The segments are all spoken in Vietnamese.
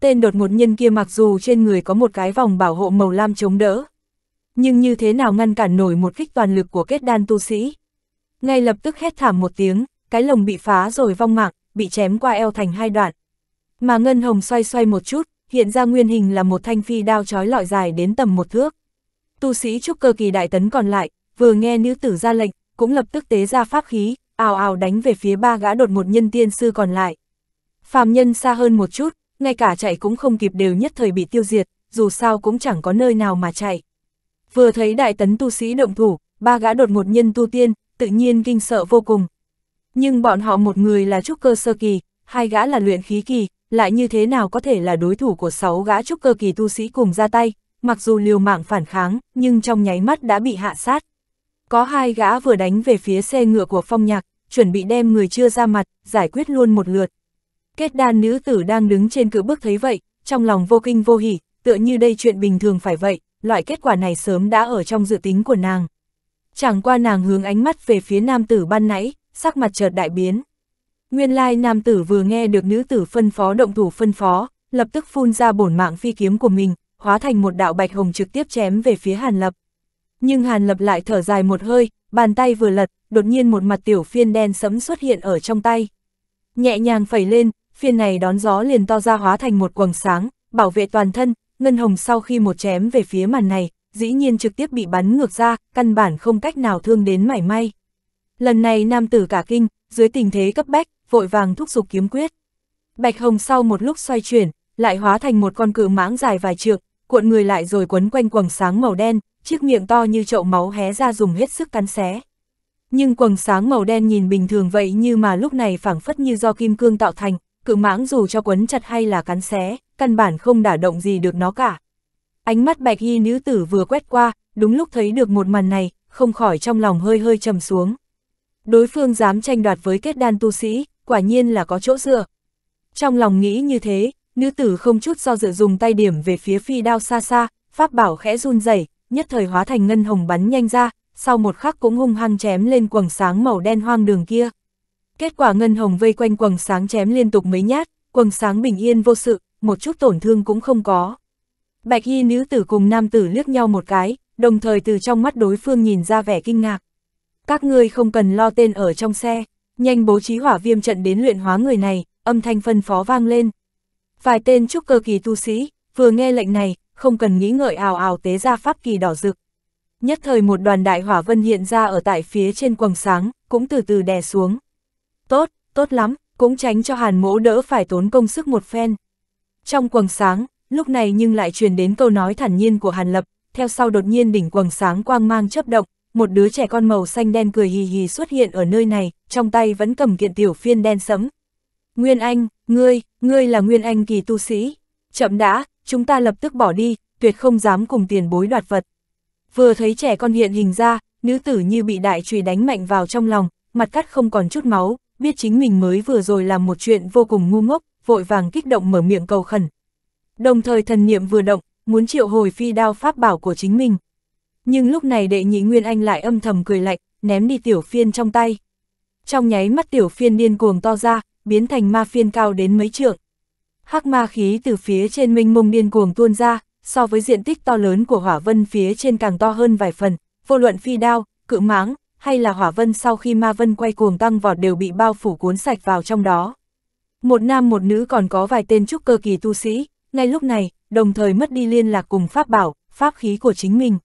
Tên đột ngột nhân kia mặc dù trên người có một cái vòng bảo hộ màu lam chống đỡ, nhưng như thế nào ngăn cản nổi một kích toàn lực của kết đan tu sĩ. Ngay lập tức hét thảm một tiếng, cái lồng bị phá rồi vong mạng, bị chém qua eo thành hai đoạn. Mà Ngân Hồng xoay xoay một chút, hiện ra nguyên hình là một thanh phi đao trói lọi dài đến tầm một thước. Tu sĩ trúc cơ kỳ đại tấn còn lại, vừa nghe nữ tử ra lệnh, cũng lập tức tế ra pháp khí, ào ào đánh về phía ba gã đột một nhân tiên sư còn lại. Phàm nhân xa hơn một chút, ngay cả chạy cũng không kịp đều nhất thời bị tiêu diệt, dù sao cũng chẳng có nơi nào mà chạy. Vừa thấy đại tấn tu sĩ động thủ, ba gã đột ngột nhân tu tiên, tự nhiên kinh sợ vô cùng. Nhưng bọn họ một người là trúc cơ sơ kỳ, hai gã là luyện khí kỳ, lại như thế nào có thể là đối thủ của sáu gã trúc cơ kỳ tu sĩ cùng ra tay, mặc dù liều mạng phản kháng, nhưng trong nháy mắt đã bị hạ sát. Có hai gã vừa đánh về phía xe ngựa của phong nhạc, chuẩn bị đem người chưa ra mặt, giải quyết luôn một lượt. Kết đan nữ tử đang đứng trên cửa bước thấy vậy, trong lòng vô kinh vô hỉ, tựa như đây chuyện bình thường phải vậy, loại kết quả này sớm đã ở trong dự tính của nàng. Chẳng qua nàng hướng ánh mắt về phía nam tử ban nãy, sắc mặt chợt đại biến. Nguyên lai nam tử vừa nghe được nữ tử phân phó động thủ phân phó, lập tức phun ra bổn mạng phi kiếm của mình, hóa thành một đạo bạch hồng trực tiếp chém về phía Hàn Lập. Nhưng Hàn Lập lại thở dài một hơi, bàn tay vừa lật, đột nhiên một mặt tiểu phiên đen sẫm xuất hiện ở trong tay. Nhẹ nhàng phẩy lên, phiên này đón gió liền to ra hóa thành một quầng sáng, bảo vệ toàn thân, Ngân Hồng sau khi một chém về phía màn này, dĩ nhiên trực tiếp bị bắn ngược ra, căn bản không cách nào thương đến mảy may. Lần này nam tử cả kinh, dưới tình thế cấp bách, vội vàng thúc giục kiếm quyết. Bạch Hồng sau một lúc xoay chuyển, lại hóa thành một con cự mãng dài vài trượng, cuộn người lại rồi quấn quanh quầng sáng màu đen, chiếc miệng to như chậu máu hé ra dùng hết sức cắn xé. Nhưng quầng sáng màu đen nhìn bình thường vậy như mà lúc này phảng phất như do kim cương tạo thành, cự mãng dù cho quấn chặt hay là cắn xé, căn bản không đả động gì được nó cả. Ánh mắt bạch y nữ tử vừa quét qua, đúng lúc thấy được một màn này, không khỏi trong lòng hơi hơi trầm xuống. Đối phương dám tranh đoạt với kết đan tu sĩ, quả nhiên là có chỗ dựa. Trong lòng nghĩ như thế, nữ tử không chút do dự dùng tay điểm về phía phi đao xa xa, pháp bảo khẽ run rẩy, nhất thời hóa thành ngân hồng bắn nhanh ra, sau một khắc cũng hung hăng chém lên quầng sáng màu đen hoang đường kia. Kết quả ngân hồng vây quanh quầng sáng chém liên tục mấy nhát, quầng sáng bình yên vô sự, một chút tổn thương cũng không có. Bạch y nữ tử cùng nam tử liếc nhau một cái, đồng thời từ trong mắt đối phương nhìn ra vẻ kinh ngạc. Các ngươi không cần lo tên ở trong xe, nhanh bố trí hỏa viêm trận đến luyện hóa người này, âm thanh phân phó vang lên. Vài tên trúc cơ kỳ tu sĩ, vừa nghe lệnh này, không cần nghĩ ngợi ào ào tế ra pháp kỳ đỏ rực. Nhất thời một đoàn đại hỏa vân hiện ra ở tại phía trên quầng sáng, cũng từ từ đè xuống. Tốt, tốt lắm, cũng tránh cho hàn mỗ đỡ phải tốn công sức một phen. Trong quầng sáng, lúc này nhưng lại truyền đến câu nói thản nhiên của hàn lập, theo sau đột nhiên đỉnh quầng sáng quang mang chấp động, một đứa trẻ con màu xanh đen cười hì hì xuất hiện ở nơi này, trong tay vẫn cầm kiện tiểu phiên đen sẫm. Nguyên Anh, ngươi, ngươi là Nguyên Anh kỳ tu sĩ. Chậm đã, chúng ta lập tức bỏ đi, tuyệt không dám cùng tiền bối đoạt vật. Vừa thấy trẻ con hiện hình ra, nữ tử như bị đại chùy đánh mạnh vào trong lòng, mặt cắt không còn chút máu, biết chính mình mới vừa rồi làm một chuyện vô cùng ngu ngốc, vội vàng kích động mở miệng cầu khẩn. Đồng thời thần niệm vừa động, muốn triệu hồi phi đao pháp bảo của chính mình. Nhưng lúc này đệ nhị Nguyên Anh lại âm thầm cười lạnh, ném đi tiểu phiên trong tay. Trong nháy mắt tiểu phiên điên cuồng to ra, biến thành ma phiên cao đến mấy trượng. Hắc ma khí từ phía trên minh mông điên cuồng tuôn ra, so với diện tích to lớn của hỏa vân phía trên càng to hơn vài phần, vô luận phi đao, cự máng, hay là hỏa vân sau khi ma vân quay cuồng tăng vọt đều bị bao phủ cuốn sạch vào trong đó. Một nam một nữ còn có vài tên trúc cơ kỳ tu sĩ, ngay lúc này, đồng thời mất đi liên lạc cùng pháp bảo, pháp khí của chính mình.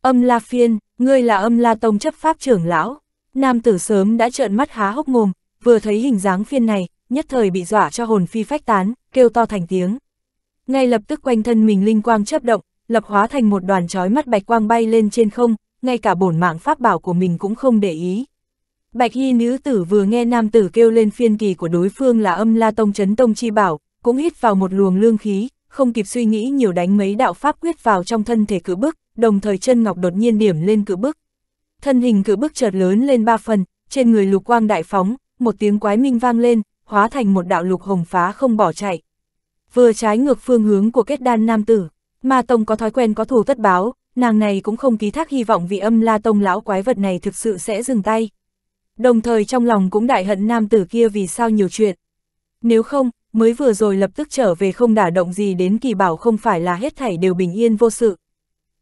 Âm La Phiên, ngươi là âm La Tông chấp pháp trưởng lão. Nam tử sớm đã trợn mắt há hốc mồm, vừa thấy hình dáng phiên này, nhất thời bị dọa cho hồn phi phách tán, kêu to thành tiếng. Ngay lập tức quanh thân mình linh quang chớp động, lập hóa thành một đoàn chói mắt bạch quang bay lên trên không, ngay cả bổn mạng pháp bảo của mình cũng không để ý. Bạch y nữ tử vừa nghe nam tử kêu lên phiên kỳ của đối phương là âm la tông chấn tông chi bảo, cũng hít vào một luồng lương khí, không kịp suy nghĩ nhiều đánh mấy đạo pháp quyết vào trong thân thể cự bức, đồng thời chân ngọc đột nhiên điểm lên cự bức. Thân hình cự bức chợt lớn lên ba phần, trên người lục quang đại phóng, một tiếng quái minh vang lên, hóa thành một đạo lục hồng phá không bỏ chạy. Vừa trái ngược phương hướng của kết đan nam tử, ma tông có thói quen có thù tất báo, nàng này cũng không ký thác hy vọng vì âm la tông lão quái vật này thực sự sẽ dừng tay. Đồng thời trong lòng cũng đại hận nam tử kia vì sao nhiều chuyện. Nếu không, mới vừa rồi lập tức trở về không đả động gì đến kỳ bảo không phải là hết thảy đều bình yên vô sự.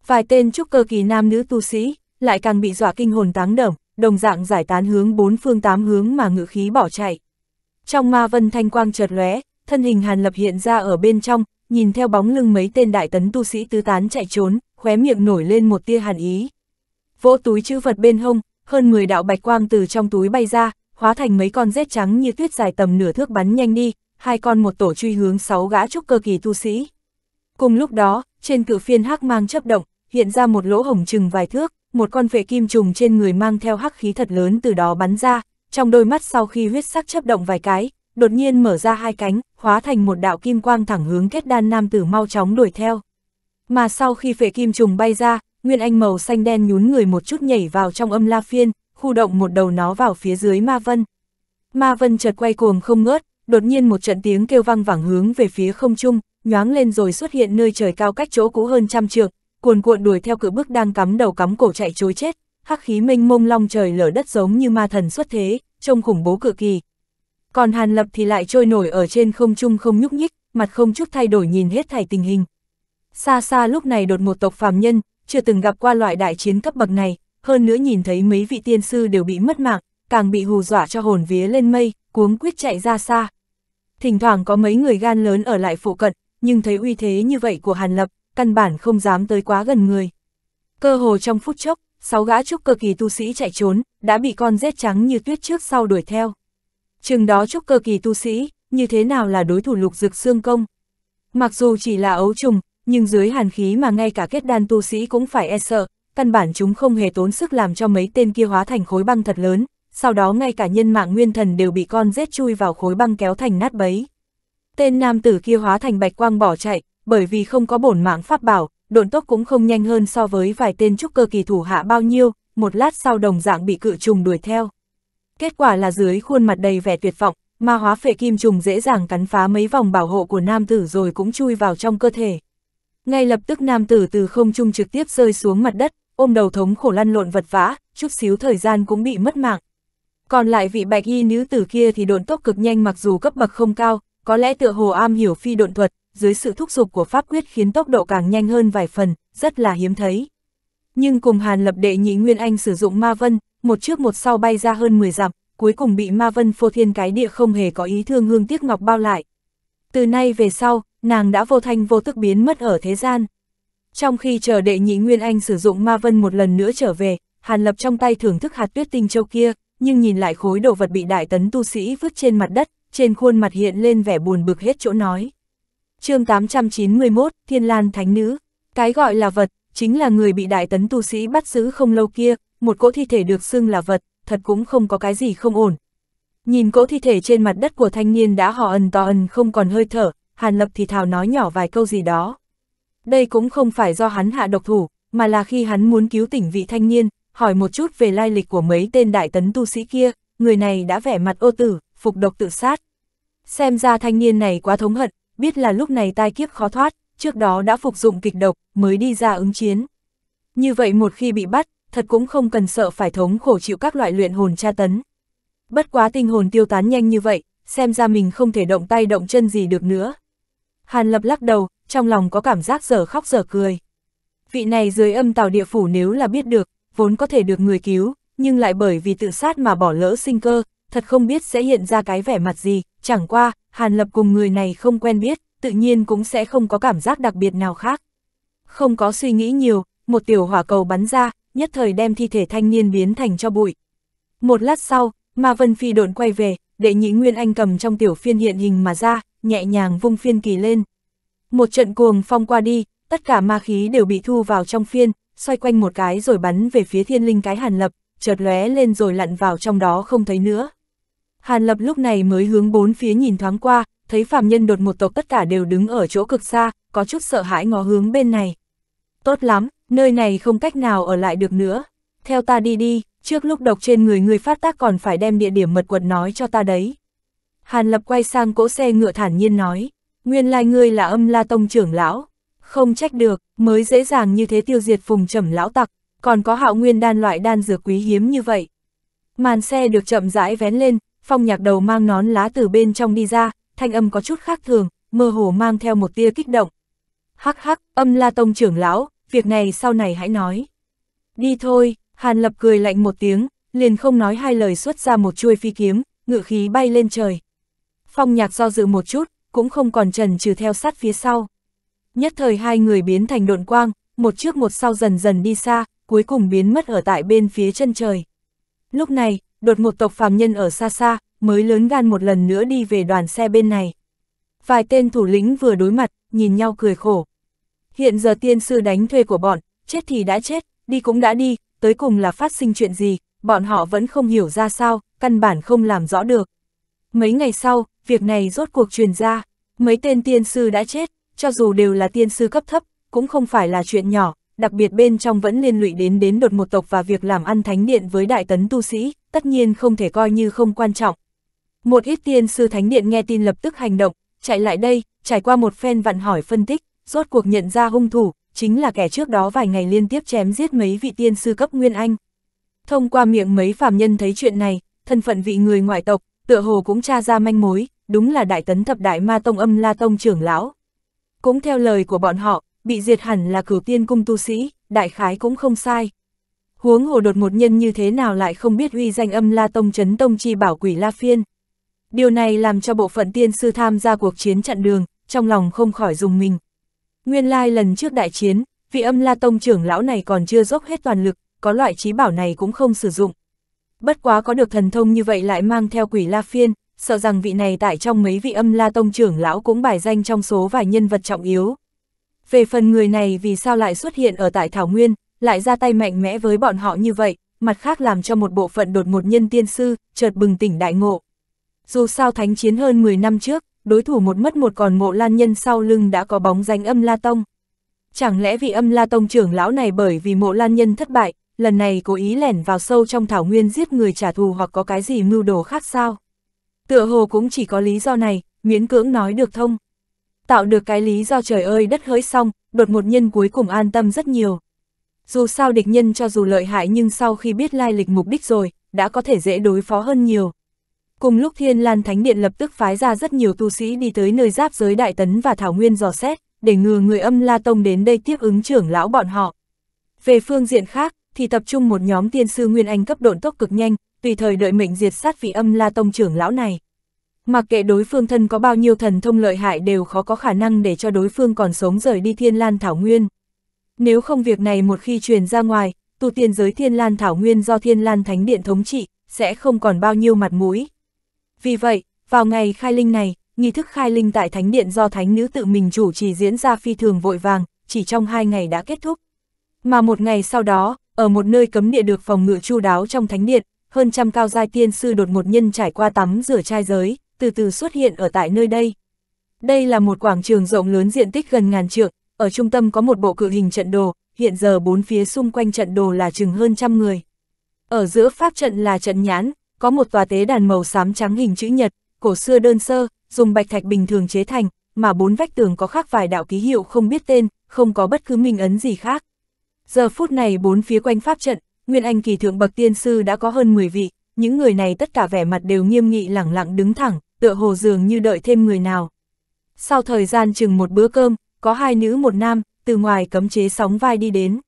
Vài tên trúc cơ kỳ nam nữ tu sĩ, lại càng bị dọa kinh hồn táng đẩm, đồng dạng giải tán hướng bốn phương tám hướng mà ngự khí bỏ chạy. Trong ma vân thanh quang chợt lóe, thân hình Hàn Lập hiện ra ở bên trong, nhìn theo bóng lưng mấy tên đại tấn tu sĩ tứ tán chạy trốn, khóe miệng nổi lên một tia hàn ý. Vỗ túi chữ vật bên hông, hơn 10 đạo bạch quang từ trong túi bay ra, hóa thành mấy con rết trắng như tuyết dài tầm nửa thước bắn nhanh đi, hai con một tổ truy hướng sáu gã trúc cơ kỳ tu sĩ. Cùng lúc đó, trên cự phiên hắc mang chấp động, hiện ra một lỗ hổng chừng vài thước, một con vệ kim trùng trên người mang theo hắc khí thật lớn từ đó bắn ra, trong đôi mắt sau khi huyết sắc chấp động vài cái, đột nhiên mở ra hai cánh, hóa thành một đạo kim quang thẳng hướng kết đan nam tử mau chóng đuổi theo. Mà sau khi phệ kim trùng bay ra, nguyên anh màu xanh đen nhún người một chút nhảy vào trong âm la phiên, khu động một đầu nó vào phía dưới ma vân. Ma vân chợt quay cuồng không ngớt, đột nhiên một trận tiếng kêu vang vẳng hướng về phía không trung, nhoáng lên rồi xuất hiện nơi trời cao cách chỗ cũ hơn trăm trượng, cuồn cuộn đuổi theo cự bước đang cắm đầu cắm cổ chạy trối chết, hắc khí mênh mông long trời lở đất giống như ma thần xuất thế, trông khủng bố cực kỳ. Còn Hàn Lập thì lại trôi nổi ở trên không trung không nhúc nhích, mặt không chút thay đổi nhìn hết thảy tình hình, Xa xa lúc này đột một tộc phàm nhân, chưa từng gặp qua loại đại chiến cấp bậc này, hơn nữa nhìn thấy mấy vị tiên sư đều bị mất mạng, càng bị hù dọa cho hồn vía lên mây, cuống quyết chạy ra xa. Thỉnh thoảng có mấy người gan lớn ở lại phụ cận, nhưng thấy uy thế như vậy của Hàn Lập, căn bản không dám tới quá gần người. Cơ hồ trong phút chốc, sáu gã trúc cơ kỳ tu sĩ chạy trốn, đã bị con rết trắng như tuyết trước sau đuổi theo. Chừng đó trúc cơ kỳ tu sĩ, như thế nào là đối thủ lục dực xương công? Mặc dù chỉ là ấu trùng, nhưng dưới hàn khí mà ngay cả kết đan tu sĩ cũng phải e sợ, căn bản chúng không hề tốn sức làm cho mấy tên kia hóa thành khối băng thật lớn, sau đó ngay cả nhân mạng nguyên thần đều bị con rết chui vào khối băng kéo thành nát bấy. Tên nam tử kia hóa thành bạch quang bỏ chạy, bởi vì không có bổn mạng pháp bảo, độn tốc cũng không nhanh hơn so với vài tên trúc cơ kỳ thủ hạ bao nhiêu, một lát sau đồng dạng bị cự trùng đuổi theo. Kết quả là dưới khuôn mặt đầy vẻ tuyệt vọng, ma hóa phệ kim trùng dễ dàng cắn phá mấy vòng bảo hộ của nam tử rồi cũng chui vào trong cơ thể. Ngay lập tức nam tử từ không trung trực tiếp rơi xuống mặt đất, ôm đầu thống khổ lăn lộn vật vã, chút xíu thời gian cũng bị mất mạng. Còn lại vị bạch y nữ tử kia thì độn tốc cực nhanh mặc dù cấp bậc không cao, có lẽ tựa hồ am hiểu phi độn thuật, dưới sự thúc giục của pháp quyết khiến tốc độ càng nhanh hơn vài phần, rất là hiếm thấy. Nhưng cùng Hàn Lập đệ nhị Nguyên Anh sử dụng ma vân, một trước một sau bay ra hơn 10 dặm, cuối cùng bị ma vân phô thiên cái địa không hề có ý thương hương tiếc ngọc bao lại. Từ nay về sau, nàng đã vô thanh vô tức biến mất ở thế gian. Trong khi chờ đệ nhị Nguyên Anh sử dụng ma vân một lần nữa trở về, Hàn Lập trong tay thưởng thức hạt tuyết tinh châu kia, nhưng nhìn lại khối đồ vật bị đại tấn tu sĩ vứt trên mặt đất, trên khuôn mặt hiện lên vẻ buồn bực hết chỗ nói. chương 891, Thiên Lan Thánh Nữ, cái gọi là vật, chính là người bị đại tấn tu sĩ bắt giữ không lâu kia, một cỗ thi thể được xưng là vật, thật cũng không có cái gì không ổn. Nhìn cỗ thi thể trên mặt đất của thanh niên đã hò ẩn to ẩn không còn hơi thở, Hàn Lập thì thào nói nhỏ vài câu gì đó. Đây cũng không phải do hắn hạ độc thủ, mà là khi hắn muốn cứu tỉnh vị thanh niên, hỏi một chút về lai lịch của mấy tên đại tấn tu sĩ kia, người này đã vẻ mặt ô tử, phục độc tự sát. Xem ra thanh niên này quá thống hận, biết là lúc này tai kiếp khó thoát, trước đó đã phục dụng kịch độc, mới đi ra ứng chiến. Như vậy một khi bị bắt, thật cũng không cần sợ phải thống khổ chịu các loại luyện hồn tra tấn. Bất quá tinh hồn tiêu tán nhanh như vậy, xem ra mình không thể động tay động chân gì được nữa, Hàn Lập lắc đầu, trong lòng có cảm giác dở khóc dở cười. Vị này dưới âm tàu địa phủ nếu là biết được, vốn có thể được người cứu, nhưng lại bởi vì tự sát mà bỏ lỡ sinh cơ, thật không biết sẽ hiện ra cái vẻ mặt gì, chẳng qua, Hàn Lập cùng người này không quen biết, tự nhiên cũng sẽ không có cảm giác đặc biệt nào khác. Không có suy nghĩ nhiều, một tiểu hỏa cầu bắn ra, nhất thời đem thi thể thanh niên biến thành cho bụi. Một lát sau, Ma Vân Phi độn quay về, đệ nhị Nguyên Anh cầm trong tiểu phiên hiện hình mà ra, nhẹ nhàng vung phiên kỳ lên. Một trận cuồng phong qua đi, tất cả ma khí đều bị thu vào trong phiên, xoay quanh một cái rồi bắn về phía thiên linh cái hàn lập, chợt lóe lên rồi lặn vào trong đó không thấy nữa. Hàn lập lúc này mới hướng bốn phía nhìn thoáng qua, thấy Phạm nhân đột một tộc tất cả đều đứng ở chỗ cực xa, có chút sợ hãi ngó hướng bên này. Tốt lắm, nơi này không cách nào ở lại được nữa. Theo ta đi đi, trước lúc độc trên người người phát tác còn phải đem địa điểm mật quật nói cho ta đấy. Hàn Lập quay sang cỗ xe ngựa thản nhiên nói, nguyên lai ngươi là âm la tông trưởng lão, không trách được, mới dễ dàng như thế tiêu diệt phùng trầm lão tặc, còn có hạo nguyên đan loại đan dược quý hiếm như vậy. Màn xe được chậm rãi vén lên, phong nhạc đầu mang nón lá từ bên trong đi ra, thanh âm có chút khác thường, mơ hồ mang theo một tia kích động. Hắc hắc, âm la tông trưởng lão, việc này sau này hãy nói. Đi thôi, Hàn Lập cười lạnh một tiếng, liền không nói hai lời xuất ra một chuôi phi kiếm, ngự khí bay lên trời. Phong nhạc do dự một chút, cũng không còn trần trừ theo sát phía sau. Nhất thời hai người biến thành độn quang, một trước một sau dần dần đi xa, cuối cùng biến mất ở tại bên phía chân trời. Lúc này, đột một tộc phàm nhân ở xa xa, mới lớn gan một lần nữa đi về đoàn xe bên này. Vài tên thủ lĩnh vừa đối mặt, nhìn nhau cười khổ. Hiện giờ tiên sư đánh thuê của bọn, chết thì đã chết, đi cũng đã đi, tới cùng là phát sinh chuyện gì, bọn họ vẫn không hiểu ra sao, căn bản không làm rõ được. Mấy ngày sau, việc này rốt cuộc truyền ra, mấy tên tiên sư đã chết, cho dù đều là tiên sư cấp thấp, cũng không phải là chuyện nhỏ, đặc biệt bên trong vẫn liên lụy đến đến đột một tộc và việc làm ăn thánh điện với đại tấn tu sĩ, tất nhiên không thể coi như không quan trọng. Một ít tiên sư thánh điện nghe tin lập tức hành động, chạy lại đây, trải qua một phen vặn hỏi phân tích, rốt cuộc nhận ra hung thủ, chính là kẻ trước đó vài ngày liên tiếp chém giết mấy vị tiên sư cấp Nguyên Anh. Thông qua miệng mấy phàm nhân thấy chuyện này, thân phận vị người ngoại tộc, tựa hồ cũng tra ra manh mối, đúng là đại tấn thập đại ma tông âm la tông trưởng lão. Cũng theo lời của bọn họ, bị diệt hẳn là cửu tiên cung tu sĩ, đại khái cũng không sai. Huống hồ đột ngột nhân như thế nào lại không biết uy danh âm la tông chấn tông chi bảo quỷ la phiên. Điều này làm cho bộ phận tiên sư tham gia cuộc chiến chặn đường, trong lòng không khỏi dùng mình. Nguyên lai lần trước đại chiến, vị âm la tông trưởng lão này còn chưa dốc hết toàn lực, có loại trí bảo này cũng không sử dụng bất quá có được thần thông như vậy lại mang theo quỷ La Phiên, sợ rằng vị này tại trong mấy vị âm La Tông trưởng lão cũng bài danh trong số vài nhân vật trọng yếu. Về phần người này vì sao lại xuất hiện ở tại Thảo Nguyên, lại ra tay mạnh mẽ với bọn họ như vậy, mặt khác làm cho một bộ phận đột một nhân tiên sư, chợt bừng tỉnh đại ngộ. Dù sao thánh chiến hơn 10 năm trước, đối thủ một mất một còn mộ lan nhân sau lưng đã có bóng danh âm La Tông. Chẳng lẽ vị âm La Tông trưởng lão này bởi vì mộ lan nhân thất bại, lần này cố ý lẻn vào sâu trong thảo nguyên giết người trả thù hoặc có cái gì mưu đồ khác sao. Tựa hồ cũng chỉ có lý do này, miễn cưỡng nói được thông. Tạo được cái lý do trời ơi đất hỡi xong, đột một nhân cuối cùng an tâm rất nhiều. Dù sao địch nhân cho dù lợi hại nhưng sau khi biết lai lịch mục đích rồi, đã có thể dễ đối phó hơn nhiều. Cùng lúc Thiên Lan Thánh Điện lập tức phái ra rất nhiều tu sĩ đi tới nơi giáp giới Đại Tấn và Thảo Nguyên dò xét, để ngừa người âm La Tông đến đây tiếp ứng trưởng lão bọn họ. Về phương diện khác, thì tập trung một nhóm tiên sư Nguyên Anh cấp độn tốc cực nhanh, tùy thời đợi mệnh diệt sát vị âm la tông trưởng lão này. Mặc kệ đối phương thân có bao nhiêu thần thông lợi hại đều khó có khả năng để cho đối phương còn sống rời đi thiên lan thảo nguyên. Nếu không việc này một khi truyền ra ngoài, tu tiên giới thiên lan thảo nguyên do thiên lan thánh điện thống trị, sẽ không còn bao nhiêu mặt mũi. Vì vậy, vào ngày khai linh này, nghi thức khai linh tại thánh điện do thánh nữ tự mình chủ trì diễn ra phi thường vội vàng, chỉ trong hai ngày đã kết thúc. Mà một ngày sau đó, ở một nơi cấm địa được phòng ngự chu đáo trong thánh điện, hơn trăm cao giai tiên sư đột ngột nhân trải qua tắm rửa trai giới, từ từ xuất hiện ở tại nơi đây. Đây là một quảng trường rộng lớn diện tích gần ngàn trượng, ở trung tâm có một bộ cự hình trận đồ, hiện giờ bốn phía xung quanh trận đồ là chừng hơn trăm người. Ở giữa pháp trận là trận nhãn, có một tòa tế đàn màu xám trắng hình chữ nhật, cổ xưa đơn sơ, dùng bạch thạch bình thường chế thành, mà bốn vách tường có khắc vài đạo ký hiệu không biết tên, không có bất cứ minh ấn gì khác. Giờ phút này bốn phía quanh pháp trận, Nguyên Anh kỳ thượng bậc tiên sư đã có hơn 10 vị, những người này tất cả vẻ mặt đều nghiêm nghị lẳng lặng đứng thẳng, tựa hồ dường như đợi thêm người nào. Sau thời gian chừng một bữa cơm, có hai nữ một nam, từ ngoài cấm chế sóng vai đi đến.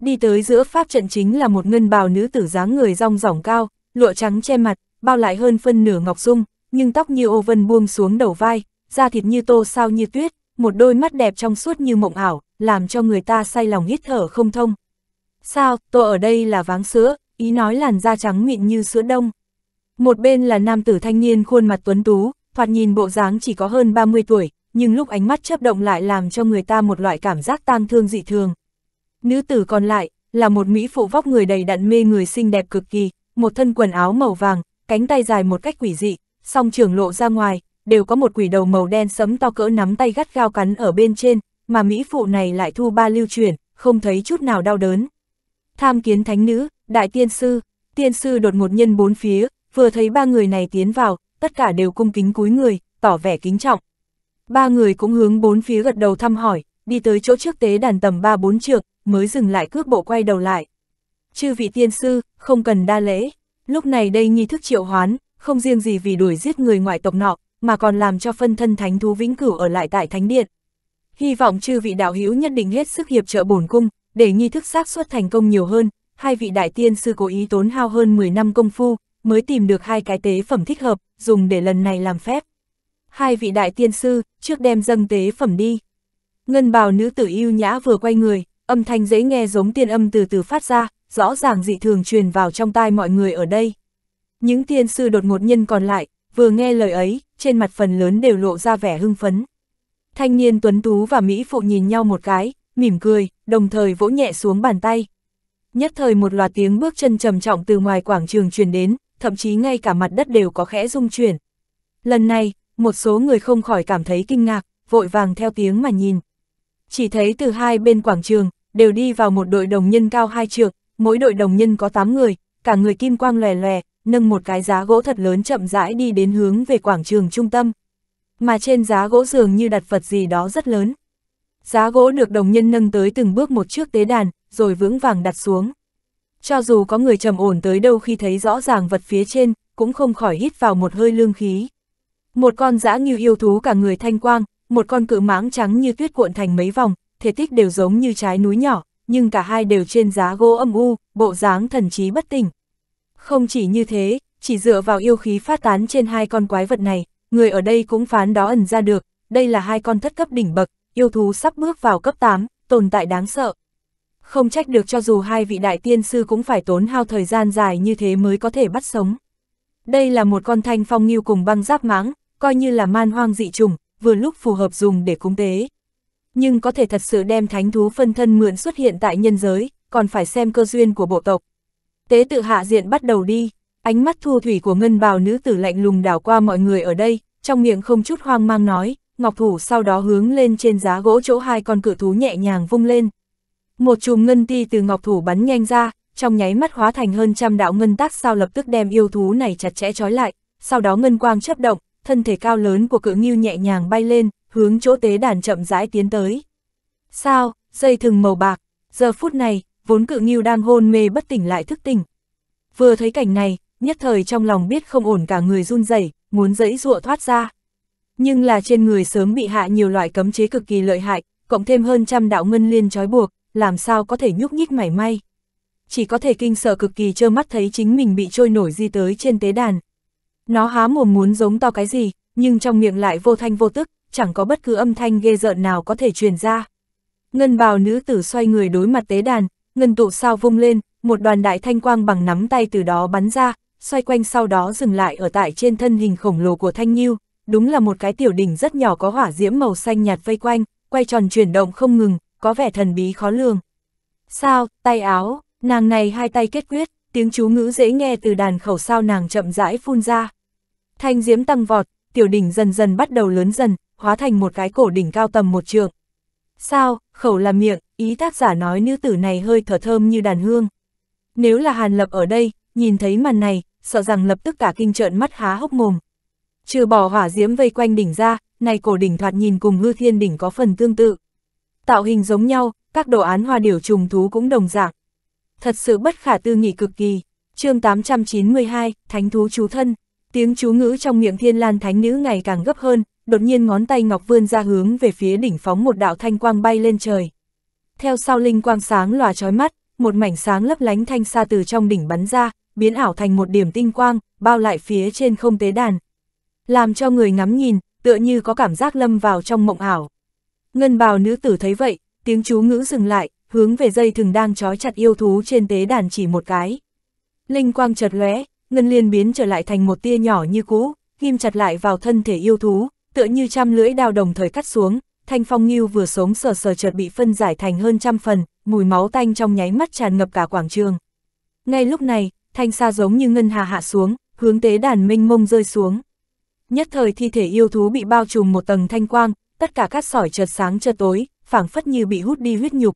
Đi tới giữa pháp trận chính là một ngân bào nữ tử dáng người rong ròng cao, lụa trắng che mặt, bao lại hơn phân nửa ngọc dung, nhưng tóc như ô vân buông xuống đầu vai, da thịt như tô sao như tuyết, một đôi mắt đẹp trong suốt như mộng ảo, làm cho người ta say lòng hít thở không thông. Sao, tôi ở đây là váng sữa, ý nói làn da trắng mịn như sữa đông. Một bên là nam tử thanh niên khuôn mặt tuấn tú, thoạt nhìn bộ dáng chỉ có hơn 30 tuổi, nhưng lúc ánh mắt chớp động lại làm cho người ta một loại cảm giác tang thương dị thường. Nữ tử còn lại, là một mỹ phụ vóc người đầy đặn mê người xinh đẹp cực kỳ, một thân quần áo màu vàng, cánh tay dài một cách quỷ dị, song trường lộ ra ngoài, đều có một quỷ đầu màu đen sấm to cỡ nắm tay gắt gao cắn ở bên trên, mà Mỹ phụ này lại thu ba lưu chuyển, không thấy chút nào đau đớn. Tham kiến thánh nữ, đại tiên sư, tiên sư đột một nhân bốn phía, vừa thấy ba người này tiến vào, tất cả đều cung kính cúi người, tỏ vẻ kính trọng. Ba người cũng hướng bốn phía gật đầu thăm hỏi, đi tới chỗ trước tế đàn tầm ba bốn trượng, mới dừng lại cước bộ quay đầu lại. Chư vị tiên sư, không cần đa lễ, lúc này đây nghi thức triệu hoán, không riêng gì vì đuổi giết người ngoại tộc nọ, mà còn làm cho phân thân thánh thú vĩnh cửu ở lại tại thánh điện. Hy vọng chư vị đạo hữu nhất định hết sức hiệp trợ bổn cung, để nghi thức xác suất thành công nhiều hơn, hai vị đại tiên sư cố ý tốn hao hơn 10 năm công phu, mới tìm được hai cái tế phẩm thích hợp, dùng để lần này làm phép. Hai vị đại tiên sư, trước đem dâng tế phẩm đi. Ngân bào nữ tử yêu nhã vừa quay người, âm thanh dễ nghe giống tiên âm từ từ phát ra, rõ ràng dị thường truyền vào trong tai mọi người ở đây. Những tiên sư đột ngột nhân còn lại, vừa nghe lời ấy, trên mặt phần lớn đều lộ ra vẻ hưng phấn. Thanh niên tuấn tú và Mỹ phụ nhìn nhau một cái, mỉm cười, đồng thời vỗ nhẹ xuống bàn tay. Nhất thời một loạt tiếng bước chân trầm trọng từ ngoài quảng trường truyền đến, thậm chí ngay cả mặt đất đều có khẽ rung chuyển. Lần này, một số người không khỏi cảm thấy kinh ngạc, vội vàng theo tiếng mà nhìn. Chỉ thấy từ hai bên quảng trường, đều đi vào một đội đồng nhân cao hai trượng, mỗi đội đồng nhân có tám người, cả người kim quang lòe lòe, nâng một cái giá gỗ thật lớn chậm rãi đi đến hướng về quảng trường trung tâm. Mà trên giá gỗ dường như đặt vật gì đó rất lớn. Giá gỗ được đồng nhân nâng tới từng bước một trước tế đàn, rồi vững vàng đặt xuống. Cho dù có người trầm ổn tới đâu khi thấy rõ ràng vật phía trên, cũng không khỏi hít vào một hơi lương khí. Một con giã như yêu thú cả người thanh quang, một con cự mãng trắng như tuyết cuộn thành mấy vòng, thể tích đều giống như trái núi nhỏ, nhưng cả hai đều trên giá gỗ âm u, bộ dáng thần trí bất tỉnh. Không chỉ như thế, chỉ dựa vào yêu khí phát tán trên hai con quái vật này, người ở đây cũng phán đó ẩn ra được, đây là hai con thất cấp đỉnh bậc, yêu thú sắp bước vào cấp 8, tồn tại đáng sợ. Không trách được cho dù hai vị đại tiên sư cũng phải tốn hao thời gian dài như thế mới có thể bắt sống. Đây là một con thanh phong nghiêu cùng băng giáp mãng, coi như là man hoang dị trùng, vừa lúc phù hợp dùng để cúng tế. Nhưng có thể thật sự đem thánh thú phân thân mượn xuất hiện tại nhân giới, còn phải xem cơ duyên của bộ tộc. Tế tự hạ diện bắt đầu đi, ánh mắt thu thủy của ngân bào nữ tử lạnh lùng đảo qua mọi người ở đây, trong miệng không chút hoang mang nói, ngọc thủ sau đó hướng lên trên giá gỗ chỗ hai con cự thú nhẹ nhàng vung lên. Một chùm ngân ti từ ngọc thủ bắn nhanh ra, trong nháy mắt hóa thành hơn trăm đạo ngân tác sao lập tức đem yêu thú này chặt chẽ trói lại, sau đó ngân quang chấp động, thân thể cao lớn của cự nghiêu nhẹ nhàng bay lên, hướng chỗ tế đàn chậm rãi tiến tới. Sao, dây thừng màu bạc, giờ phút này, vốn cự nghiêu đang hôn mê bất tỉnh lại thức tỉnh. Vừa thấy cảnh này, nhất thời trong lòng biết không ổn cả người run rẩy muốn dẫy dụa thoát ra. Nhưng là trên người sớm bị hạ nhiều loại cấm chế cực kỳ lợi hại, cộng thêm hơn trăm đạo ngân liên trói buộc, làm sao có thể nhúc nhích mảy may. Chỉ có thể kinh sợ cực kỳ trơ mắt thấy chính mình bị trôi nổi di tới trên tế đàn. Nó há mồm muốn giống to cái gì, nhưng trong miệng lại vô thanh vô tức, chẳng có bất cứ âm thanh ghê rợn nào có thể truyền ra. Ngân bào nữ tử xoay người đối mặt tế đàn, ngân tụ sao vung lên, một đoàn đại thanh quang bằng nắm tay từ đó bắn ra, xoay quanh sau đó dừng lại ở tại trên thân hình khổng lồ của thanh nhiêu, đúng là một cái tiểu đỉnh rất nhỏ có hỏa diễm màu xanh nhạt vây quanh, quay tròn chuyển động không ngừng, có vẻ thần bí khó lường. Sao, tay áo, nàng này hai tay kết quyết, tiếng chú ngữ dễ nghe từ đàn khẩu sao nàng chậm rãi phun ra. Thanh diễm tăng vọt, tiểu đỉnh dần dần bắt đầu lớn dần, hóa thành một cái cổ đỉnh cao tầm một trường, Sao, khẩu là miệng, ý tác giả nói nữ tử này hơi thở thơm như đàn hương. Nếu là Hàn Lập ở đây, nhìn thấy màn này, sợ rằng lập tức cả kinh trợn mắt há hốc mồm. Trừ bỏ hỏa diễm vây quanh đỉnh ra, này cổ đỉnh thoạt nhìn cùng hư thiên đỉnh có phần tương tự. Tạo hình giống nhau, các đồ án hoa điểu trùng thú cũng đồng dạng. Thật sự bất khả tư nghị cực kỳ. chương 892, Thánh thú chú thân, tiếng chú ngữ trong miệng thiên lan thánh nữ ngày càng gấp hơn, đột nhiên ngón tay ngọc vươn ra hướng về phía đỉnh phóng một đạo thanh quang bay lên trời. Theo sau linh quang sáng lòa chói mắt, một mảnh sáng lấp lánh thanh xa từ trong đỉnh bắn ra, biến ảo thành một điểm tinh quang, bao lại phía trên không tế đàn. Làm cho người ngắm nhìn, tựa như có cảm giác lâm vào trong mộng ảo. Ngân bào nữ tử thấy vậy, tiếng chú ngữ dừng lại, hướng về dây thừng đang trói chặt yêu thú trên tế đàn chỉ một cái. Linh quang chợt lóe, ngân liên biến trở lại thành một tia nhỏ như cũ, ghim chặt lại vào thân thể yêu thú, tựa như trăm lưỡi đao đồng thời cắt xuống, thanh phong nghiêu vừa sống sờ sờ chợt bị phân giải thành hơn trăm phần, mùi máu tanh trong nháy mắt tràn ngập cả quảng trường. Ngay lúc này, thanh xa giống như ngân hà hạ xuống, hướng tế đàn minh mông rơi xuống. Nhất thời thi thể yêu thú bị bao trùm một tầng thanh quang, tất cả các sỏi chợt sáng chợt tối, phảng phất như bị hút đi huyết nhục.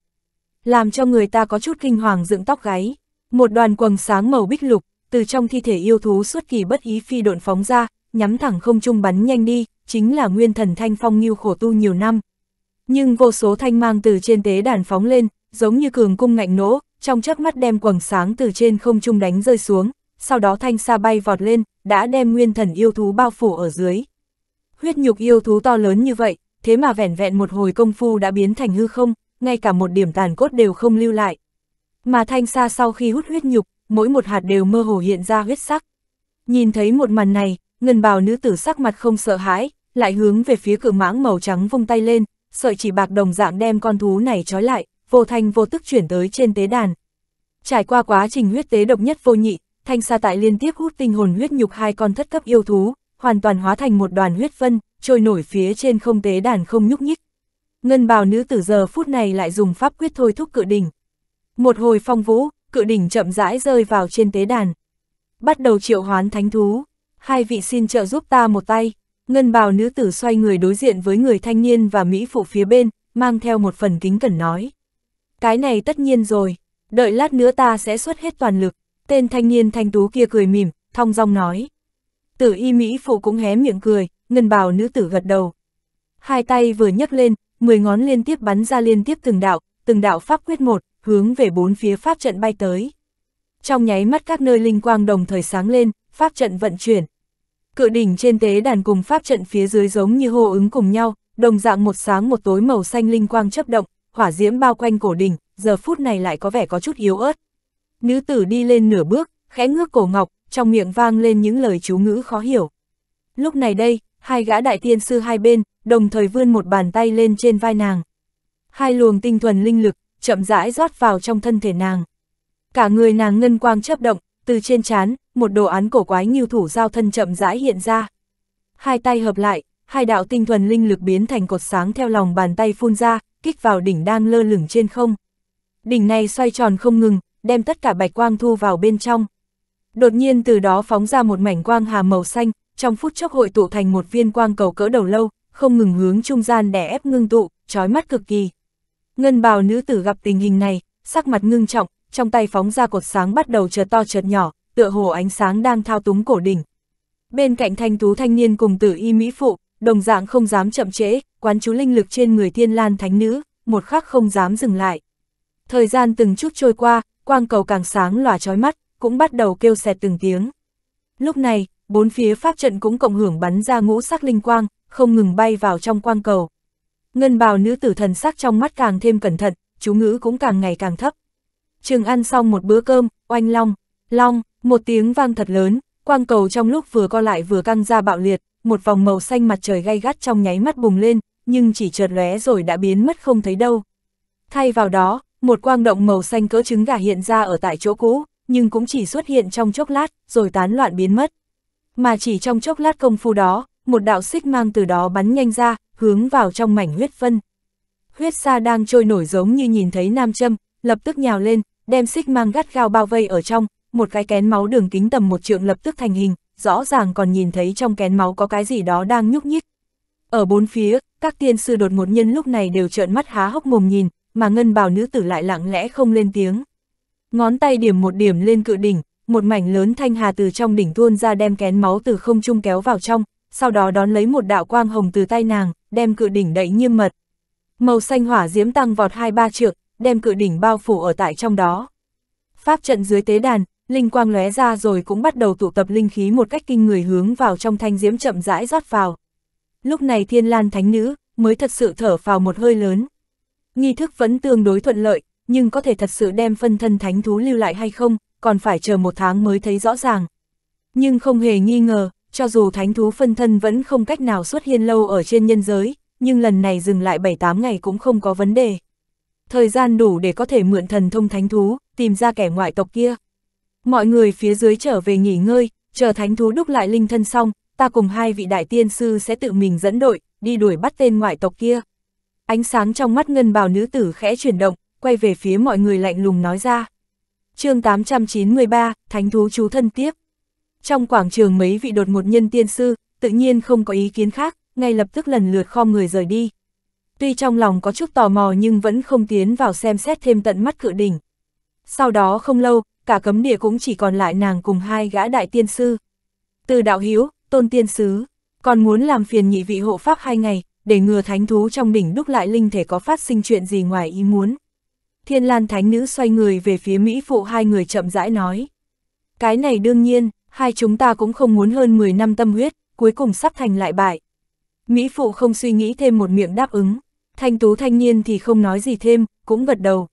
Làm cho người ta có chút kinh hoàng dựng tóc gáy. Một đoàn quầng sáng màu bích lục, từ trong thi thể yêu thú suốt kỳ bất ý phi độn phóng ra, nhắm thẳng không trung bắn nhanh đi, chính là nguyên thần thanh phong nghiêu khổ tu nhiều năm. Nhưng vô số thanh mang từ trên tế đàn phóng lên, giống như cường cung ngạnh nỗ, trong chớp mắt đem quầng sáng từ trên không trung đánh rơi xuống, sau đó thanh sa bay vọt lên, đã đem nguyên thần yêu thú bao phủ ở dưới. Huyết nhục yêu thú to lớn như vậy, thế mà vẻn vẹn một hồi công phu đã biến thành hư không, ngay cả một điểm tàn cốt đều không lưu lại. Mà thanh sa sau khi hút huyết nhục, mỗi một hạt đều mơ hồ hiện ra huyết sắc. Nhìn thấy một màn này, ngân bào nữ tử sắc mặt không sợ hãi, lại hướng về phía cự mãng màu trắng vung tay lên, sợi chỉ bạc đồng dạng đem con thú này trói lại, vô thanh vô tức chuyển tới trên tế đàn. Trải qua quá trình huyết tế độc nhất vô nhị, thanh sa tại liên tiếp hút tinh hồn huyết nhục hai con thất cấp yêu thú, hoàn toàn hóa thành một đoàn huyết vân trôi nổi phía trên không tế đàn không nhúc nhích. Ngân bào nữ tử giờ phút này lại dùng pháp quyết thôi thúc cự đỉnh. Một hồi phong vũ, cự đỉnh chậm rãi rơi vào trên tế đàn. Bắt đầu triệu hoán thánh thú, hai vị xin trợ giúp ta một tay. Ngân bào nữ tử xoay người đối diện với người thanh niên và Mỹ phụ phía bên, mang theo một phần kính cẩn nói. Cái này tất nhiên rồi, đợi lát nữa ta sẽ xuất hết toàn lực, tên thanh niên thanh tú kia cười mỉm, thong dong nói. Tử y Mỹ phụ cũng hé miệng cười, ngân bào nữ tử gật đầu. Hai tay vừa nhấc lên, mười ngón liên tiếp bắn ra liên tiếp từng đạo, từng đạo pháp quyết một, hướng về bốn phía pháp trận bay tới. Trong nháy mắt các nơi linh quang đồng thời sáng lên, pháp trận vận chuyển, Cự đỉnh trên tế đàn cùng pháp trận phía dưới giống như hô ứng cùng nhau, đồng dạng một sáng một tối màu xanh linh quang chấp động, hỏa diễm bao quanh cổ đỉnh, giờ phút này lại có vẻ có chút yếu ớt. Nữ tử đi lên nửa bước, khẽ ngước cổ ngọc, trong miệng vang lên những lời chú ngữ khó hiểu. Lúc này đây, hai gã đại tiên sư hai bên, đồng thời vươn một bàn tay lên trên vai nàng. Hai luồng tinh thuần linh lực, chậm rãi rót vào trong thân thể nàng. Cả người nàng ngân quang chấp động, từ trên chán, một đồ án cổ quái như thủ giao thân chậm rãi hiện ra. Hai tay hợp lại, hai đạo tinh thuần linh lực biến thành cột sáng theo lòng bàn tay phun ra, kích vào đỉnh đang lơ lửng trên không. Đỉnh này xoay tròn không ngừng, đem tất cả bạch quang thu vào bên trong. Đột nhiên từ đó phóng ra một mảnh quang hà màu xanh, trong phút chốc hội tụ thành một viên quang cầu cỡ đầu lâu, không ngừng hướng trung gian đè ép ngưng tụ, trói mắt cực kỳ. Ngân bào nữ tử gặp tình hình này, sắc mặt ngưng trọng, trong tay phóng ra cột sáng bắt đầu chợt to chợt nhỏ, tựa hồ ánh sáng đang thao túng cổ đỉnh. Bên cạnh thanh tú thanh niên cùng tử y mỹ phụ, đồng dạng không dám chậm trễ, quán chú linh lực trên người thiên lan thánh nữ, một khắc không dám dừng lại. Thời gian từng chút trôi qua, quang cầu càng sáng lòa trói mắt, cũng bắt đầu kêu xẹt từng tiếng. Lúc này, bốn phía pháp trận cũng cộng hưởng bắn ra ngũ sắc linh quang, không ngừng bay vào trong quang cầu. Ngân bào nữ tử thần sắc trong mắt càng thêm cẩn thận, chú ngữ cũng càng ngày càng thấp chừng ăn xong một bữa cơm, oanh long, long, một tiếng vang thật lớn, quang cầu trong lúc vừa co lại vừa căng ra bạo liệt, một vòng màu xanh mặt trời gay gắt trong nháy mắt bùng lên, nhưng chỉ chợt lóe rồi đã biến mất không thấy đâu. Thay vào đó, một quang động màu xanh cỡ trứng gà hiện ra ở tại chỗ cũ, nhưng cũng chỉ xuất hiện trong chốc lát, rồi tán loạn biến mất. Mà chỉ trong chốc lát công phu đó, một đạo xích mang từ đó bắn nhanh ra, hướng vào trong mảnh huyết vân. Huyết sa đang trôi nổi giống như nhìn thấy nam châm, lập tức nhào lên, đem xích mang gắt gao bao vây ở trong, một cái kén máu đường kính tầm một trượng lập tức thành hình, rõ ràng còn nhìn thấy trong kén máu có cái gì đó đang nhúc nhích. Ở bốn phía, các tiên sư đột ngột nhân lúc này đều trợn mắt há hốc mồm nhìn, mà ngân bào nữ tử lại lặng lẽ không lên tiếng. Ngón tay điểm một điểm lên cự đỉnh, một mảnh lớn thanh hà từ trong đỉnh tuôn ra đem kén máu từ không trung kéo vào trong, sau đó đón lấy một đạo quang hồng từ tay nàng, đem cự đỉnh đẩy nghiêm mật. Màu xanh hỏa diễm tăng vọt hai ba trượng, đem cự đỉnh bao phủ ở tại trong đó. Pháp trận dưới tế đàn, linh quang lóe ra rồi cũng bắt đầu tụ tập linh khí một cách kinh người hướng vào trong thanh diễm chậm rãi rót vào. Lúc này thiên lan thánh nữ mới thật sự thở vào một hơi lớn. Nghi thức vẫn tương đối thuận lợi, nhưng có thể thật sự đem phân thân thánh thú lưu lại hay không, còn phải chờ một tháng mới thấy rõ ràng. Nhưng không hề nghi ngờ, cho dù thánh thú phân thân vẫn không cách nào xuất hiện lâu ở trên nhân giới, nhưng lần này dừng lại 7-8 ngày cũng không có vấn đề thời gian đủ để có thể mượn thần thông thánh thú, tìm ra kẻ ngoại tộc kia. Mọi người phía dưới trở về nghỉ ngơi, chờ thánh thú đúc lại linh thân xong, ta cùng hai vị đại tiên sư sẽ tự mình dẫn đội, đi đuổi bắt tên ngoại tộc kia. Ánh sáng trong mắt ngân bào nữ tử khẽ chuyển động, quay về phía mọi người lạnh lùng nói ra. chương 893, Thánh thú chú thân tiếp. Trong quảng trường mấy vị đột một nhân tiên sư, tự nhiên không có ý kiến khác, ngay lập tức lần lượt kho người rời đi tuy trong lòng có chút tò mò nhưng vẫn không tiến vào xem xét thêm tận mắt cự đỉnh. Sau đó không lâu, cả cấm địa cũng chỉ còn lại nàng cùng hai gã đại tiên sư. Từ đạo hiếu, tôn tiên sứ, còn muốn làm phiền nhị vị hộ pháp hai ngày, để ngừa thánh thú trong đỉnh đúc lại linh thể có phát sinh chuyện gì ngoài ý muốn. Thiên Lan Thánh Nữ xoay người về phía Mỹ phụ hai người chậm rãi nói. Cái này đương nhiên, hai chúng ta cũng không muốn hơn 10 năm tâm huyết, cuối cùng sắp thành lại bại. Mỹ phụ không suy nghĩ thêm một miệng đáp ứng. Thanh tú thanh niên thì không nói gì thêm, cũng gật đầu.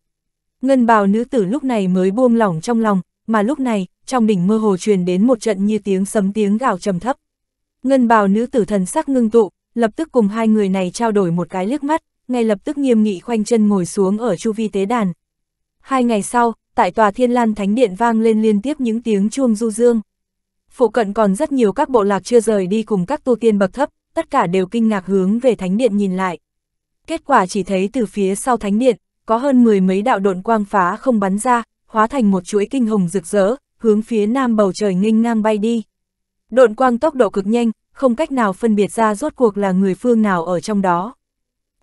Ngân bào nữ tử lúc này mới buông lỏng trong lòng, mà lúc này, trong đỉnh mơ hồ truyền đến một trận như tiếng sấm tiếng gào trầm thấp. Ngân bào nữ tử thần sắc ngưng tụ, lập tức cùng hai người này trao đổi một cái liếc mắt, ngay lập tức nghiêm nghị khoanh chân ngồi xuống ở chu vi tế đàn. Hai ngày sau, tại tòa thiên lan thánh điện vang lên liên tiếp những tiếng chuông du dương. Phụ cận còn rất nhiều các bộ lạc chưa rời đi cùng các tu tiên bậc thấp, tất cả đều kinh ngạc hướng về thánh điện nhìn lại kết quả chỉ thấy từ phía sau thánh điện, có hơn mười mấy đạo độn quang phá không bắn ra, hóa thành một chuỗi kinh hồng rực rỡ, hướng phía nam bầu trời nghênh ngang bay đi. Độn quang tốc độ cực nhanh, không cách nào phân biệt ra rốt cuộc là người phương nào ở trong đó.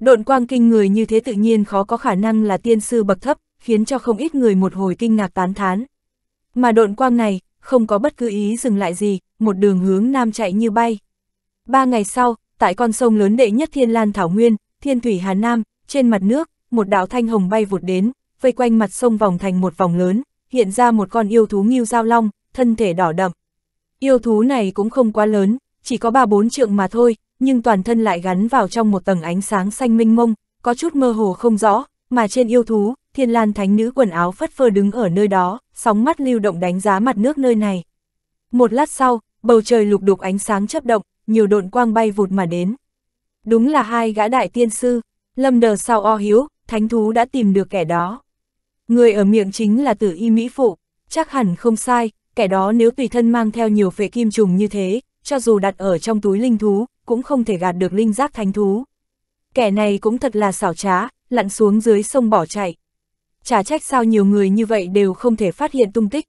Độn quang kinh người như thế tự nhiên khó có khả năng là tiên sư bậc thấp, khiến cho không ít người một hồi kinh ngạc tán thán. Mà độn quang này, không có bất cứ ý dừng lại gì, một đường hướng nam chạy như bay. Ba ngày sau, tại con sông lớn đệ nhất Thiên Lan Thảo Nguyên, thiên thủy Hà Nam, trên mặt nước, một đạo thanh hồng bay vụt đến, vây quanh mặt sông vòng thành một vòng lớn, hiện ra một con yêu thú nghiêu giao long, thân thể đỏ đậm. Yêu thú này cũng không quá lớn, chỉ có ba bốn trượng mà thôi, nhưng toàn thân lại gắn vào trong một tầng ánh sáng xanh minh mông, có chút mơ hồ không rõ, mà trên yêu thú, thiên lan thánh nữ quần áo phất phơ đứng ở nơi đó, sóng mắt lưu động đánh giá mặt nước nơi này. Một lát sau, bầu trời lục đục ánh sáng chớp động, nhiều độn quang bay vụt mà đến đúng là hai gã đại tiên sư, lâm đờ sau o hiếu, thánh thú đã tìm được kẻ đó. Người ở miệng chính là tử y Mỹ Phụ, chắc hẳn không sai, kẻ đó nếu tùy thân mang theo nhiều phệ kim trùng như thế, cho dù đặt ở trong túi linh thú, cũng không thể gạt được linh giác thánh thú. Kẻ này cũng thật là xảo trá, lặn xuống dưới sông bỏ chạy. Chả trách sao nhiều người như vậy đều không thể phát hiện tung tích.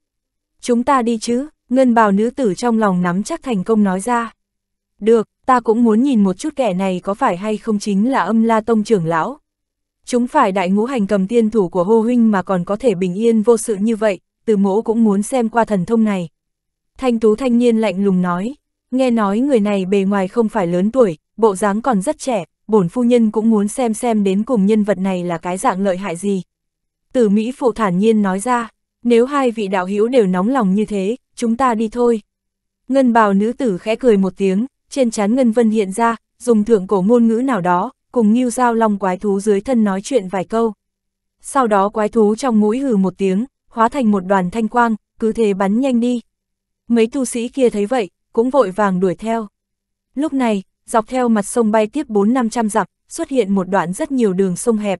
Chúng ta đi chứ, ngân bào nữ tử trong lòng nắm chắc thành công nói ra. Được, ta cũng muốn nhìn một chút kẻ này có phải hay không chính là âm la tông trưởng lão. Chúng phải đại ngũ hành cầm tiên thủ của hô huynh mà còn có thể bình yên vô sự như vậy, từ mỗ cũng muốn xem qua thần thông này. Thanh tú thanh niên lạnh lùng nói, nghe nói người này bề ngoài không phải lớn tuổi, bộ dáng còn rất trẻ, bổn phu nhân cũng muốn xem xem đến cùng nhân vật này là cái dạng lợi hại gì. Tử Mỹ phụ thản nhiên nói ra, nếu hai vị đạo hữu đều nóng lòng như thế, chúng ta đi thôi. Ngân bào nữ tử khẽ cười một tiếng, trên trán ngân vân hiện ra, dùng thượng cổ ngôn ngữ nào đó, cùng nghiêu giao long quái thú dưới thân nói chuyện vài câu. Sau đó quái thú trong mũi hừ một tiếng, hóa thành một đoàn thanh quang, cứ thế bắn nhanh đi. Mấy tu sĩ kia thấy vậy, cũng vội vàng đuổi theo. Lúc này, dọc theo mặt sông bay tiếp 4-500 dặm, xuất hiện một đoạn rất nhiều đường sông hẹp.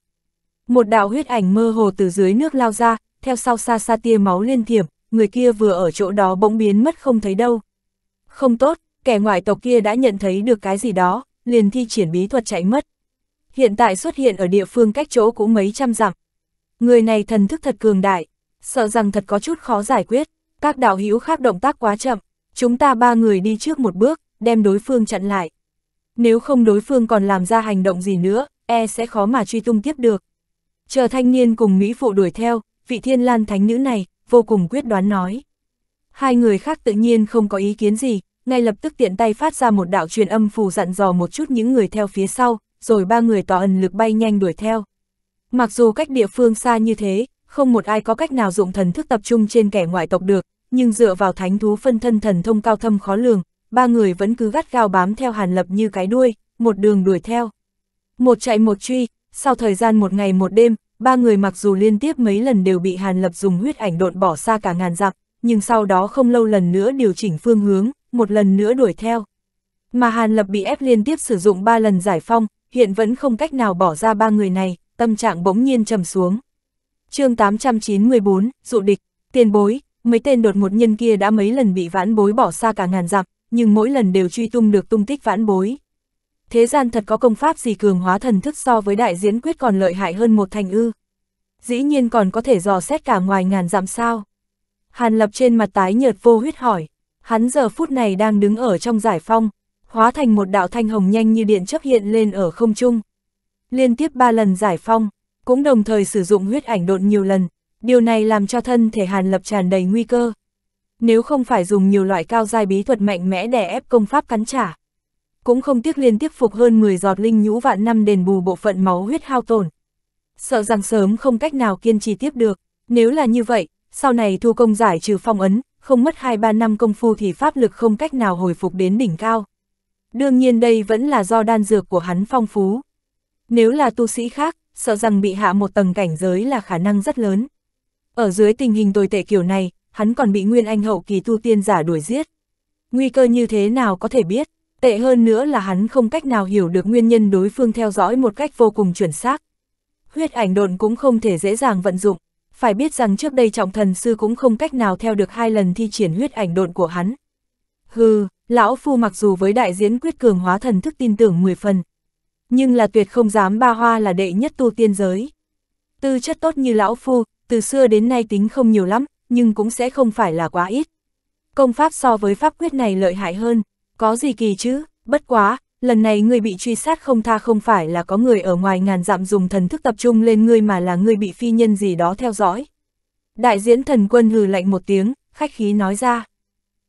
Một đạo huyết ảnh mơ hồ từ dưới nước lao ra, theo sau xa xa tia máu liên thiểm, người kia vừa ở chỗ đó bỗng biến mất không thấy đâu. Không tốt, kẻ ngoại tộc kia đã nhận thấy được cái gì đó, liền thi triển bí thuật chạy mất. Hiện tại xuất hiện ở địa phương cách chỗ cũng mấy trăm dặm. Người này thần thức thật cường đại, sợ rằng thật có chút khó giải quyết, các đạo hữu khác động tác quá chậm, chúng ta ba người đi trước một bước, đem đối phương chặn lại. Nếu không đối phương còn làm ra hành động gì nữa, e sẽ khó mà truy tung tiếp được. Chờ thanh niên cùng Mỹ phụ đuổi theo, vị thiên lan thánh nữ này, vô cùng quyết đoán nói. Hai người khác tự nhiên không có ý kiến gì, ngay lập tức tiện tay phát ra một đạo truyền âm phù dặn dò một chút những người theo phía sau, rồi ba người tỏ ẩn lực bay nhanh đuổi theo. Mặc dù cách địa phương xa như thế, không một ai có cách nào dụng thần thức tập trung trên kẻ ngoại tộc được, nhưng dựa vào thánh thú phân thân thần thông cao thâm khó lường, ba người vẫn cứ gắt gao bám theo Hàn Lập như cái đuôi, một đường đuổi theo. Một chạy một truy, sau thời gian một ngày một đêm, ba người mặc dù liên tiếp mấy lần đều bị Hàn Lập dùng huyết ảnh độn bỏ xa cả ngàn dặm, nhưng sau đó không lâu lần nữa điều chỉnh phương hướng, một lần nữa đuổi theo. Mà Hàn Lập bị ép liên tiếp sử dụng 3 lần giải phong, hiện vẫn không cách nào bỏ ra ba người này, tâm trạng bỗng nhiên trầm xuống. chương 894, dụ địch, tiền bối, mấy tên đột một nhân kia đã mấy lần bị vãn bối bỏ xa cả ngàn dặm, nhưng mỗi lần đều truy tung được tung tích vãn bối. Thế gian thật có công pháp gì cường hóa thần thức so với đại diễn quyết còn lợi hại hơn một thành ư. Dĩ nhiên còn có thể dò xét cả ngoài ngàn dặm sao. Hàn lập trên mặt tái nhợt vô huyết hỏi. Hắn giờ phút này đang đứng ở trong giải phong, hóa thành một đạo thanh hồng nhanh như điện chấp hiện lên ở không trung. Liên tiếp ba lần giải phong, cũng đồng thời sử dụng huyết ảnh độn nhiều lần, điều này làm cho thân thể Hàn Lập tràn đầy nguy cơ. Nếu không phải dùng nhiều loại cao giai bí thuật mạnh mẽ đè ép công pháp cắn trả, cũng không tiếc liên tiếp phục hơn 10 giọt linh nhũ vạn năm đền bù bộ phận máu huyết hao tổn. Sợ rằng sớm không cách nào kiên trì tiếp được, nếu là như vậy, sau này thu công giải trừ phong ấn, không mất 2-3 năm công phu thì pháp lực không cách nào hồi phục đến đỉnh cao. Đương nhiên đây vẫn là do đan dược của hắn phong phú. Nếu là tu sĩ khác, sợ rằng bị hạ một tầng cảnh giới là khả năng rất lớn. Ở dưới tình hình tồi tệ kiểu này, hắn còn bị nguyên anh hậu kỳ tu tiên giả đuổi giết. Nguy cơ như thế nào có thể biết, tệ hơn nữa là hắn không cách nào hiểu được nguyên nhân đối phương theo dõi một cách vô cùng chuẩn xác. Huyết ảnh độn cũng không thể dễ dàng vận dụng, phải biết rằng trước đây trọng thần sư cũng không cách nào theo được hai lần thi triển huyết ảnh độn của hắn. Hừ, lão phu mặc dù với đại diễn quyết cường hóa thần thức tin tưởng 10 phần, nhưng là tuyệt không dám ba hoa là đệ nhất tu tiên giới. Tư chất tốt như lão phu, từ xưa đến nay tính không nhiều lắm, nhưng cũng sẽ không phải là quá ít. Công pháp so với pháp quyết này lợi hại hơn, có gì kỳ chứ, bất quá, lần này ngươi bị truy sát không tha không phải là có người ở ngoài ngàn dặm dùng thần thức tập trung lên ngươi mà là ngươi bị phi nhân gì đó theo dõi. Đại diễn thần quân hừ lạnh một tiếng, khách khí nói ra.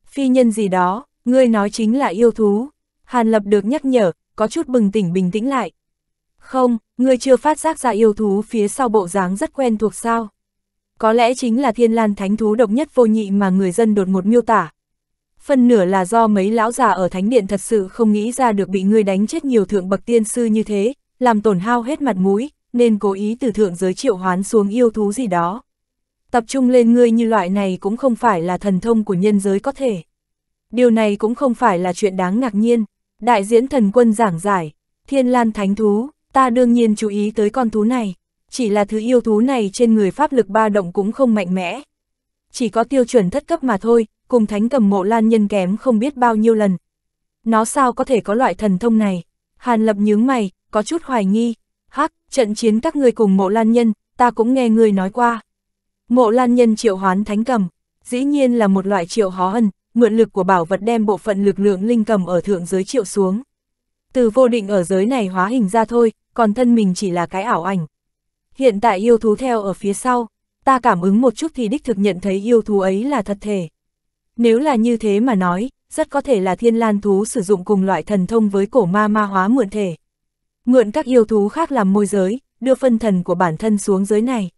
Phi nhân gì đó, ngươi nói chính là yêu thú. Hàn lập được nhắc nhở, có chút bừng tỉnh bình tĩnh lại. Không, ngươi chưa phát giác ra yêu thú phía sau bộ dáng rất quen thuộc sao. Có lẽ chính là thiên lan thánh thú độc nhất vô nhị mà người dân đột ngột miêu tả, phần nửa là do mấy lão già ở thánh điện thật sự không nghĩ ra được bị ngươi đánh chết nhiều thượng bậc tiên sư như thế, làm tổn hao hết mặt mũi, nên cố ý từ thượng giới triệu hoán xuống yêu thú gì đó. Tập trung lên ngươi như loại này cũng không phải là thần thông của nhân giới có thể. Điều này cũng không phải là chuyện đáng ngạc nhiên. Đại diễn thần quân giảng giải, thiên lan thánh thú, ta đương nhiên chú ý tới con thú này. Chỉ là thứ yêu thú này trên người pháp lực ba động cũng không mạnh mẽ. Chỉ có tiêu chuẩn thất cấp mà thôi, cùng thánh cầm mộ lan nhân kém không biết bao nhiêu lần. Nó sao có thể có loại thần thông này? Hàn lập nhướng mày, có chút hoài nghi. Hắc, trận chiến các người cùng mộ lan nhân, ta cũng nghe người nói qua. Mộ lan nhân triệu hoán thánh cầm, dĩ nhiên là một loại triệu hó hân mượn lực của bảo vật đem bộ phận lực lượng linh cầm ở thượng giới triệu xuống. Từ vô định ở giới này hóa hình ra thôi, còn thân mình chỉ là cái ảo ảnh. Hiện tại yêu thú theo ở phía sau, ta cảm ứng một chút thì đích thực nhận thấy yêu thú ấy là thật thể. Nếu là như thế mà nói, rất có thể là thiên lan thú sử dụng cùng loại thần thông với cổ ma ma hóa mượn thể. Mượn các yêu thú khác làm môi giới, đưa phân thần của bản thân xuống giới này.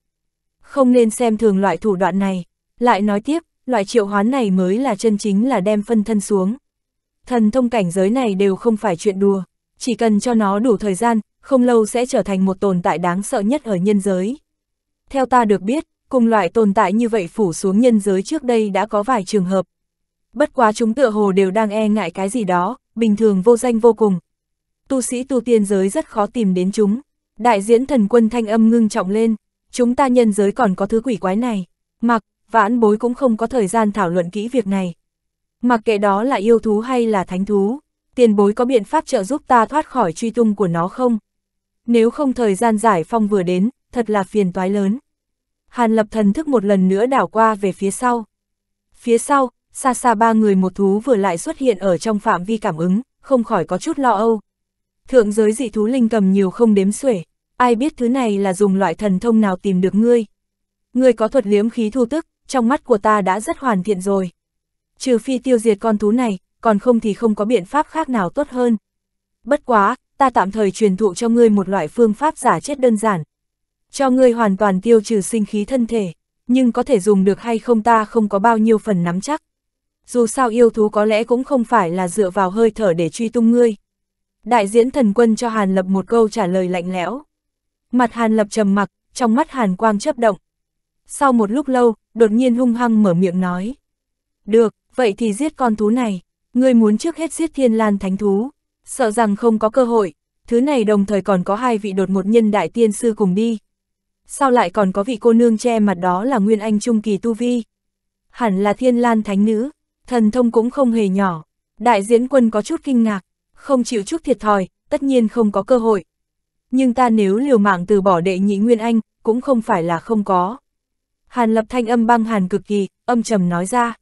Không nên xem thường loại thủ đoạn này. Lại nói tiếp, loại triệu hoán này mới là chân chính là đem phân thân xuống. Thần thông cảnh giới này đều không phải chuyện đùa, chỉ cần cho nó đủ thời gian, không lâu sẽ trở thành một tồn tại đáng sợ nhất ở nhân giới. Theo ta được biết, cùng loại tồn tại như vậy phủ xuống nhân giới trước đây đã có vài trường hợp. Bất quá chúng tựa hồ đều đang e ngại cái gì đó, bình thường vô danh vô cùng. Tu sĩ tu tiên giới rất khó tìm đến chúng. Đại diễn thần quân thanh âm ngưng trọng lên, chúng ta nhân giới còn có thứ quỷ quái này. Mặc, vãn bối cũng không có thời gian thảo luận kỹ việc này. Mặc kệ đó là yêu thú hay là thánh thú, tiền bối có biện pháp trợ giúp ta thoát khỏi truy tung của nó không? Nếu không thời gian giải phong vừa đến, thật là phiền toái lớn. Hàn lập thần thức một lần nữa đảo qua về phía sau. Phía sau, xa xa ba người một thú vừa lại xuất hiện ở trong phạm vi cảm ứng, không khỏi có chút lo âu. Thượng giới dị thú linh cầm nhiều không đếm xuể, ai biết thứ này là dùng loại thần thông nào tìm được ngươi. Ngươi có thuật liếm khí thu tức, trong mắt của ta đã rất hoàn thiện rồi. Trừ phi tiêu diệt con thú này, còn không thì không có biện pháp khác nào tốt hơn. Bất quá, ta tạm thời truyền thụ cho ngươi một loại phương pháp giả chết đơn giản, cho ngươi hoàn toàn tiêu trừ sinh khí thân thể, nhưng có thể dùng được hay không ta không có bao nhiêu phần nắm chắc. Dù sao yêu thú có lẽ cũng không phải là dựa vào hơi thở để truy tung ngươi. Đại diễn thần quân cho Hàn Lập một câu trả lời lạnh lẽo. Mặt Hàn Lập trầm mặc, trong mắt Hàn Quang chấp động. Sau một lúc lâu, đột nhiên hung hăng mở miệng nói. Được, vậy thì giết con thú này. Ngươi muốn trước hết giết thiên lan thánh thú. Sợ rằng không có cơ hội. Thứ này đồng thời còn có hai vị đột một nhân đại tiên sư cùng đi, sao lại còn có vị cô nương che mặt đó là Nguyên Anh Trung Kỳ Tu Vi. Hẳn là thiên lan thánh nữ, thần thông cũng không hề nhỏ. Đại diễn quân có chút kinh ngạc, không chịu chút thiệt thòi, tất nhiên không có cơ hội. Nhưng ta nếu liều mạng từ bỏ đệ nhị Nguyên Anh, cũng không phải là không có. Hàn lập thanh âm băng hàn cực kỳ, âm trầm nói ra.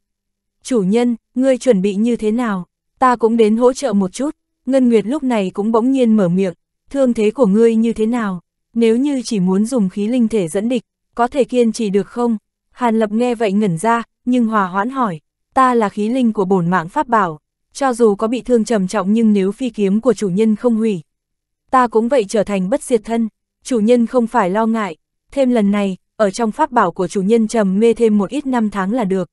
Chủ nhân, ngươi chuẩn bị như thế nào? Ta cũng đến hỗ trợ một chút. Ngân Nguyệt lúc này cũng bỗng nhiên mở miệng. Thương thế của ngươi như thế nào? nếu như chỉ muốn dùng khí linh thể dẫn địch, có thể kiên trì được không? Hàn Lập nghe vậy ngẩn ra, nhưng hòa hoãn hỏi, ta là khí linh của bổn mạng pháp bảo, cho dù có bị thương trầm trọng nhưng nếu phi kiếm của chủ nhân không hủy, ta cũng vậy trở thành bất diệt thân, chủ nhân không phải lo ngại, thêm lần này, ở trong pháp bảo của chủ nhân trầm mê thêm một ít năm tháng là được.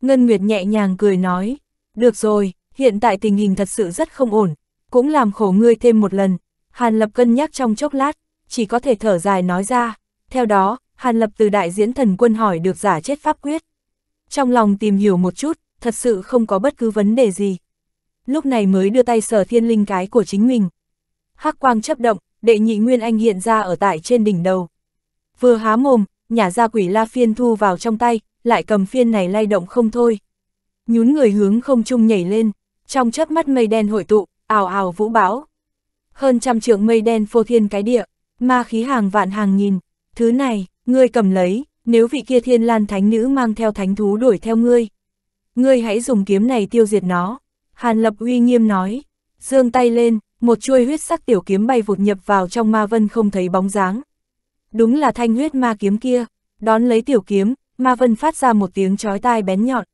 Ngân Nguyệt nhẹ nhàng cười nói, được rồi, hiện tại tình hình thật sự rất không ổn, cũng làm khổ ngươi thêm một lần, Hàn Lập cân nhắc trong chốc lát, chỉ có thể thở dài nói ra. Theo đó, Hàn Lập từ đại diễn thần quân hỏi được giả chết pháp quyết. Trong lòng tìm hiểu một chút, thật sự không có bất cứ vấn đề gì. Lúc này mới đưa tay sờ thiên linh cái của chính mình. hắc quang chấp động, đệ nhị nguyên anh hiện ra ở tại trên đỉnh đầu. Vừa há mồm, nhả ra quỷ la phiên thu vào trong tay, lại cầm phiên này lay động không thôi. Nhún người hướng không trung nhảy lên, trong chớp mắt mây đen hội tụ, ào ào vũ bão. Hơn trăm trượng mây đen phô thiên cái địa. Ma khí hàng vạn hàng nghìn, thứ này, ngươi cầm lấy, nếu vị kia thiên lan thánh nữ mang theo thánh thú đuổi theo ngươi. Ngươi hãy dùng kiếm này tiêu diệt nó. Hàn lập uy nghiêm nói, giương tay lên, một chuôi huyết sắc tiểu kiếm bay vụt nhập vào trong ma vân không thấy bóng dáng. Đúng là thanh huyết ma kiếm kia, đón lấy tiểu kiếm, ma vân phát ra một tiếng chói tai bén nhọn.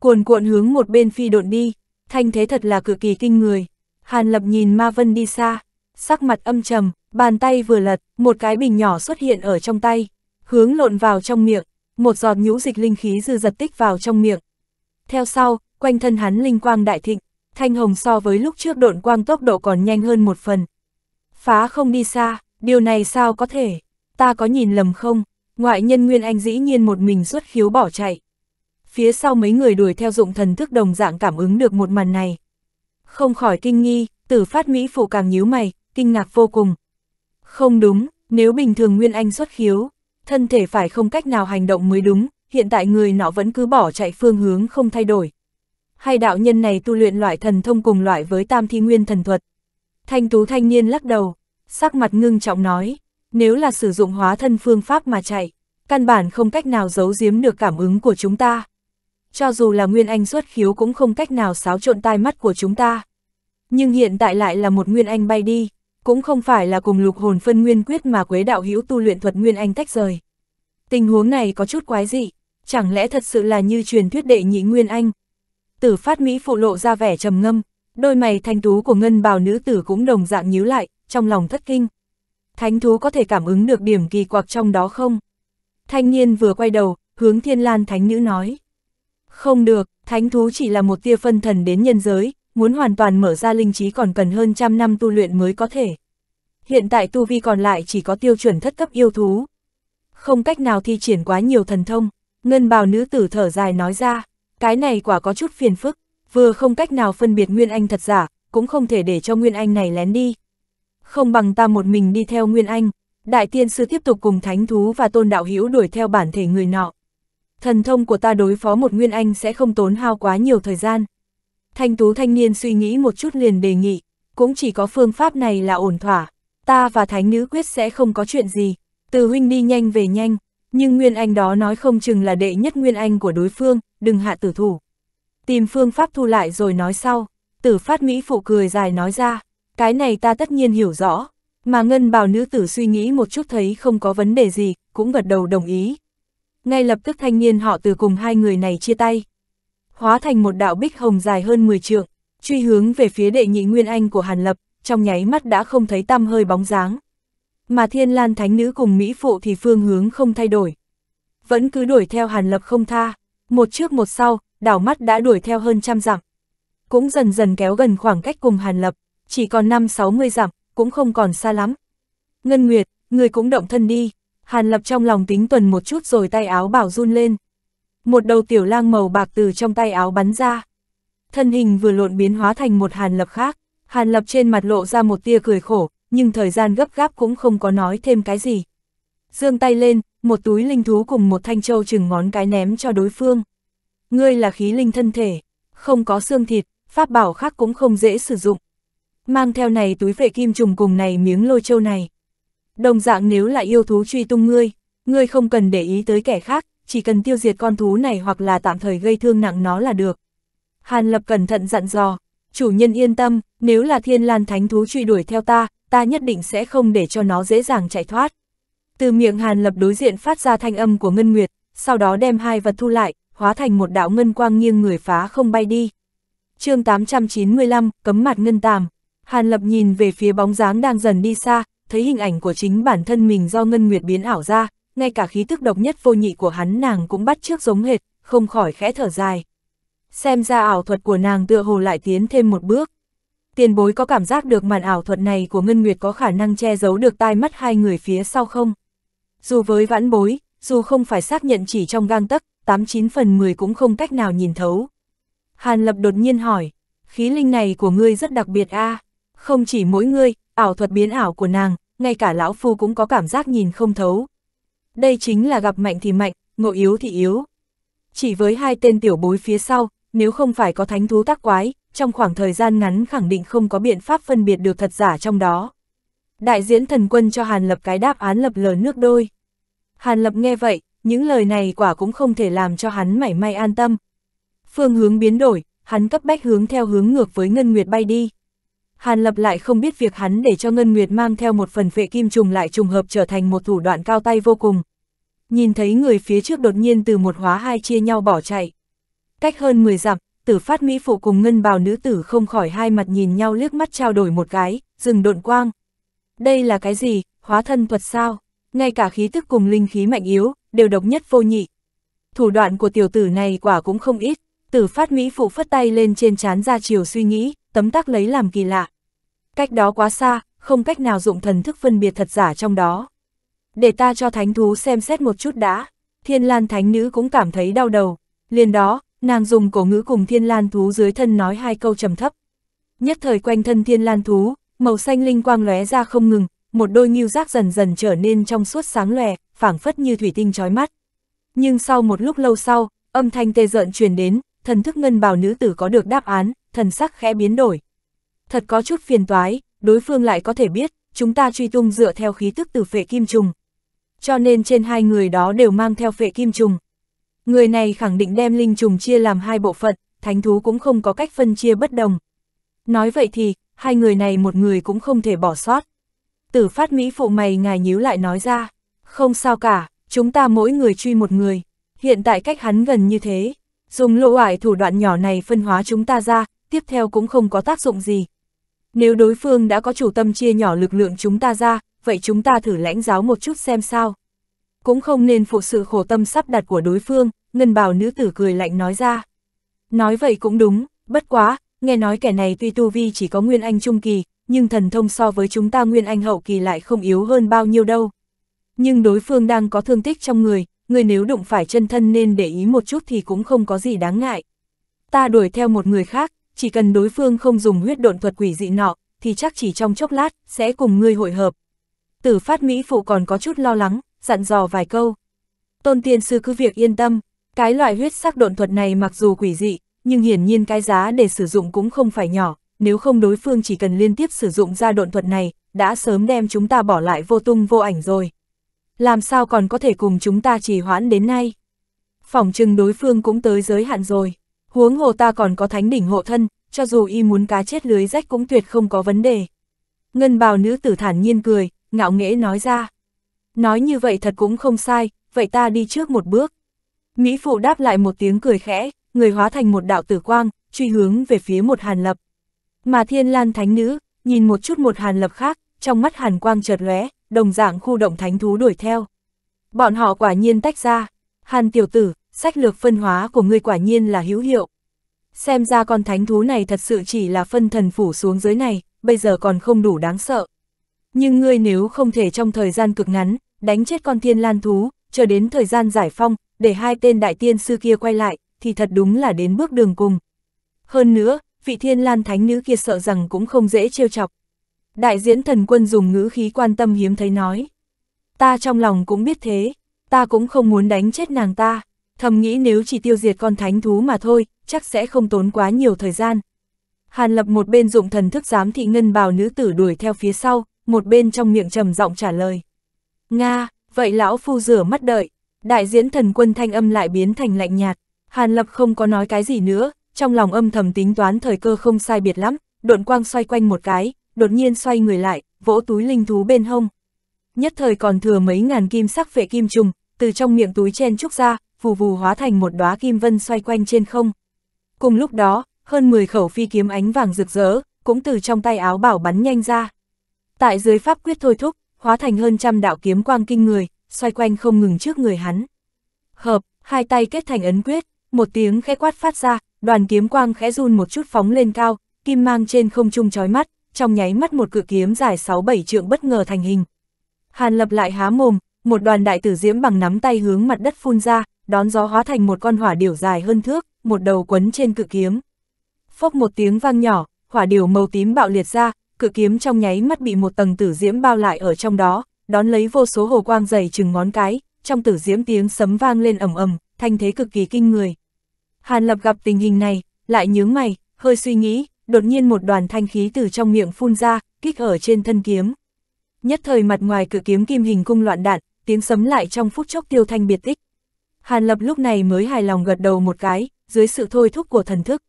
Cuồn cuộn hướng một bên phi độn đi, thanh thế thật là cực kỳ kinh người. Hàn lập nhìn ma vân đi xa, sắc mặt âm trầm, Bàn tay vừa lật, một cái bình nhỏ xuất hiện ở trong tay, hướng lộn vào trong miệng, một giọt nhũ dịch linh khí dư giật tích vào trong miệng. Theo sau, quanh thân hắn linh quang đại thịnh, thanh hồng so với lúc trước độn quang tốc độ còn nhanh hơn một phần. Phá không đi xa, điều này sao có thể, ta có nhìn lầm không, ngoại nhân Nguyên Anh dĩ nhiên một mình xuất khiếu bỏ chạy. Phía sau mấy người đuổi theo dụng thần thức đồng dạng cảm ứng được một màn này. Không khỏi kinh nghi, tử phát Mỹ phụ càng nhíu mày, kinh ngạc vô cùng, không đúng, nếu bình thường Nguyên Anh xuất khiếu, thân thể phải không cách nào hành động mới đúng, hiện tại người nọ vẫn cứ bỏ chạy phương hướng không thay đổi. Hay đạo nhân này tu luyện loại thần thông cùng loại với tam thi nguyên thần thuật. Thanh tú thanh niên lắc đầu, sắc mặt ngưng trọng nói, nếu là sử dụng hóa thân phương pháp mà chạy, căn bản không cách nào giấu giếm được cảm ứng của chúng ta. Cho dù là Nguyên Anh xuất khiếu cũng không cách nào xáo trộn tai mắt của chúng ta. Nhưng hiện tại lại là một Nguyên Anh bay đi, cũng không phải là cùng lục hồn phân nguyên quyết mà quế đạo hữu tu luyện thuật nguyên anh tách rời. Tình huống này có chút quái dị, chẳng lẽ thật sự là như truyền thuyết đệ nhị nguyên anh. Tử phát Mỹ phụ lộ ra vẻ trầm ngâm, đôi mày thanh tú của ngân bào nữ tử cũng đồng dạng nhíu lại, trong lòng thất kinh. Thánh thú có thể cảm ứng được điểm kỳ quặc trong đó không? Thanh niên vừa quay đầu, hướng thiên lan thánh nữ nói. Không được, thánh thú chỉ là một tia phân thần đến nhân giới, muốn hoàn toàn mở ra linh trí còn cần hơn trăm năm tu luyện mới có thể. Hiện tại tu vi còn lại chỉ có tiêu chuẩn thất cấp yêu thú. Không cách nào thi triển quá nhiều thần thông, ngân bào nữ tử thở dài nói ra, cái này quả có chút phiền phức, vừa không cách nào phân biệt Nguyên Anh thật giả, cũng không thể để cho Nguyên Anh này lén đi. Không bằng ta một mình đi theo Nguyên Anh, Đại Tiên Sư tiếp tục cùng Thánh Thú và Tôn Đạo Hữu đuổi theo bản thể người nọ. Thần thông của ta đối phó một Nguyên Anh sẽ không tốn hao quá nhiều thời gian, Thanh tú thanh niên suy nghĩ một chút liền đề nghị, cũng chỉ có phương pháp này là ổn thỏa, ta và thánh nữ quyết sẽ không có chuyện gì, từ huynh đi nhanh về nhanh, nhưng Nguyên Anh đó nói không chừng là đệ nhất Nguyên Anh của đối phương, đừng hạ tử thủ. Tìm phương pháp thu lại rồi nói sau, tử phát Mỹ phụ cười dài nói ra, cái này ta tất nhiên hiểu rõ, mà ngân bào nữ tử suy nghĩ một chút thấy không có vấn đề gì, cũng gật đầu đồng ý. Ngay lập tức thanh niên họ từ cùng hai người này chia tay hóa thành một đạo bích hồng dài hơn 10 trượng, truy hướng về phía đệ nhị nguyên anh của Hàn Lập, trong nháy mắt đã không thấy tăm hơi bóng dáng. Mà Thiên Lan Thánh Nữ cùng Mỹ Phụ thì phương hướng không thay đổi. Vẫn cứ đuổi theo Hàn Lập không tha, một trước một sau, đảo mắt đã đuổi theo hơn trăm dặm. Cũng dần dần kéo gần khoảng cách cùng Hàn Lập, chỉ còn năm sáu mươi dặm, cũng không còn xa lắm. Ngân Nguyệt, người cũng động thân đi, Hàn Lập trong lòng tính tuần một chút rồi tay áo bảo run lên, một đầu tiểu lang màu bạc từ trong tay áo bắn ra. Thân hình vừa lộn biến hóa thành một hàn lập khác, hàn lập trên mặt lộ ra một tia cười khổ, nhưng thời gian gấp gáp cũng không có nói thêm cái gì. Dương tay lên, một túi linh thú cùng một thanh châu chừng ngón cái ném cho đối phương. Ngươi là khí linh thân thể, không có xương thịt, pháp bảo khác cũng không dễ sử dụng. Mang theo này túi vệ kim trùng cùng này miếng lôi châu này. Đồng dạng nếu là yêu thú truy tung ngươi, ngươi không cần để ý tới kẻ khác, chỉ cần tiêu diệt con thú này hoặc là tạm thời gây thương nặng nó là được. Hàn Lập cẩn thận dặn dò, chủ nhân yên tâm, nếu là thiên lan thánh thú truy đuổi theo ta, ta nhất định sẽ không để cho nó dễ dàng chạy thoát. Từ miệng Hàn Lập đối diện phát ra thanh âm của Ngân Nguyệt, sau đó đem hai vật thu lại, hóa thành một đạo ngân quang nghiêng người phá không bay đi. chương 895, cấm mặt ngân tàm. Hàn Lập nhìn về phía bóng dáng đang dần đi xa, thấy hình ảnh của chính bản thân mình do Ngân Nguyệt biến ảo ra, ngay cả khí tức độc nhất vô nhị của hắn nàng cũng bắt trước giống hệt, không khỏi khẽ thở dài. Xem ra ảo thuật của nàng tựa hồ lại tiến thêm một bước. Tiền bối có cảm giác được màn ảo thuật này của Ngân Nguyệt có khả năng che giấu được tai mắt hai người phía sau không? Dù với vãn bối, dù không phải xác nhận chỉ trong gang tấc, 89 phần 10 cũng không cách nào nhìn thấu. Hàn Lập đột nhiên hỏi, khí linh này của ngươi rất đặc biệt a à? Không chỉ mỗi ngươi, ảo thuật biến ảo của nàng, ngay cả lão phu cũng có cảm giác nhìn không thấu, đây chính là gặp mạnh thì mạnh, ngộ yếu thì yếu. Chỉ với hai tên tiểu bối phía sau, nếu không phải có thánh thú tác quái, trong khoảng thời gian ngắn khẳng định không có biện pháp phân biệt được thật giả trong đó. Đại diễn thần quân cho Hàn Lập cái đáp án lập lờ nước đôi. Hàn Lập nghe vậy, những lời này quả cũng không thể làm cho hắn mảy may an tâm. Phương hướng biến đổi, hắn cấp bách hướng theo hướng ngược với Ngân Nguyệt bay đi. Hàn Lập lại không biết việc hắn để cho Ngân Nguyệt mang theo một phần vệ kim trùng lại trùng hợp trở thành một thủ đoạn cao tay vô cùng. Nhìn thấy người phía trước đột nhiên từ một hóa hai chia nhau bỏ chạy. Cách hơn 10 dặm, tử phát Mỹ phụ cùng Ngân bào nữ tử không khỏi hai mặt nhìn nhau liếc mắt trao đổi một cái, dừng độn quang. Đây là cái gì, hóa thân thuật sao? Ngay cả khí tức cùng linh khí mạnh yếu, đều độc nhất vô nhị. Thủ đoạn của tiểu tử này quả cũng không ít, tử phát Mỹ phụ phất tay lên trên chán ra chiều suy nghĩ, tấm tắc lấy làm kỳ lạ. Cách đó quá xa, không cách nào dụng thần thức phân biệt thật giả trong đó. Để ta cho thánh thú xem xét một chút đã, thiên lan thánh nữ cũng cảm thấy đau đầu. Liền đó, nàng dùng cổ ngữ cùng thiên lan thú dưới thân nói hai câu trầm thấp. Nhất thời quanh thân thiên lan thú, màu xanh linh quang lóe ra không ngừng, một đôi nghiêu giác dần dần trở nên trong suốt sáng lòe, phảng phất như thủy tinh trói mắt. Nhưng sau một lúc lâu sau, âm thanh tê dợn truyền đến, thần thức ngân bào nữ tử có được đáp án, thần sắc khẽ biến đổi. Thật có chút phiền toái, đối phương lại có thể biết, chúng ta truy tung dựa theo khí tức từ phệ kim trùng. Cho nên trên hai người đó đều mang theo phệ kim trùng. Người này khẳng định đem linh trùng chia làm hai bộ phận, thánh thú cũng không có cách phân chia bất đồng. Nói vậy thì, hai người này một người cũng không thể bỏ sót. Tử phát Mỹ phụ mày ngài nhíu lại nói ra, không sao cả, chúng ta mỗi người truy một người, hiện tại cách hắn gần như thế, Dùng lộ ải thủ đoạn nhỏ này phân hóa chúng ta ra, tiếp theo cũng không có tác dụng gì. Nếu đối phương đã có chủ tâm chia nhỏ lực lượng chúng ta ra, vậy chúng ta thử lãnh giáo một chút xem sao. Cũng không nên phụ sự khổ tâm sắp đặt của đối phương, ngân bào nữ tử cười lạnh nói ra. Nói vậy cũng đúng, bất quá, nghe nói kẻ này tuy tu vi chỉ có nguyên anh trung kỳ, nhưng thần thông so với chúng ta nguyên anh hậu kỳ lại không yếu hơn bao nhiêu đâu. Nhưng đối phương đang có thương tích trong người, người nếu đụng phải chân thân nên để ý một chút thì cũng không có gì đáng ngại. Ta đuổi theo một người khác, chỉ cần đối phương không dùng huyết độn thuật quỷ dị nọ, thì chắc chỉ trong chốc lát, sẽ cùng ngươi hội hợp. Tử phát Mỹ phụ còn có chút lo lắng, dặn dò vài câu. Tôn tiên sư cứ việc yên tâm, cái loại huyết sắc độn thuật này mặc dù quỷ dị, nhưng hiển nhiên cái giá để sử dụng cũng không phải nhỏ, nếu không đối phương chỉ cần liên tiếp sử dụng ra độn thuật này, đã sớm đem chúng ta bỏ lại vô tung vô ảnh rồi làm sao còn có thể cùng chúng ta trì hoãn đến nay. Phỏng chừng đối phương cũng tới giới hạn rồi, huống hồ ta còn có thánh đỉnh hộ thân, cho dù y muốn cá chết lưới rách cũng tuyệt không có vấn đề. Ngân bào nữ tử thản nhiên cười, ngạo nghễ nói ra. Nói như vậy thật cũng không sai, vậy ta đi trước một bước. Mỹ phụ đáp lại một tiếng cười khẽ, người hóa thành một đạo tử quang, truy hướng về phía một hàn lập. Mà thiên lan thánh nữ, nhìn một chút một hàn lập khác, trong mắt hàn quang chợt lóe, đồng dạng khu động thánh thú đuổi theo. Bọn họ quả nhiên tách ra, hàn tiểu tử, sách lược phân hóa của ngươi quả nhiên là hữu hiệu. Xem ra con thánh thú này thật sự chỉ là phân thần phủ xuống dưới này, bây giờ còn không đủ đáng sợ. Nhưng ngươi nếu không thể trong thời gian cực ngắn, đánh chết con thiên lan thú, chờ đến thời gian giải phong, để hai tên đại tiên sư kia quay lại, thì thật đúng là đến bước đường cùng. Hơn nữa, vị thiên lan thánh nữ kia sợ rằng cũng không dễ trêu chọc. Đại diễn thần quân dùng ngữ khí quan tâm hiếm thấy nói. Ta trong lòng cũng biết thế, ta cũng không muốn đánh chết nàng ta, thầm nghĩ nếu chỉ tiêu diệt con thánh thú mà thôi, chắc sẽ không tốn quá nhiều thời gian. Hàn lập một bên dụng thần thức giám thị ngân bào nữ tử đuổi theo phía sau, một bên trong miệng trầm giọng trả lời. Nga, vậy lão phu rửa mắt đợi, đại diễn thần quân thanh âm lại biến thành lạnh nhạt, Hàn lập không có nói cái gì nữa, trong lòng âm thầm tính toán thời cơ không sai biệt lắm, độn quang xoay quanh một cái, đột nhiên xoay người lại, vỗ túi linh thú bên hông. Nhất thời còn thừa mấy ngàn kim sắc vệ kim trùng, từ trong miệng túi chen trúc ra, vù vù hóa thành một đóa kim vân xoay quanh trên không. Cùng lúc đó, hơn 10 khẩu phi kiếm ánh vàng rực rỡ, cũng từ trong tay áo bảo bắn nhanh ra. Tại dưới pháp quyết thôi thúc, hóa thành hơn trăm đạo kiếm quang kinh người, xoay quanh không ngừng trước người hắn. Hợp, hai tay kết thành ấn quyết, một tiếng khẽ quát phát ra, đoàn kiếm quang khẽ run một chút phóng lên cao, kim mang trên không trung chói mắt, trong nháy mắt một cự kiếm dài 6-7 trượng bất ngờ thành hình. Hàn lập lại há mồm, một đoàn đại tử diễm bằng nắm tay hướng mặt đất phun ra, đón gió hóa thành một con hỏa điểu dài hơn thước, một đầu quấn trên cự kiếm. Phốc một tiếng vang nhỏ, hỏa điểu màu tím bạo liệt ra, cự kiếm trong nháy mắt bị một tầng tử diễm bao lại ở trong đó, đón lấy vô số hồ quang dày chừng ngón cái, trong tử diễm tiếng sấm vang lên ầm ầm, thanh thế cực kỳ kinh người. Hàn Lập gặp tình hình này, lại nhướng mày, hơi suy nghĩ, đột nhiên một đoàn thanh khí từ trong miệng phun ra, kích ở trên thân kiếm. Nhất thời mặt ngoài cự kiếm kim hình cung loạn đạn, tiếng sấm lại trong phút chốc tiêu thanh biệt tích. Hàn Lập lúc này mới hài lòng gật đầu một cái, dưới sự thôi thúc của thần thức.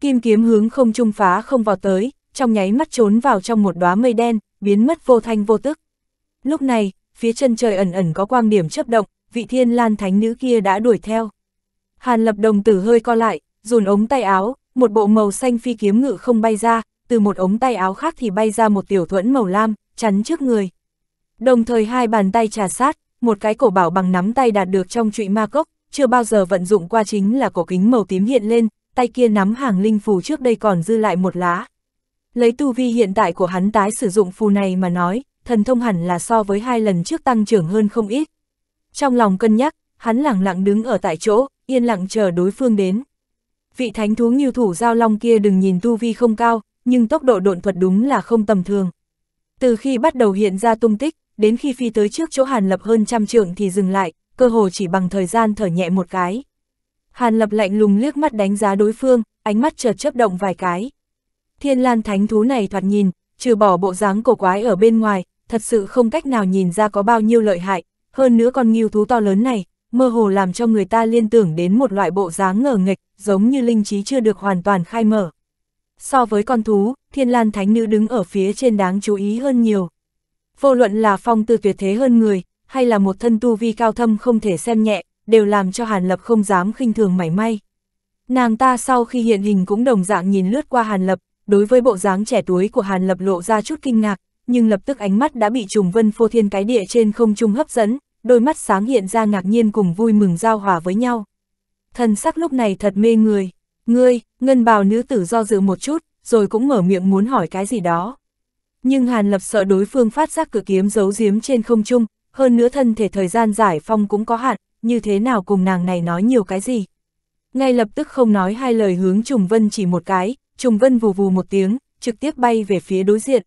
Kim kiếm hướng không trung phá không vào tới, trong nháy mắt trốn vào trong một đóa mây đen, biến mất vô thanh vô tức. Lúc này, phía chân trời ẩn ẩn có quang điểm chớp động, vị thiên lan thánh nữ kia đã đuổi theo. Hàn Lập đồng tử hơi co lại, dùn ống tay áo, một bộ màu xanh phi kiếm ngự không bay ra, từ một ống tay áo khác thì bay ra một tiểu thuẫn màu lam, chắn trước người. Đồng thời hai bàn tay trà sát, một cái cổ bảo bằng nắm tay đạt được trong trụy ma cốc, chưa bao giờ vận dụng qua chính là cổ kính màu tím hiện lên, tay kia nắm hàng linh phù trước đây còn dư lại một lá. Lấy tu vi hiện tại của hắn tái sử dụng phù này mà nói, thần thông hẳn là so với hai lần trước tăng trưởng hơn không ít. Trong lòng cân nhắc, hắn lặng lặng đứng ở tại chỗ, yên lặng chờ đối phương đến vị thánh thú nghiêu thủ giao long kia đừng nhìn tu vi không cao, nhưng tốc độ độn thuật đúng là không tầm thường. Từ khi bắt đầu hiện ra tung tích, đến khi phi tới trước chỗ Hàn Lập hơn trăm trượng thì dừng lại, cơ hồ chỉ bằng thời gian thở nhẹ một cái. Hàn Lập lạnh lùng liếc mắt đánh giá đối phương, ánh mắt chợt chớp động vài cái. Thiên Lan Thánh thú này thoạt nhìn, trừ bỏ bộ dáng cổ quái ở bên ngoài, thật sự không cách nào nhìn ra có bao nhiêu lợi hại, hơn nữa con nghiêu thú to lớn này, mơ hồ làm cho người ta liên tưởng đến một loại bộ dáng ngờ nghịch, giống như linh trí chưa được hoàn toàn khai mở. So với con thú, thiên lan thánh nữ đứng ở phía trên đáng chú ý hơn nhiều. Vô luận là phong tư tuyệt thế hơn người, hay là một thân tu vi cao thâm không thể xem nhẹ, đều làm cho Hàn Lập không dám khinh thường mảy may. Nàng ta sau khi hiện hình cũng đồng dạng nhìn lướt qua Hàn Lập, đối với bộ dáng trẻ tuổi của Hàn Lập lộ ra chút kinh ngạc, nhưng lập tức ánh mắt đã bị trùng vân phô thiên cái địa trên không trung hấp dẫn, đôi mắt sáng hiện ra ngạc nhiên cùng vui mừng giao hòa với nhau thần sắc lúc này thật mê người. Ngươi, ngân bào nữ tử do dự một chút, rồi cũng mở miệng muốn hỏi cái gì đó. Nhưng Hàn Lập sợ đối phương phát giác cửa kiếm giấu giếm trên không trung, hơn nữa thân thể thời gian giải phong cũng có hạn, như thế nào cùng nàng này nói nhiều cái gì. Ngay lập tức không nói hai lời hướng Trùng Vân chỉ một cái, Trùng Vân vù vù một tiếng, trực tiếp bay về phía đối diện.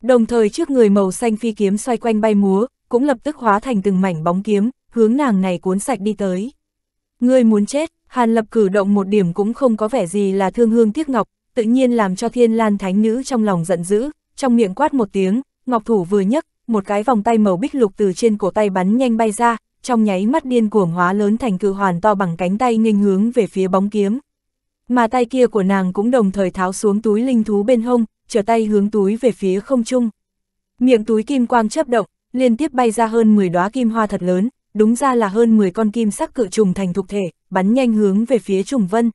Đồng thời trước người màu xanh phi kiếm xoay quanh bay múa, cũng lập tức hóa thành từng mảnh bóng kiếm, hướng nàng này cuốn sạch đi tới. Ngươi muốn chết, Hàn Lập cử động một điểm cũng không có vẻ gì là thương hương tiếc ngọc, tự nhiên làm cho Thiên Lan Thánh Nữ trong lòng giận dữ, trong miệng quát một tiếng, ngọc thủ vừa nhấc, một cái vòng tay màu bích lục từ trên cổ tay bắn nhanh bay ra, trong nháy mắt điên cuồng hóa lớn thành cự hoàn to bằng cánh tay nghênh hướng về phía bóng kiếm. Mà tay kia của nàng cũng đồng thời tháo xuống túi linh thú bên hông, trở tay hướng túi về phía không trung. Miệng túi kim quang chớp động, liên tiếp bay ra hơn 10 đóa kim hoa thật lớn, đúng ra là hơn 10 con kim sắc cự trùng thành thuộc thể, bắn nhanh hướng về phía trùng vân.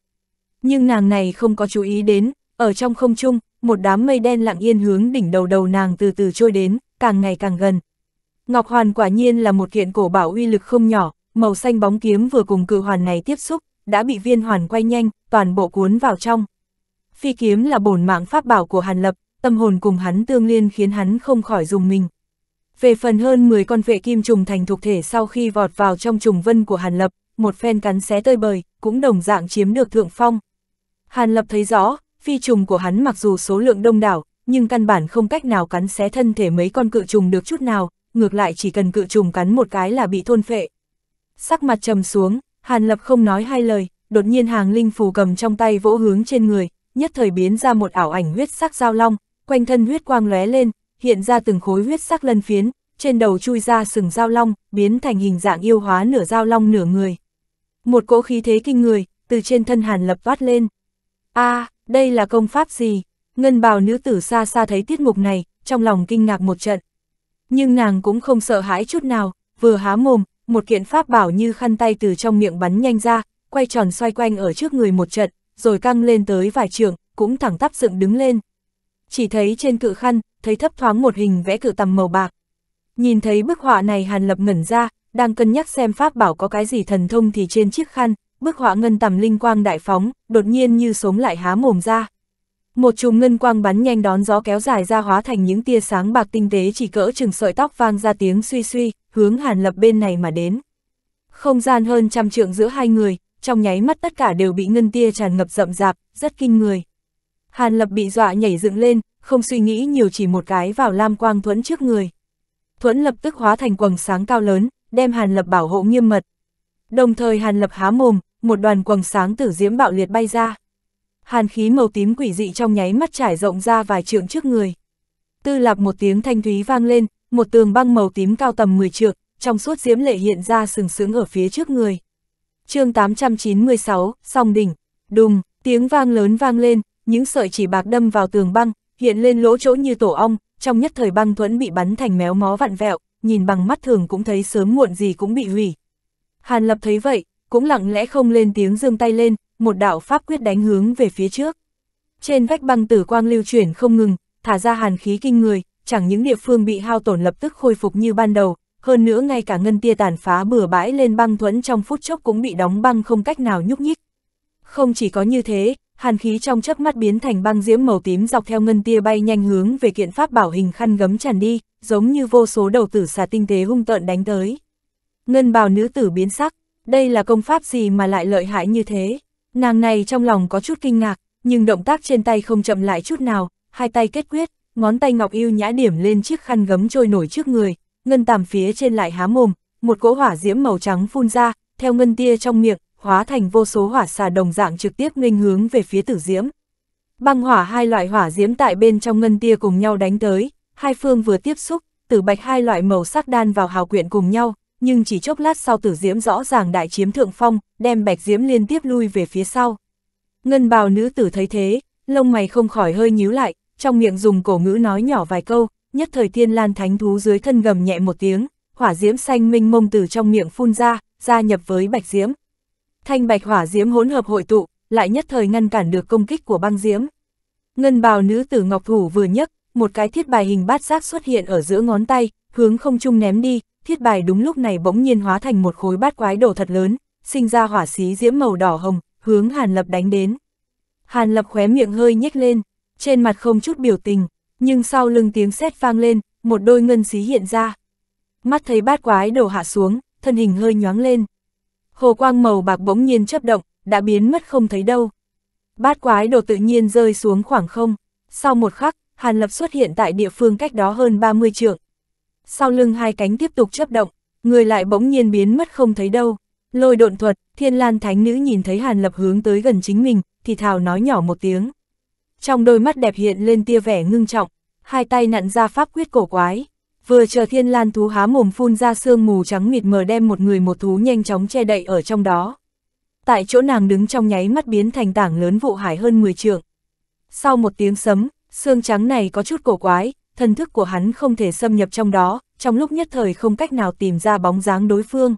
Nhưng nàng này không có chú ý đến, ở trong không trung, một đám mây đen lặng yên hướng đỉnh đầu đầu nàng từ từ trôi đến, càng ngày càng gần. Ngọc Hoàn quả nhiên là một kiện cổ bảo uy lực không nhỏ, màu xanh bóng kiếm vừa cùng cự hoàn này tiếp xúc, đã bị viên hoàn quay nhanh, toàn bộ cuốn vào trong. Phi kiếm là bổn mạng pháp bảo của Hàn Lập, tâm hồn cùng hắn tương liên khiến hắn không khỏi dùng mình. Về phần hơn 10 con vệ kim trùng thành thuộc thể sau khi vọt vào trong trùng vân của Hàn Lập, một phen cắn xé tơi bời, cũng đồng dạng chiếm được thượng phong. Hàn Lập thấy rõ, phi trùng của hắn mặc dù số lượng đông đảo, nhưng căn bản không cách nào cắn xé thân thể mấy con cự trùng được chút nào, ngược lại chỉ cần cự trùng cắn một cái là bị thôn phệ. Sắc mặt trầm xuống, Hàn Lập không nói hai lời, đột nhiên hàng linh phù cầm trong tay vỗ hướng trên người, nhất thời biến ra một ảo ảnh huyết sắc giao long, quanh thân huyết quang lóe lên, hiện ra từng khối huyết sắc lân phiến, trên đầu chui ra sừng dao long, biến thành hình dạng yêu hóa nửa dao long nửa người. Một cỗ khí thế kinh người, từ trên thân hàn lập vát lên. a à, đây là công pháp gì? Ngân bào nữ tử xa xa thấy tiết mục này, trong lòng kinh ngạc một trận. Nhưng nàng cũng không sợ hãi chút nào, vừa há mồm, một kiện pháp bảo như khăn tay từ trong miệng bắn nhanh ra, quay tròn xoay quanh ở trước người một trận, rồi căng lên tới vài trường, cũng thẳng tắp dựng đứng lên chỉ thấy trên cự khăn, thấy thấp thoáng một hình vẽ cự tầm màu bạc. Nhìn thấy bức họa này Hàn Lập ngẩn ra, đang cân nhắc xem pháp bảo có cái gì thần thông thì trên chiếc khăn, bức họa ngân tầm linh quang đại phóng, đột nhiên như sống lại há mồm ra. Một chùm ngân quang bắn nhanh đón gió kéo dài ra hóa thành những tia sáng bạc tinh tế chỉ cỡ chừng sợi tóc vang ra tiếng suy suy, hướng Hàn Lập bên này mà đến. Không gian hơn trăm trượng giữa hai người, trong nháy mắt tất cả đều bị ngân tia tràn ngập rậm rạp, rất kinh người. Hàn Lập bị dọa nhảy dựng lên, không suy nghĩ nhiều chỉ một cái vào Lam Quang Thuẫn trước người. Thuẫn lập tức hóa thành quầng sáng cao lớn, đem Hàn Lập bảo hộ nghiêm mật. Đồng thời Hàn Lập há mồm, một đoàn quầng sáng tử diễm bạo liệt bay ra. Hàn khí màu tím quỷ dị trong nháy mắt trải rộng ra vài trượng trước người. Tư lạp một tiếng thanh thúy vang lên, một tường băng màu tím cao tầm 10 trượng, trong suốt diễm lệ hiện ra sừng sững ở phía trước người. chương 896, song đỉnh, đùng, tiếng vang lớn vang lên, những sợi chỉ bạc đâm vào tường băng, hiện lên lỗ chỗ như tổ ong, trong nhất thời băng thuẫn bị bắn thành méo mó vặn vẹo, nhìn bằng mắt thường cũng thấy sớm muộn gì cũng bị hủy. Hàn Lập thấy vậy, cũng lặng lẽ không lên tiếng dương tay lên, một đạo pháp quyết đánh hướng về phía trước. Trên vách băng tử quang lưu chuyển không ngừng, thả ra hàn khí kinh người, chẳng những địa phương bị hao tổn lập tức khôi phục như ban đầu, hơn nữa ngay cả ngân tia tàn phá bừa bãi lên băng thuẫn trong phút chốc cũng bị đóng băng không cách nào nhúc nhích. Không chỉ có như thế, hàn khí trong chớp mắt biến thành băng diễm màu tím dọc theo ngân tia bay nhanh hướng về kiện pháp bảo hình khăn gấm tràn đi, giống như vô số đầu tử xà tinh tế hung tợn đánh tới. Ngân bào nữ tử biến sắc, đây là công pháp gì mà lại lợi hại như thế? Nàng này trong lòng có chút kinh ngạc, nhưng động tác trên tay không chậm lại chút nào, hai tay kết quyết, ngón tay ngọc yêu nhã điểm lên chiếc khăn gấm trôi nổi trước người, ngân tàm phía trên lại há mồm, một cỗ hỏa diễm màu trắng phun ra, theo ngân tia trong miệng, hóa thành vô số hỏa xà đồng dạng trực tiếp nghênh hướng về phía tử diễm. Băng hỏa hai loại hỏa diễm tại bên trong ngân tia cùng nhau đánh tới, hai phương vừa tiếp xúc, tử bạch hai loại màu sắc đan vào hào quyện cùng nhau, nhưng chỉ chốc lát sau tử diễm rõ ràng đại chiếm thượng phong, đem bạch diễm liên tiếp lui về phía sau. Ngân bào nữ tử thấy thế, lông mày không khỏi hơi nhíu lại, trong miệng dùng cổ ngữ nói nhỏ vài câu, nhất thời thiên lan thánh thú dưới thân gầm nhẹ một tiếng, hỏa diễm xanh minh mông từ trong miệng phun ra, gia nhập với bạch diễm, Thanh bạch hỏa diễm hỗn hợp hội tụ, lại nhất thời ngăn cản được công kích của băng diễm. Ngân bào nữ tử Ngọc Thủ vừa nhấc, một cái thiết bài hình bát giác xuất hiện ở giữa ngón tay, hướng không trung ném đi, thiết bài đúng lúc này bỗng nhiên hóa thành một khối bát quái đồ thật lớn, sinh ra hỏa xí diễm màu đỏ hồng, hướng Hàn Lập đánh đến. Hàn Lập khóe miệng hơi nhếch lên, trên mặt không chút biểu tình, nhưng sau lưng tiếng sét vang lên, một đôi ngân xí hiện ra. Mắt thấy bát quái đồ hạ xuống, thân hình hơi nhoáng lên. Hồ quang màu bạc bỗng nhiên chấp động, đã biến mất không thấy đâu. Bát quái đồ tự nhiên rơi xuống khoảng không. Sau một khắc, Hàn Lập xuất hiện tại địa phương cách đó hơn 30 trượng. Sau lưng hai cánh tiếp tục chấp động, người lại bỗng nhiên biến mất không thấy đâu. Lôi độn thuật, thiên lan thánh nữ nhìn thấy Hàn Lập hướng tới gần chính mình, thì thào nói nhỏ một tiếng. Trong đôi mắt đẹp hiện lên tia vẻ ngưng trọng, hai tay nặn ra pháp quyết cổ quái vừa chờ thiên lan thú há mồm phun ra sương mù trắng mịt mờ đem một người một thú nhanh chóng che đậy ở trong đó. Tại chỗ nàng đứng trong nháy mắt biến thành tảng lớn vụ hải hơn 10 trượng. Sau một tiếng sấm, sương trắng này có chút cổ quái, thần thức của hắn không thể xâm nhập trong đó, trong lúc nhất thời không cách nào tìm ra bóng dáng đối phương.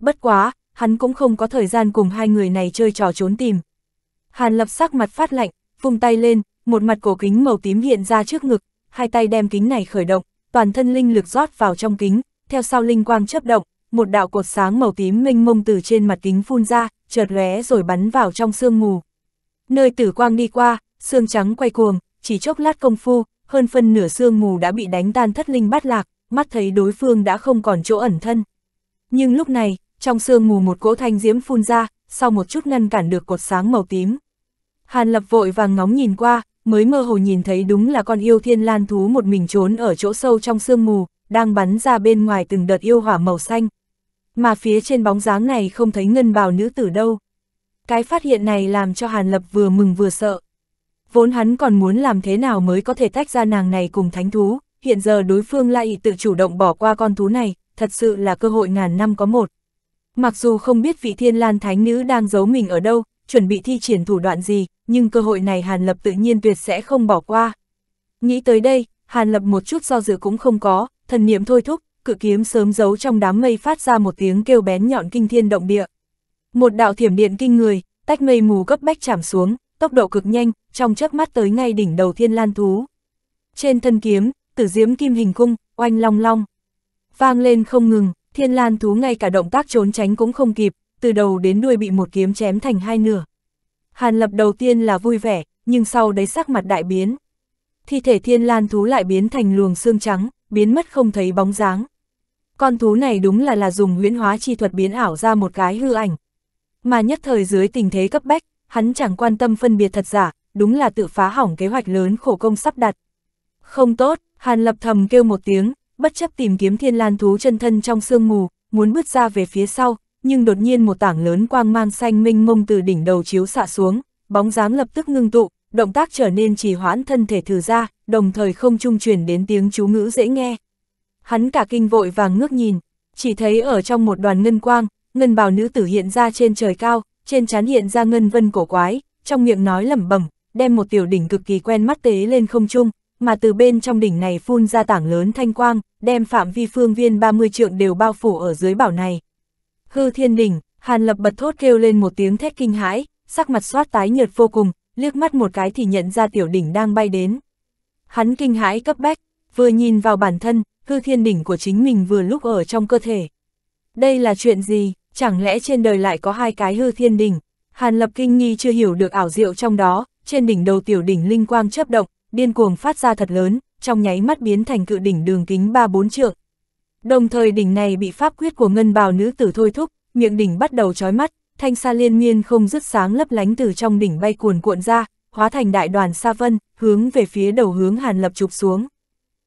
Bất quá, hắn cũng không có thời gian cùng hai người này chơi trò trốn tìm. Hàn lập sắc mặt phát lạnh, vung tay lên, một mặt cổ kính màu tím hiện ra trước ngực, hai tay đem kính này khởi động, toàn thân linh lực rót vào trong kính, theo sau linh quang chớp động, một đạo cột sáng màu tím mênh mông từ trên mặt kính phun ra, chợt lóe rồi bắn vào trong sương mù. Nơi tử quang đi qua, sương trắng quay cuồng, chỉ chốc lát công phu, hơn phân nửa sương mù đã bị đánh tan thất linh bát lạc, mắt thấy đối phương đã không còn chỗ ẩn thân. Nhưng lúc này, trong sương mù một cỗ thanh diễm phun ra, sau một chút ngăn cản được cột sáng màu tím. Hàn Lập vội vàng ngóng nhìn qua, mới mơ hồ nhìn thấy đúng là con yêu thiên lan thú một mình trốn ở chỗ sâu trong sương mù, đang bắn ra bên ngoài từng đợt yêu hỏa màu xanh. Mà phía trên bóng dáng này không thấy ngân bào nữ tử đâu. Cái phát hiện này làm cho Hàn Lập vừa mừng vừa sợ. Vốn hắn còn muốn làm thế nào mới có thể tách ra nàng này cùng thánh thú, hiện giờ đối phương lại tự chủ động bỏ qua con thú này, thật sự là cơ hội ngàn năm có một. Mặc dù không biết vị thiên lan thánh nữ đang giấu mình ở đâu, chuẩn bị thi triển thủ đoạn gì, nhưng cơ hội này Hàn Lập tự nhiên tuyệt sẽ không bỏ qua. Nghĩ tới đây, Hàn Lập một chút do dự cũng không có, thần niệm thôi thúc, cự kiếm sớm giấu trong đám mây phát ra một tiếng kêu bén nhọn kinh thiên động địa. Một đạo thiểm điện kinh người, tách mây mù gấp bách chạm xuống, tốc độ cực nhanh, trong chớp mắt tới ngay đỉnh đầu thiên lan thú. Trên thân kiếm, tử diễm kim hình cung, oanh long long. Vang lên không ngừng, thiên lan thú ngay cả động tác trốn tránh cũng không kịp, từ đầu đến đuôi bị một kiếm chém thành hai nửa. Hàn lập đầu tiên là vui vẻ, nhưng sau đấy sắc mặt đại biến. Thi thể thiên lan thú lại biến thành luồng xương trắng, biến mất không thấy bóng dáng. Con thú này đúng là là dùng huyễn hóa chi thuật biến ảo ra một cái hư ảnh. Mà nhất thời dưới tình thế cấp bách, hắn chẳng quan tâm phân biệt thật giả, đúng là tự phá hỏng kế hoạch lớn khổ công sắp đặt. Không tốt, Hàn lập thầm kêu một tiếng, bất chấp tìm kiếm thiên lan thú chân thân trong sương mù, muốn bước ra về phía sau, nhưng đột nhiên một tảng lớn quang mang xanh minh mông từ đỉnh đầu chiếu xạ xuống, bóng dáng lập tức ngưng tụ, động tác trở nên trì hoãn thân thể thử ra, đồng thời không trung truyền đến tiếng chú ngữ dễ nghe. Hắn cả kinh vội vàng ngước nhìn, chỉ thấy ở trong một đoàn ngân quang, ngân bào nữ tử hiện ra trên trời cao, trên trán hiện ra ngân vân cổ quái, trong miệng nói lẩm bẩm, đem một tiểu đỉnh cực kỳ quen mắt tế lên không trung, mà từ bên trong đỉnh này phun ra tảng lớn thanh quang, đem phạm vi phương viên 30 trượng đều bao phủ ở dưới bảo này. Hư thiên đỉnh, Hàn Lập bật thốt kêu lên một tiếng thét kinh hãi, sắc mặt xoát tái nhợt vô cùng, liếc mắt một cái thì nhận ra tiểu đỉnh đang bay đến. Hắn kinh hãi cấp bách, vừa nhìn vào bản thân, hư thiên đỉnh của chính mình vừa lúc ở trong cơ thể. Đây là chuyện gì, chẳng lẽ trên đời lại có hai cái hư thiên đỉnh? Hàn Lập kinh nghi chưa hiểu được ảo diệu trong đó, trên đỉnh đầu tiểu đỉnh linh quang chớp động, điên cuồng phát ra thật lớn, trong nháy mắt biến thành cự đỉnh đường kính 3-4 trượng, Đồng thời đỉnh này bị pháp quyết của ngân bào nữ tử thôi thúc, miệng đỉnh bắt đầu chói mắt, thanh sa liên miên không dứt sáng lấp lánh từ trong đỉnh bay cuồn cuộn ra, hóa thành đại đoàn sa vân, hướng về phía đầu hướng Hàn Lập chụp xuống.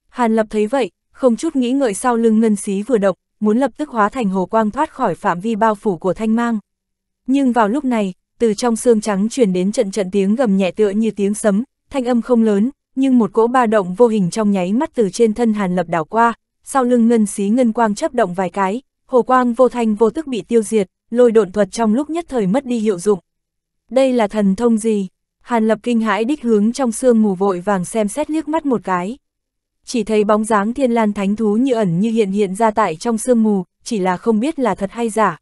Hàn Lập thấy vậy, không chút nghĩ ngợi sau lưng ngân xí vừa động, muốn lập tức hóa thành hồ quang thoát khỏi phạm vi bao phủ của thanh mang. Nhưng vào lúc này, từ trong xương trắng truyền đến trận trận tiếng gầm nhẹ tựa như tiếng sấm, thanh âm không lớn, nhưng một cỗ ba động vô hình trong nháy mắt từ trên thân Hàn Lập đảo qua, sau lưng ngân xí ngân quang chấp động vài cái, hồ quang vô thanh vô tức bị tiêu diệt, lôi độn thuật trong lúc nhất thời mất đi hiệu dụng. Đây là thần thông gì? Hàn lập kinh hãi đích hướng trong sương mù vội vàng xem xét liếc mắt một cái. Chỉ thấy bóng dáng thiên lan thánh thú như ẩn như hiện hiện ra tại trong sương mù, chỉ là không biết là thật hay giả.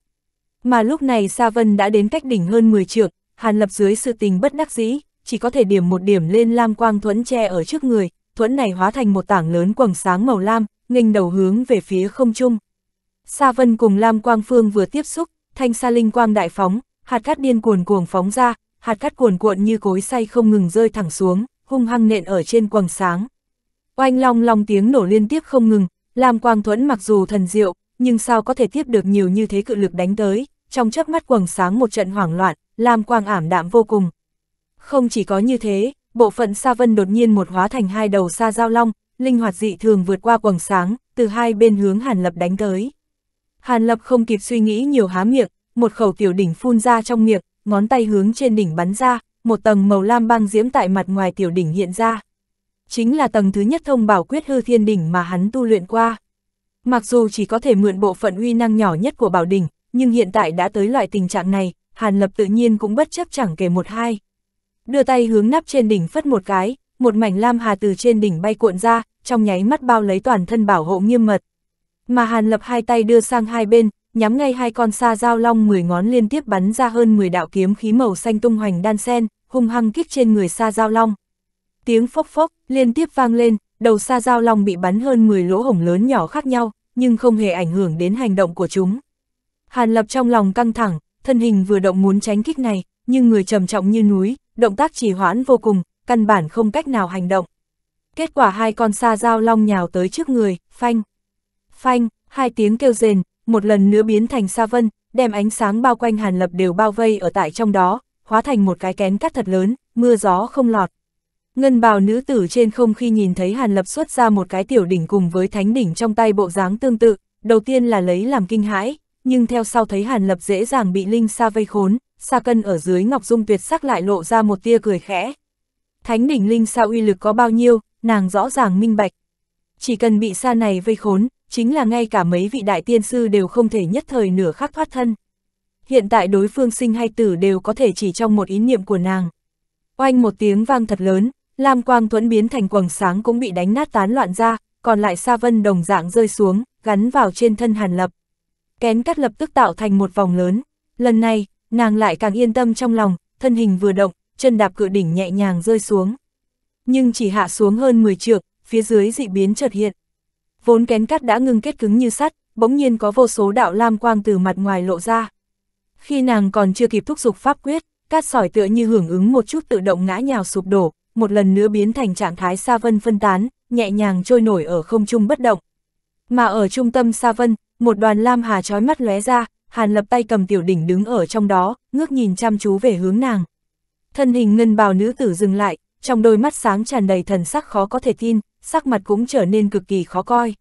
Mà lúc này Sa Vân đã đến cách đỉnh hơn 10 trượng, Hàn lập dưới sự tình bất đắc dĩ, chỉ có thể điểm một điểm lên lam quang thuẫn che ở trước người, thuẫn này hóa thành một tảng lớn quầng sáng màu lam, nghênh đầu hướng về phía không trung. Sa Vân cùng Lam Quang Phương vừa tiếp xúc, thanh sa linh quang đại phóng, hạt cát điên cuồn cuồng phóng ra, hạt cát cuồn cuộn như cối xay không ngừng rơi thẳng xuống, hung hăng nện ở trên quầng sáng. Oanh long long tiếng nổ liên tiếp không ngừng, Lam Quang Thuẫn mặc dù thần diệu, nhưng sao có thể tiếp được nhiều như thế cự lực đánh tới, trong chớp mắt quầng sáng một trận hoảng loạn, Lam Quang ảm đạm vô cùng. Không chỉ có như thế, bộ phận Sa Vân đột nhiên một hóa thành hai đầu Sa Giao Long, linh hoạt dị thường vượt qua quầng sáng, từ hai bên hướng Hàn Lập đánh tới. Hàn Lập không kịp suy nghĩ nhiều há miệng, một khẩu tiểu đỉnh phun ra trong miệng, ngón tay hướng trên đỉnh bắn ra, một tầng màu lam băng diễm tại mặt ngoài tiểu đỉnh hiện ra. Chính là tầng thứ nhất thông bảo quyết hư thiên đỉnh mà hắn tu luyện qua. Mặc dù chỉ có thể mượn bộ phận uy năng nhỏ nhất của bảo đỉnh, nhưng hiện tại đã tới loại tình trạng này, Hàn Lập tự nhiên cũng bất chấp chẳng kể một hai. Đưa tay hướng nắp trên đỉnh phất một cái, một mảnh lam hà từ trên đỉnh bay cuộn ra, trong nháy mắt bao lấy toàn thân bảo hộ nghiêm mật. Mà Hàn Lập hai tay đưa sang hai bên, nhắm ngay hai con sa dao long 10 ngón liên tiếp bắn ra hơn 10 đạo kiếm khí màu xanh tung hoành đan sen, hung hăng kích trên người sa dao long. Tiếng phốc phốc liên tiếp vang lên, đầu sa dao long bị bắn hơn 10 lỗ hổng lớn nhỏ khác nhau, nhưng không hề ảnh hưởng đến hành động của chúng. Hàn Lập trong lòng căng thẳng, thân hình vừa động muốn tránh kích này, nhưng người trầm trọng như núi, động tác trì hoãn vô cùng, căn bản không cách nào hành động. Kết quả hai con sa dao long nhào tới trước người, phanh. Phanh, hai tiếng kêu rền, một lần nữa biến thành sa vân, đem ánh sáng bao quanh Hàn Lập đều bao vây ở tại trong đó, hóa thành một cái kén cắt thật lớn, mưa gió không lọt. Ngân bào nữ tử trên không khi nhìn thấy Hàn Lập xuất ra một cái tiểu đỉnh cùng với thánh đỉnh trong tay bộ dáng tương tự, đầu tiên là lấy làm kinh hãi, nhưng theo sau thấy Hàn Lập dễ dàng bị Linh Sa vây khốn, Sa Cân ở dưới Ngọc Dung tuyệt sắc lại lộ ra một tia cười khẽ, thánh đỉnh linh sao uy lực có bao nhiêu, nàng rõ ràng minh bạch. Chỉ cần bị sa này vây khốn, chính là ngay cả mấy vị đại tiên sư đều không thể nhất thời nửa khắc thoát thân. Hiện tại đối phương sinh hay tử đều có thể chỉ trong một ý niệm của nàng. Oanh một tiếng vang thật lớn, Lam Quang thuẫn biến thành quầng sáng cũng bị đánh nát tán loạn ra, còn lại Sa Vân đồng dạng rơi xuống, gắn vào trên thân Hàn Lập. Kén cắt lập tức tạo thành một vòng lớn. Lần này, nàng lại càng yên tâm trong lòng, thân hình vừa động, chân đạp cửa đỉnh nhẹ nhàng rơi xuống. Nhưng chỉ hạ xuống hơn 10 trượng, phía dưới dị biến chợt hiện. Vốn kén cắt đã ngưng kết cứng như sắt, bỗng nhiên có vô số đạo lam quang từ mặt ngoài lộ ra. Khi nàng còn chưa kịp thúc giục pháp quyết, cát sỏi tựa như hưởng ứng một chút tự động ngã nhào sụp đổ, một lần nữa biến thành trạng thái sa vân phân tán, nhẹ nhàng trôi nổi ở không trung bất động. Mà ở trung tâm sa vân, một đoàn lam hà chói mắt lóe ra, Hàn Lập tay cầm tiểu đỉnh đứng ở trong đó, ngước nhìn chăm chú về hướng nàng. Thân hình ngân bào nữ tử dừng lại, trong đôi mắt sáng tràn đầy thần sắc khó có thể tin, sắc mặt cũng trở nên cực kỳ khó coi.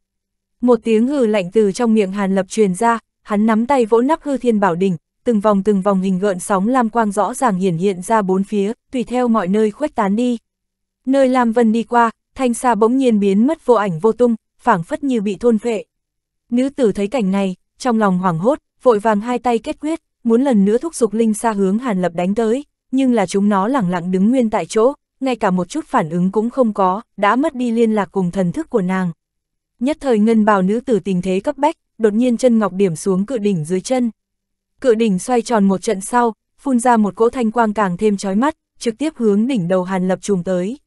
Một tiếng hừ lạnh từ trong miệng Hàn Lập truyền ra, hắn nắm tay vỗ nắp hư thiên bảo đỉnh, từng vòng từng vòng hình gợn sóng lam quang rõ ràng hiển hiện ra bốn phía, tùy theo mọi nơi khuếch tán đi. Nơi Lam Vân đi qua, thanh xa bỗng nhiên biến mất vô ảnh vô tung, phảng phất như bị thôn phệ. Nữ tử thấy cảnh này, trong lòng hoảng hốt, vội vàng hai tay kết quyết, muốn lần nữa thúc giục linh xa hướng Hàn Lập đánh tới nhưng là chúng nó lẳng lặng đứng nguyên tại chỗ, ngay cả một chút phản ứng cũng không có, đã mất đi liên lạc cùng thần thức của nàng. Nhất thời ngân bào nữ tử tình thế cấp bách, đột nhiên chân ngọc điểm xuống cự đỉnh dưới chân. Cự đỉnh xoay tròn một trận sau, phun ra một cỗ thanh quang càng thêm chói mắt, trực tiếp hướng đỉnh đầu Hàn Lập trùng tới.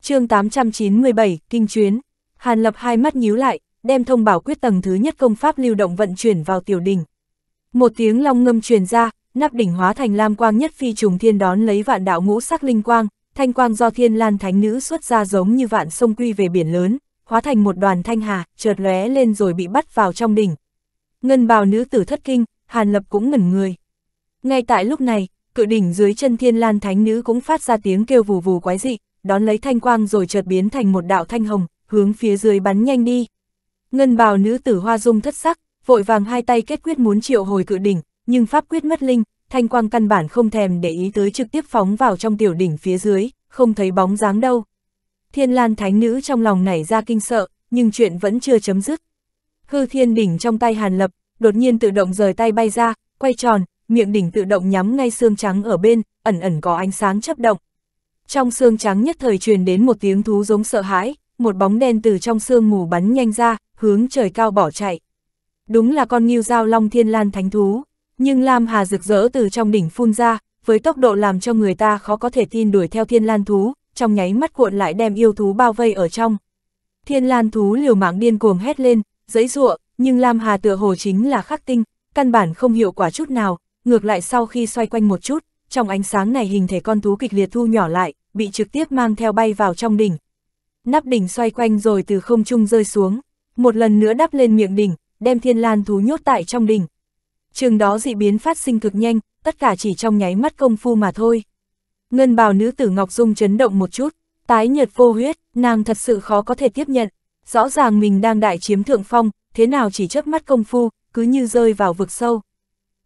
chương 897, Kinh Chuyến, Hàn Lập hai mắt nhíu lại, đem thông bảo quyết tầng thứ nhất công pháp lưu động vận chuyển vào tiểu đỉnh. Một tiếng long ngâm truyền ra, nắp đỉnh hóa thành lam quang nhất phi trùng thiên đón lấy vạn đạo ngũ sắc linh quang, thanh quang do thiên lan thánh nữ xuất ra giống như vạn sông quy về biển lớn, hóa thành một đoàn thanh hà, chợt lóe lên rồi bị bắt vào trong đỉnh. Ngân bào nữ tử thất kinh, Hàn Lập cũng ngẩn người. Ngay tại lúc này, cự đỉnh dưới chân thiên lan thánh nữ cũng phát ra tiếng kêu vù vù quái dị, đón lấy thanh quang rồi chợt biến thành một đạo thanh hồng, hướng phía dưới bắn nhanh đi. Ngân bào nữ tử hoa dung thất sắc, vội vàng hai tay kết quyết muốn triệu hồi cự đỉnh, nhưng pháp quyết mất linh, thanh quang căn bản không thèm để ý tới trực tiếp phóng vào trong tiểu đỉnh phía dưới, không thấy bóng dáng đâu. Thiên Lan Thánh Nữ trong lòng nảy ra kinh sợ, nhưng chuyện vẫn chưa chấm dứt. Hư thiên đỉnh trong tay Hàn Lập, đột nhiên tự động rời tay bay ra, quay tròn, miệng đỉnh tự động nhắm ngay xương trắng ở bên, ẩn ẩn có ánh sáng chấp động. Trong xương trắng nhất thời truyền đến một tiếng thú giống sợ hãi, một bóng đen từ trong xương mù bắn nhanh ra, hướng trời cao bỏ chạy. Đúng là con nghiêu giao long thiên lan thánh thú. Nhưng Lam Hà rực rỡ từ trong đỉnh phun ra, với tốc độ làm cho người ta khó có thể tin đuổi theo thiên lan thú, trong nháy mắt cuộn lại đem yêu thú bao vây ở trong. Thiên lan thú liều mạng điên cuồng hét lên, giấy rụa nhưng Lam Hà tựa hồ chính là khắc tinh, căn bản không hiệu quả chút nào, ngược lại sau khi xoay quanh một chút, trong ánh sáng này hình thể con thú kịch liệt thu nhỏ lại, bị trực tiếp mang theo bay vào trong đỉnh. Nắp đỉnh xoay quanh rồi từ không trung rơi xuống, một lần nữa đắp lên miệng đỉnh, đem thiên lan thú nhốt tại trong đỉnh, Trường đó dị biến phát sinh cực nhanh, tất cả chỉ trong nháy mắt công phu mà thôi. Ngân bào nữ tử Ngọc Dung chấn động một chút, tái nhợt vô huyết, nàng thật sự khó có thể tiếp nhận. Rõ ràng mình đang đại chiếm thượng phong, thế nào chỉ chớp mắt công phu, cứ như rơi vào vực sâu.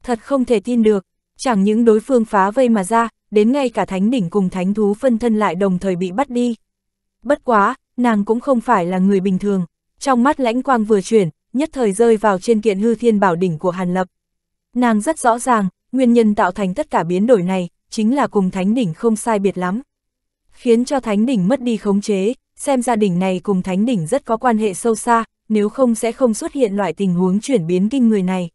Thật không thể tin được, chẳng những đối phương phá vây mà ra, đến ngay cả thánh đỉnh cùng thánh thú phân thân lại đồng thời bị bắt đi. Bất quá, nàng cũng không phải là người bình thường, trong mắt lãnh quang vừa chuyển, nhất thời rơi vào trên kiện hư thiên bảo đỉnh của Hàn Lập. Nàng rất rõ ràng, nguyên nhân tạo thành tất cả biến đổi này, chính là cùng thánh đỉnh không sai biệt lắm. Khiến cho thánh đỉnh mất đi khống chế, xem ra đỉnh này cùng thánh đỉnh rất có quan hệ sâu xa, nếu không sẽ không xuất hiện loại tình huống chuyển biến kinh người này.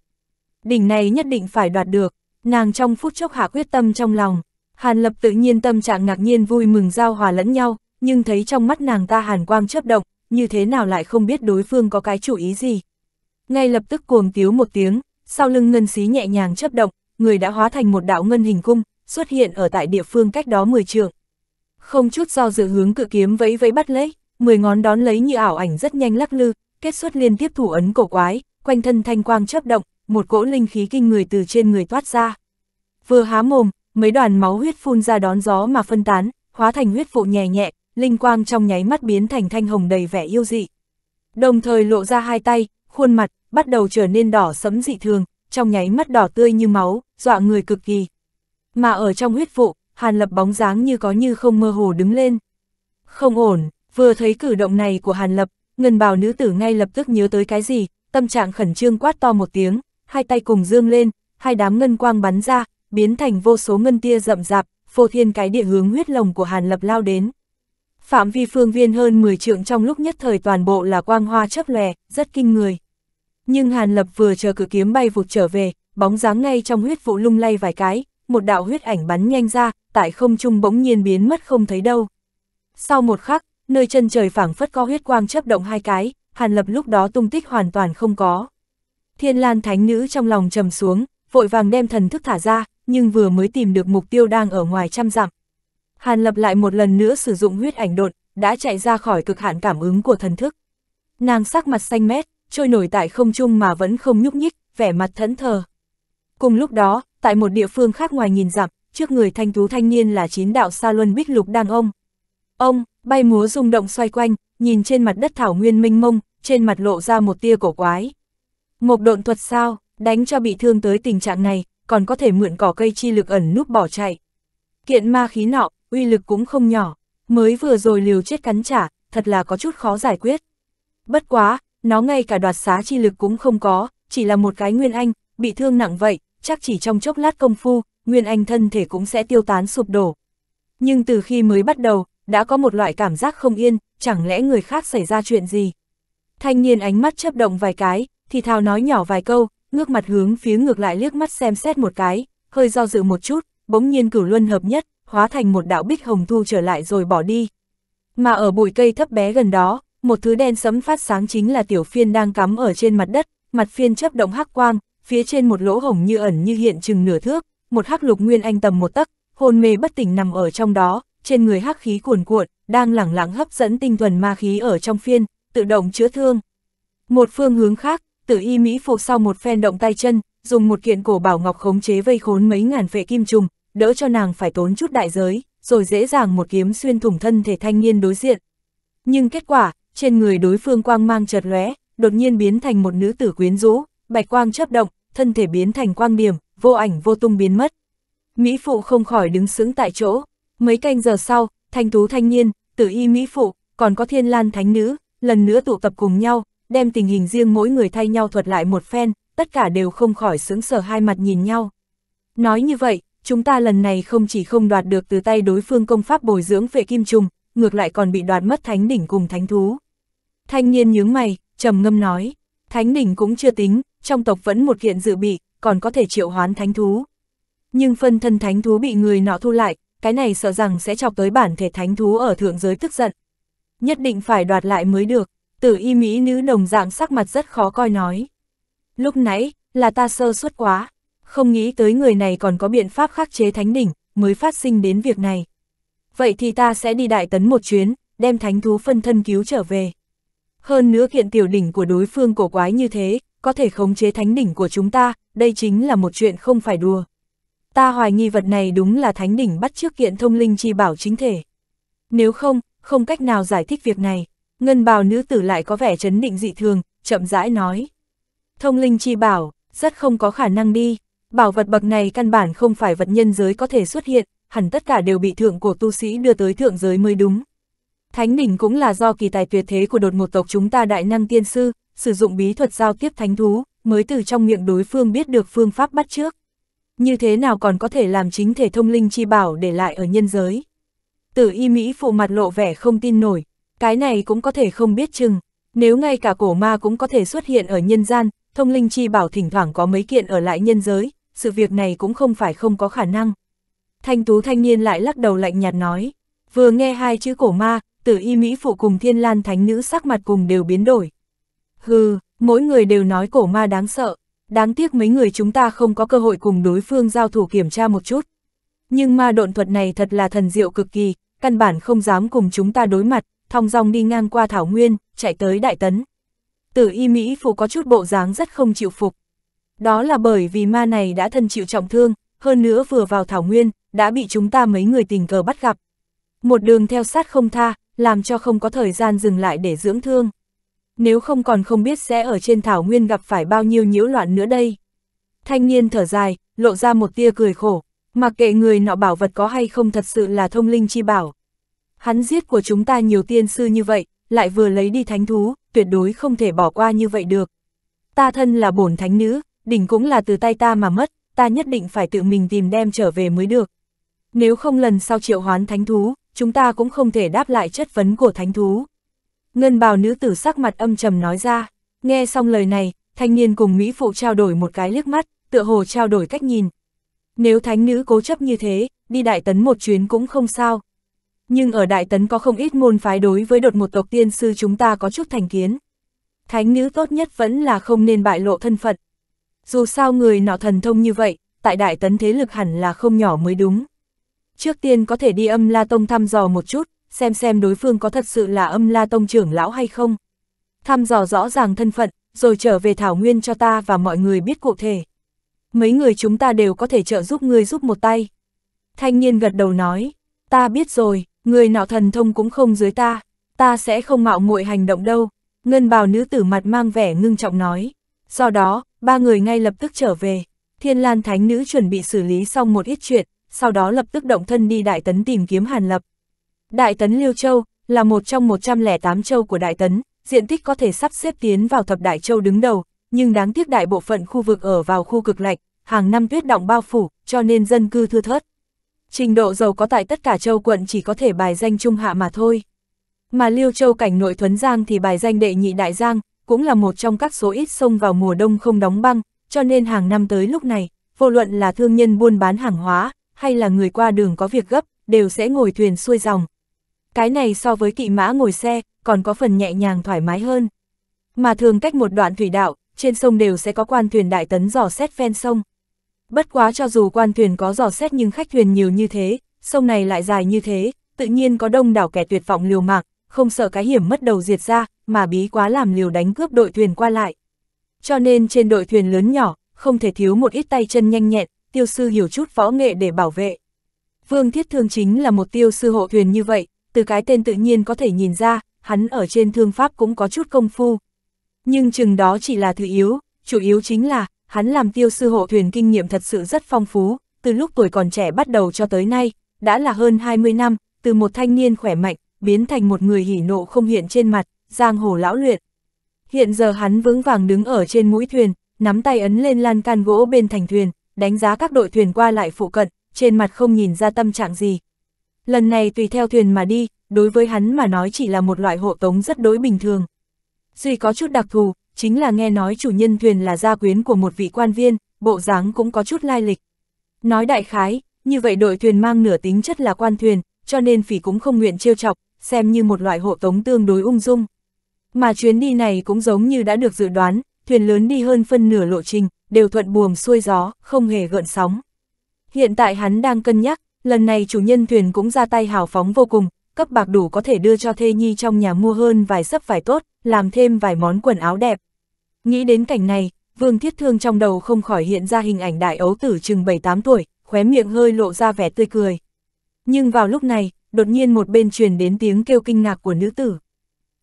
Đỉnh này nhất định phải đoạt được, nàng trong phút chốc hạ quyết tâm trong lòng. Hàn lập tự nhiên tâm trạng ngạc nhiên vui mừng giao hòa lẫn nhau, nhưng thấy trong mắt nàng ta hàn quang chớp động, như thế nào lại không biết đối phương có cái chủ ý gì. Ngay lập tức cuồng tiếu một tiếng, sau lưng ngân xí nhẹ nhàng chấp động, người đã hóa thành một đạo ngân hình cung, xuất hiện ở tại địa phương cách đó 10 trường. Không chút do dự hướng cự kiếm vẫy vẫy bắt lấy, 10 ngón đón lấy như ảo ảnh rất nhanh lắc lư, kết xuất liên tiếp thủ ấn cổ quái, quanh thân thanh quang chấp động, một cỗ linh khí kinh người từ trên người toát ra. Vừa há mồm, mấy đoàn máu huyết phun ra đón gió mà phân tán, hóa thành huyết vụ nhẹ nhẹ, linh quang trong nháy mắt biến thành thanh hồng đầy vẻ yêu dị. Đồng thời lộ ra hai tay, khuôn mặt, bắt đầu trở nên đỏ sẫm dị thường, trong nháy mắt đỏ tươi như máu, dọa người cực kỳ. Mà ở trong huyết vụ, Hàn Lập bóng dáng như có như không mơ hồ đứng lên. Không ổn, vừa thấy cử động này của Hàn Lập, ngân bào nữ tử ngay lập tức nhớ tới cái gì, tâm trạng khẩn trương quát to một tiếng, hai tay cùng dương lên, hai đám ngân quang bắn ra, biến thành vô số ngân tia rậm rạp, phô thiên cái địa hướng huyết lồng của Hàn Lập lao đến. Phạm vi phương viên hơn 10 trượng trong lúc nhất thời toàn bộ là quang hoa chấp lè, rất kinh người. Nhưng Hàn Lập vừa chờ cử kiếm bay vụt trở về, bóng dáng ngay trong huyết vụ lung lay vài cái, một đạo huyết ảnh bắn nhanh ra, tại không trung bỗng nhiên biến mất không thấy đâu. Sau một khắc, nơi chân trời phảng phất có huyết quang chấp động hai cái, Hàn Lập lúc đó tung tích hoàn toàn không có. Thiên Lan Thánh Nữ trong lòng trầm xuống, vội vàng đem thần thức thả ra, nhưng vừa mới tìm được mục tiêu đang ở ngoài trăm dặm. Hàn Lập lại một lần nữa sử dụng huyết ảnh đột, đã chạy ra khỏi cực hạn cảm ứng của thần thức. Nàng sắc mặt xanh mét, trôi nổi tại không trung mà vẫn không nhúc nhích, vẻ mặt thẫn thờ. Cùng lúc đó, tại một địa phương khác ngoài nhìn dặm, trước người thanh tú thanh niên là chín đạo sa luân bích lục đang ông. Ông, bay múa rung động xoay quanh, nhìn trên mặt đất thảo nguyên minh mông, trên mặt lộ ra một tia cổ quái. Một độn thuật sao, đánh cho bị thương tới tình trạng này, còn có thể mượn cỏ cây chi lực ẩn núp bỏ chạy. Kiện ma khí nọ, uy lực cũng không nhỏ, mới vừa rồi liều chết cắn trả, thật là có chút khó giải quyết. Bất quá, nó ngay cả đoạt xá chi lực cũng không có, chỉ là một cái Nguyên Anh, bị thương nặng vậy, chắc chỉ trong chốc lát công phu, Nguyên Anh thân thể cũng sẽ tiêu tán sụp đổ. Nhưng từ khi mới bắt đầu, đã có một loại cảm giác không yên, chẳng lẽ người khác xảy ra chuyện gì? Thanh niên ánh mắt chấp động vài cái, thì thào nói nhỏ vài câu, ngước mặt hướng phía ngược lại liếc mắt xem xét một cái, hơi do dự một chút, bỗng nhiên cửu luân hợp nhất, hóa thành một đạo bích hồng thu trở lại rồi bỏ đi. Mà ở bụi cây thấp bé gần đó, một thứ đen sẫm phát sáng chính là tiểu phiên đang cắm ở trên mặt đất, mặt phiên chấp động hắc quang, phía trên một lỗ hổng như ẩn như hiện chừng nửa thước, một hắc lục nguyên anh tầm một tấc, hôn mê bất tỉnh nằm ở trong đó, trên người hắc khí cuồn cuộn, đang lẳng lặng hấp dẫn tinh thuần ma khí ở trong phiên, tự động chữa thương. Một phương hướng khác, Tử Y Mỹ phục sau một phen động tay chân, dùng một kiện cổ bảo ngọc khống chế vây khốn mấy ngàn vệ kim trùng, đỡ cho nàng phải tốn chút đại giới, rồi dễ dàng một kiếm xuyên thủng thân thể thanh niên đối diện. Nhưng kết quả, trên người đối phương quang mang chợt lóe, đột nhiên biến thành một nữ tử quyến rũ, bạch quang chấp động, thân thể biến thành quang điểm, vô ảnh vô tung biến mất. Mỹ Phụ không khỏi đứng sững tại chỗ, mấy canh giờ sau, thanh tú thanh niên, tử y Mỹ Phụ, còn có thiên lan thánh nữ, lần nữa tụ tập cùng nhau, đem tình hình riêng mỗi người thay nhau thuật lại một phen, tất cả đều không khỏi sướng sở hai mặt nhìn nhau. Nói như vậy, chúng ta lần này không chỉ không đoạt được từ tay đối phương công pháp bồi dưỡng vệ kim trùng, ngược lại còn bị đoạt mất thánh đỉnh cùng thánh thú. Thanh niên nhướng mày, trầm ngâm nói, thánh đỉnh cũng chưa tính, trong tộc vẫn một kiện dự bị, còn có thể triệu hoán thánh thú. Nhưng phân thân thánh thú bị người nọ thu lại, cái này sợ rằng sẽ chọc tới bản thể thánh thú ở thượng giới tức giận. Nhất định phải đoạt lại mới được, tử y mỹ nữ đồng dạng sắc mặt rất khó coi nói. Lúc nãy, là ta sơ suất quá, không nghĩ tới người này còn có biện pháp khắc chế thánh đỉnh, mới phát sinh đến việc này. Vậy thì ta sẽ đi đại tấn một chuyến, đem thánh thú phân thân cứu trở về. Hơn nữa kiện tiểu đỉnh của đối phương cổ quái như thế, có thể khống chế thánh đỉnh của chúng ta, đây chính là một chuyện không phải đùa. Ta hoài nghi vật này đúng là thánh đỉnh bắt trước kiện thông linh chi bảo chính thể. Nếu không, không cách nào giải thích việc này. Ngân bào nữ tử lại có vẻ chấn định dị thường, chậm rãi nói. Thông linh chi bảo, rất không có khả năng đi. Bảo vật bậc này căn bản không phải vật nhân giới có thể xuất hiện, hẳn tất cả đều bị thượng của tu sĩ đưa tới thượng giới mới đúng. Thánh đỉnh cũng là do kỳ tài tuyệt thế của đột một tộc chúng ta đại năng tiên sư, sử dụng bí thuật giao tiếp thánh thú, mới từ trong miệng đối phương biết được phương pháp bắt trước. Như thế nào còn có thể làm chính thể thông linh chi bảo để lại ở nhân giới. Tử y Mỹ phụ mặt lộ vẻ không tin nổi, cái này cũng có thể không biết chừng, nếu ngay cả cổ ma cũng có thể xuất hiện ở nhân gian, thông linh chi bảo thỉnh thoảng có mấy kiện ở lại nhân giới, sự việc này cũng không phải không có khả năng. Thanh tú thanh niên lại lắc đầu lạnh nhạt nói, vừa nghe hai chữ cổ ma, tử y Mỹ phụ cùng thiên lan thánh nữ sắc mặt cùng đều biến đổi. Hừ, mỗi người đều nói cổ ma đáng sợ, đáng tiếc mấy người chúng ta không có cơ hội cùng đối phương giao thủ kiểm tra một chút. Nhưng ma độn thuật này thật là thần diệu cực kỳ, căn bản không dám cùng chúng ta đối mặt, thong dong đi ngang qua Thảo Nguyên, chạy tới Đại Tấn. Tử y Mỹ phụ có chút bộ dáng rất không chịu phục. Đó là bởi vì ma này đã thân chịu trọng thương, hơn nữa vừa vào Thảo Nguyên, đã bị chúng ta mấy người tình cờ bắt gặp. Một đường theo sát không tha, làm cho không có thời gian dừng lại để dưỡng thương. Nếu không còn không biết sẽ ở trên thảo nguyên gặp phải bao nhiêu nhiễu loạn nữa đây. Thanh niên thở dài, lộ ra một tia cười khổ, mặc kệ người nọ bảo vật có hay không thật sự là thông linh chi bảo. Hắn giết của chúng ta nhiều tiên sư như vậy, lại vừa lấy đi thánh thú, tuyệt đối không thể bỏ qua như vậy được. Ta thân là bổn thánh nữ, đỉnh cũng là từ tay ta mà mất, ta nhất định phải tự mình tìm đem trở về mới được. Nếu không lần sau triệu hoán thánh thú, chúng ta cũng không thể đáp lại chất vấn của thánh thú. Ngân bào nữ tử sắc mặt âm trầm nói ra, nghe xong lời này, thanh niên cùng Mỹ phụ trao đổi một cái liếc mắt, tựa hồ trao đổi cách nhìn. Nếu thánh nữ cố chấp như thế, đi đại tấn một chuyến cũng không sao. Nhưng ở đại tấn có không ít môn phái đối với đột một tộc tiên sư chúng ta có chút thành kiến. Thánh nữ tốt nhất vẫn là không nên bại lộ thân phận. Dù sao người nọ thần thông như vậy, tại đại tấn thế lực hẳn là không nhỏ mới đúng. Trước tiên có thể đi âm La Tông thăm dò một chút, xem xem đối phương có thật sự là âm La Tông trưởng lão hay không. Thăm dò rõ ràng thân phận, rồi trở về Thảo Nguyên cho ta và mọi người biết cụ thể. Mấy người chúng ta đều có thể trợ giúp người giúp một tay. Thanh niên gật đầu nói, ta biết rồi, người nọ thần thông cũng không dưới ta, ta sẽ không mạo muội hành động đâu. Ngân bào nữ tử mặt mang vẻ ngưng trọng nói. Do đó, ba người ngay lập tức trở về. Thiên Lan Thánh Nữ chuẩn bị xử lý xong một ít chuyện, sau đó lập tức động thân đi Đại Tấn tìm kiếm Hàn Lập. Đại Tấn Liêu Châu là một trong 108 châu của Đại Tấn, diện tích có thể sắp xếp tiến vào thập Đại Châu đứng đầu, nhưng đáng tiếc đại bộ phận khu vực ở vào khu cực lạnh, hàng năm tuyết động bao phủ, cho nên dân cư thưa thớt. Trình độ giàu có tại tất cả châu quận chỉ có thể bài danh trung hạ mà thôi. Mà Liêu Châu cảnh nội Thuấn Giang thì bài danh đệ nhị Đại Giang, cũng là một trong các số ít sông vào mùa đông không đóng băng, cho nên hàng năm tới lúc này, vô luận là thương nhân buôn bán hàng hóa, hay là người qua đường có việc gấp, đều sẽ ngồi thuyền xuôi dòng. Cái này so với kỵ mã ngồi xe, còn có phần nhẹ nhàng thoải mái hơn. Mà thường cách một đoạn thủy đạo, trên sông đều sẽ có quan thuyền đại tấn dò xét ven sông. Bất quá cho dù quan thuyền có dò xét nhưng khách thuyền nhiều như thế, sông này lại dài như thế, tự nhiên có đông đảo kẻ tuyệt vọng liều mạng, không sợ cái hiểm mất đầu diệt ra, mà bí quá làm liều đánh cướp đội thuyền qua lại. Cho nên trên đội thuyền lớn nhỏ, không thể thiếu một ít tay chân nhanh nhẹn, tiêu sư hiểu chút võ nghệ để bảo vệ. Vương Thiết Thương chính là một tiêu sư hộ thuyền như vậy, từ cái tên tự nhiên có thể nhìn ra, hắn ở trên thương pháp cũng có chút công phu. Nhưng chừng đó chỉ là thứ yếu, chủ yếu chính là, hắn làm tiêu sư hộ thuyền kinh nghiệm thật sự rất phong phú, từ lúc tuổi còn trẻ bắt đầu cho tới nay, đã là hơn 20 năm, từ một thanh niên khỏe mạnh, biến thành một người hỉ nộ không hiện trên mặt, giang hồ lão luyện. Hiện giờ hắn vững vàng đứng ở trên mũi thuyền, nắm tay ấn lên lan can gỗ bên thành thuyền, đánh giá các đội thuyền qua lại phụ cận, trên mặt không nhìn ra tâm trạng gì. Lần này tùy theo thuyền mà đi, đối với hắn mà nói chỉ là một loại hộ tống rất đối bình thường. Duy có chút đặc thù, chính là nghe nói chủ nhân thuyền là gia quyến của một vị quan viên, bộ dáng cũng có chút lai lịch. Nói đại khái, như vậy đội thuyền mang nửa tính chất là quan thuyền, cho nên phỉ cũng không nguyện trêu chọc, xem như một loại hộ tống tương đối ung dung. Mà chuyến đi này cũng giống như đã được dự đoán, thuyền lớn đi hơn phân nửa lộ trình, đều thuận buồm xuôi gió, không hề gợn sóng. Hiện tại hắn đang cân nhắc, lần này chủ nhân thuyền cũng ra tay hào phóng vô cùng, cấp bạc đủ có thể đưa cho thê nhi trong nhà mua hơn vài sấp vải tốt, làm thêm vài món quần áo đẹp. Nghĩ đến cảnh này, Vương Thiết Thương trong đầu không khỏi hiện ra hình ảnh đại ấu tử chừng 7-8 tuổi, khóe miệng hơi lộ ra vẻ tươi cười. Nhưng vào lúc này, đột nhiên một bên truyền đến tiếng kêu kinh ngạc của nữ tử.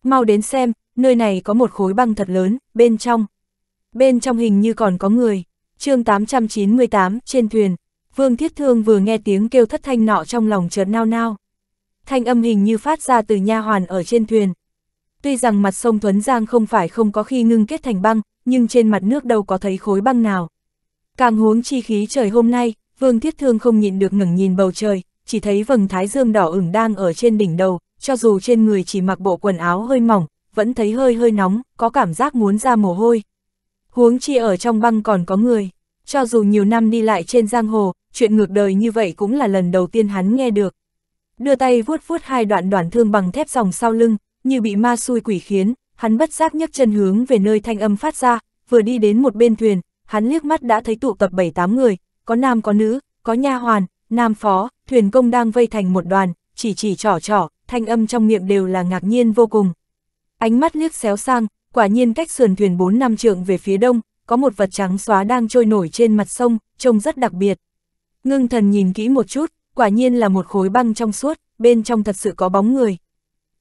Mau đến xem, nơi này có một khối băng thật lớn, bên trong bên trong hình như còn có người. chương 898, trên thuyền, Vương Thiết Thương vừa nghe tiếng kêu thất thanh nọ trong lòng chợt nao nao. Thanh âm hình như phát ra từ nha hoàn ở trên thuyền. Tuy rằng mặt sông Thuấn Giang không phải không có khi ngưng kết thành băng, nhưng trên mặt nước đâu có thấy khối băng nào. Càng huống chi khí trời hôm nay, Vương Thiết Thương không nhịn được ngừng nhìn bầu trời, chỉ thấy vầng thái dương đỏ ửng đang ở trên đỉnh đầu, cho dù trên người chỉ mặc bộ quần áo hơi mỏng, vẫn thấy hơi hơi nóng, có cảm giác muốn ra mồ hôi, huống chi ở trong băng còn có người. Cho dù nhiều năm đi lại trên giang hồ, chuyện ngược đời như vậy cũng là lần đầu tiên hắn nghe được. Đưa tay vuốt vuốt hai đoạn đoạn thương bằng thép dòng sau lưng, như bị ma xui quỷ khiến, hắn bất giác nhấc chân hướng về nơi thanh âm phát ra, vừa đi đến một bên thuyền, hắn liếc mắt đã thấy tụ tập bảy tám người, có nam có nữ, có nha hoàn, nam phó, thuyền công đang vây thành một đoàn, chỉ chỉ trỏ trỏ, thanh âm trong miệng đều là ngạc nhiên vô cùng. Ánh mắt liếc xéo sang, quả nhiên cách sườn thuyền 4 năm trượng về phía đông, có một vật trắng xóa đang trôi nổi trên mặt sông, trông rất đặc biệt. Ngưng thần nhìn kỹ một chút, quả nhiên là một khối băng trong suốt, bên trong thật sự có bóng người.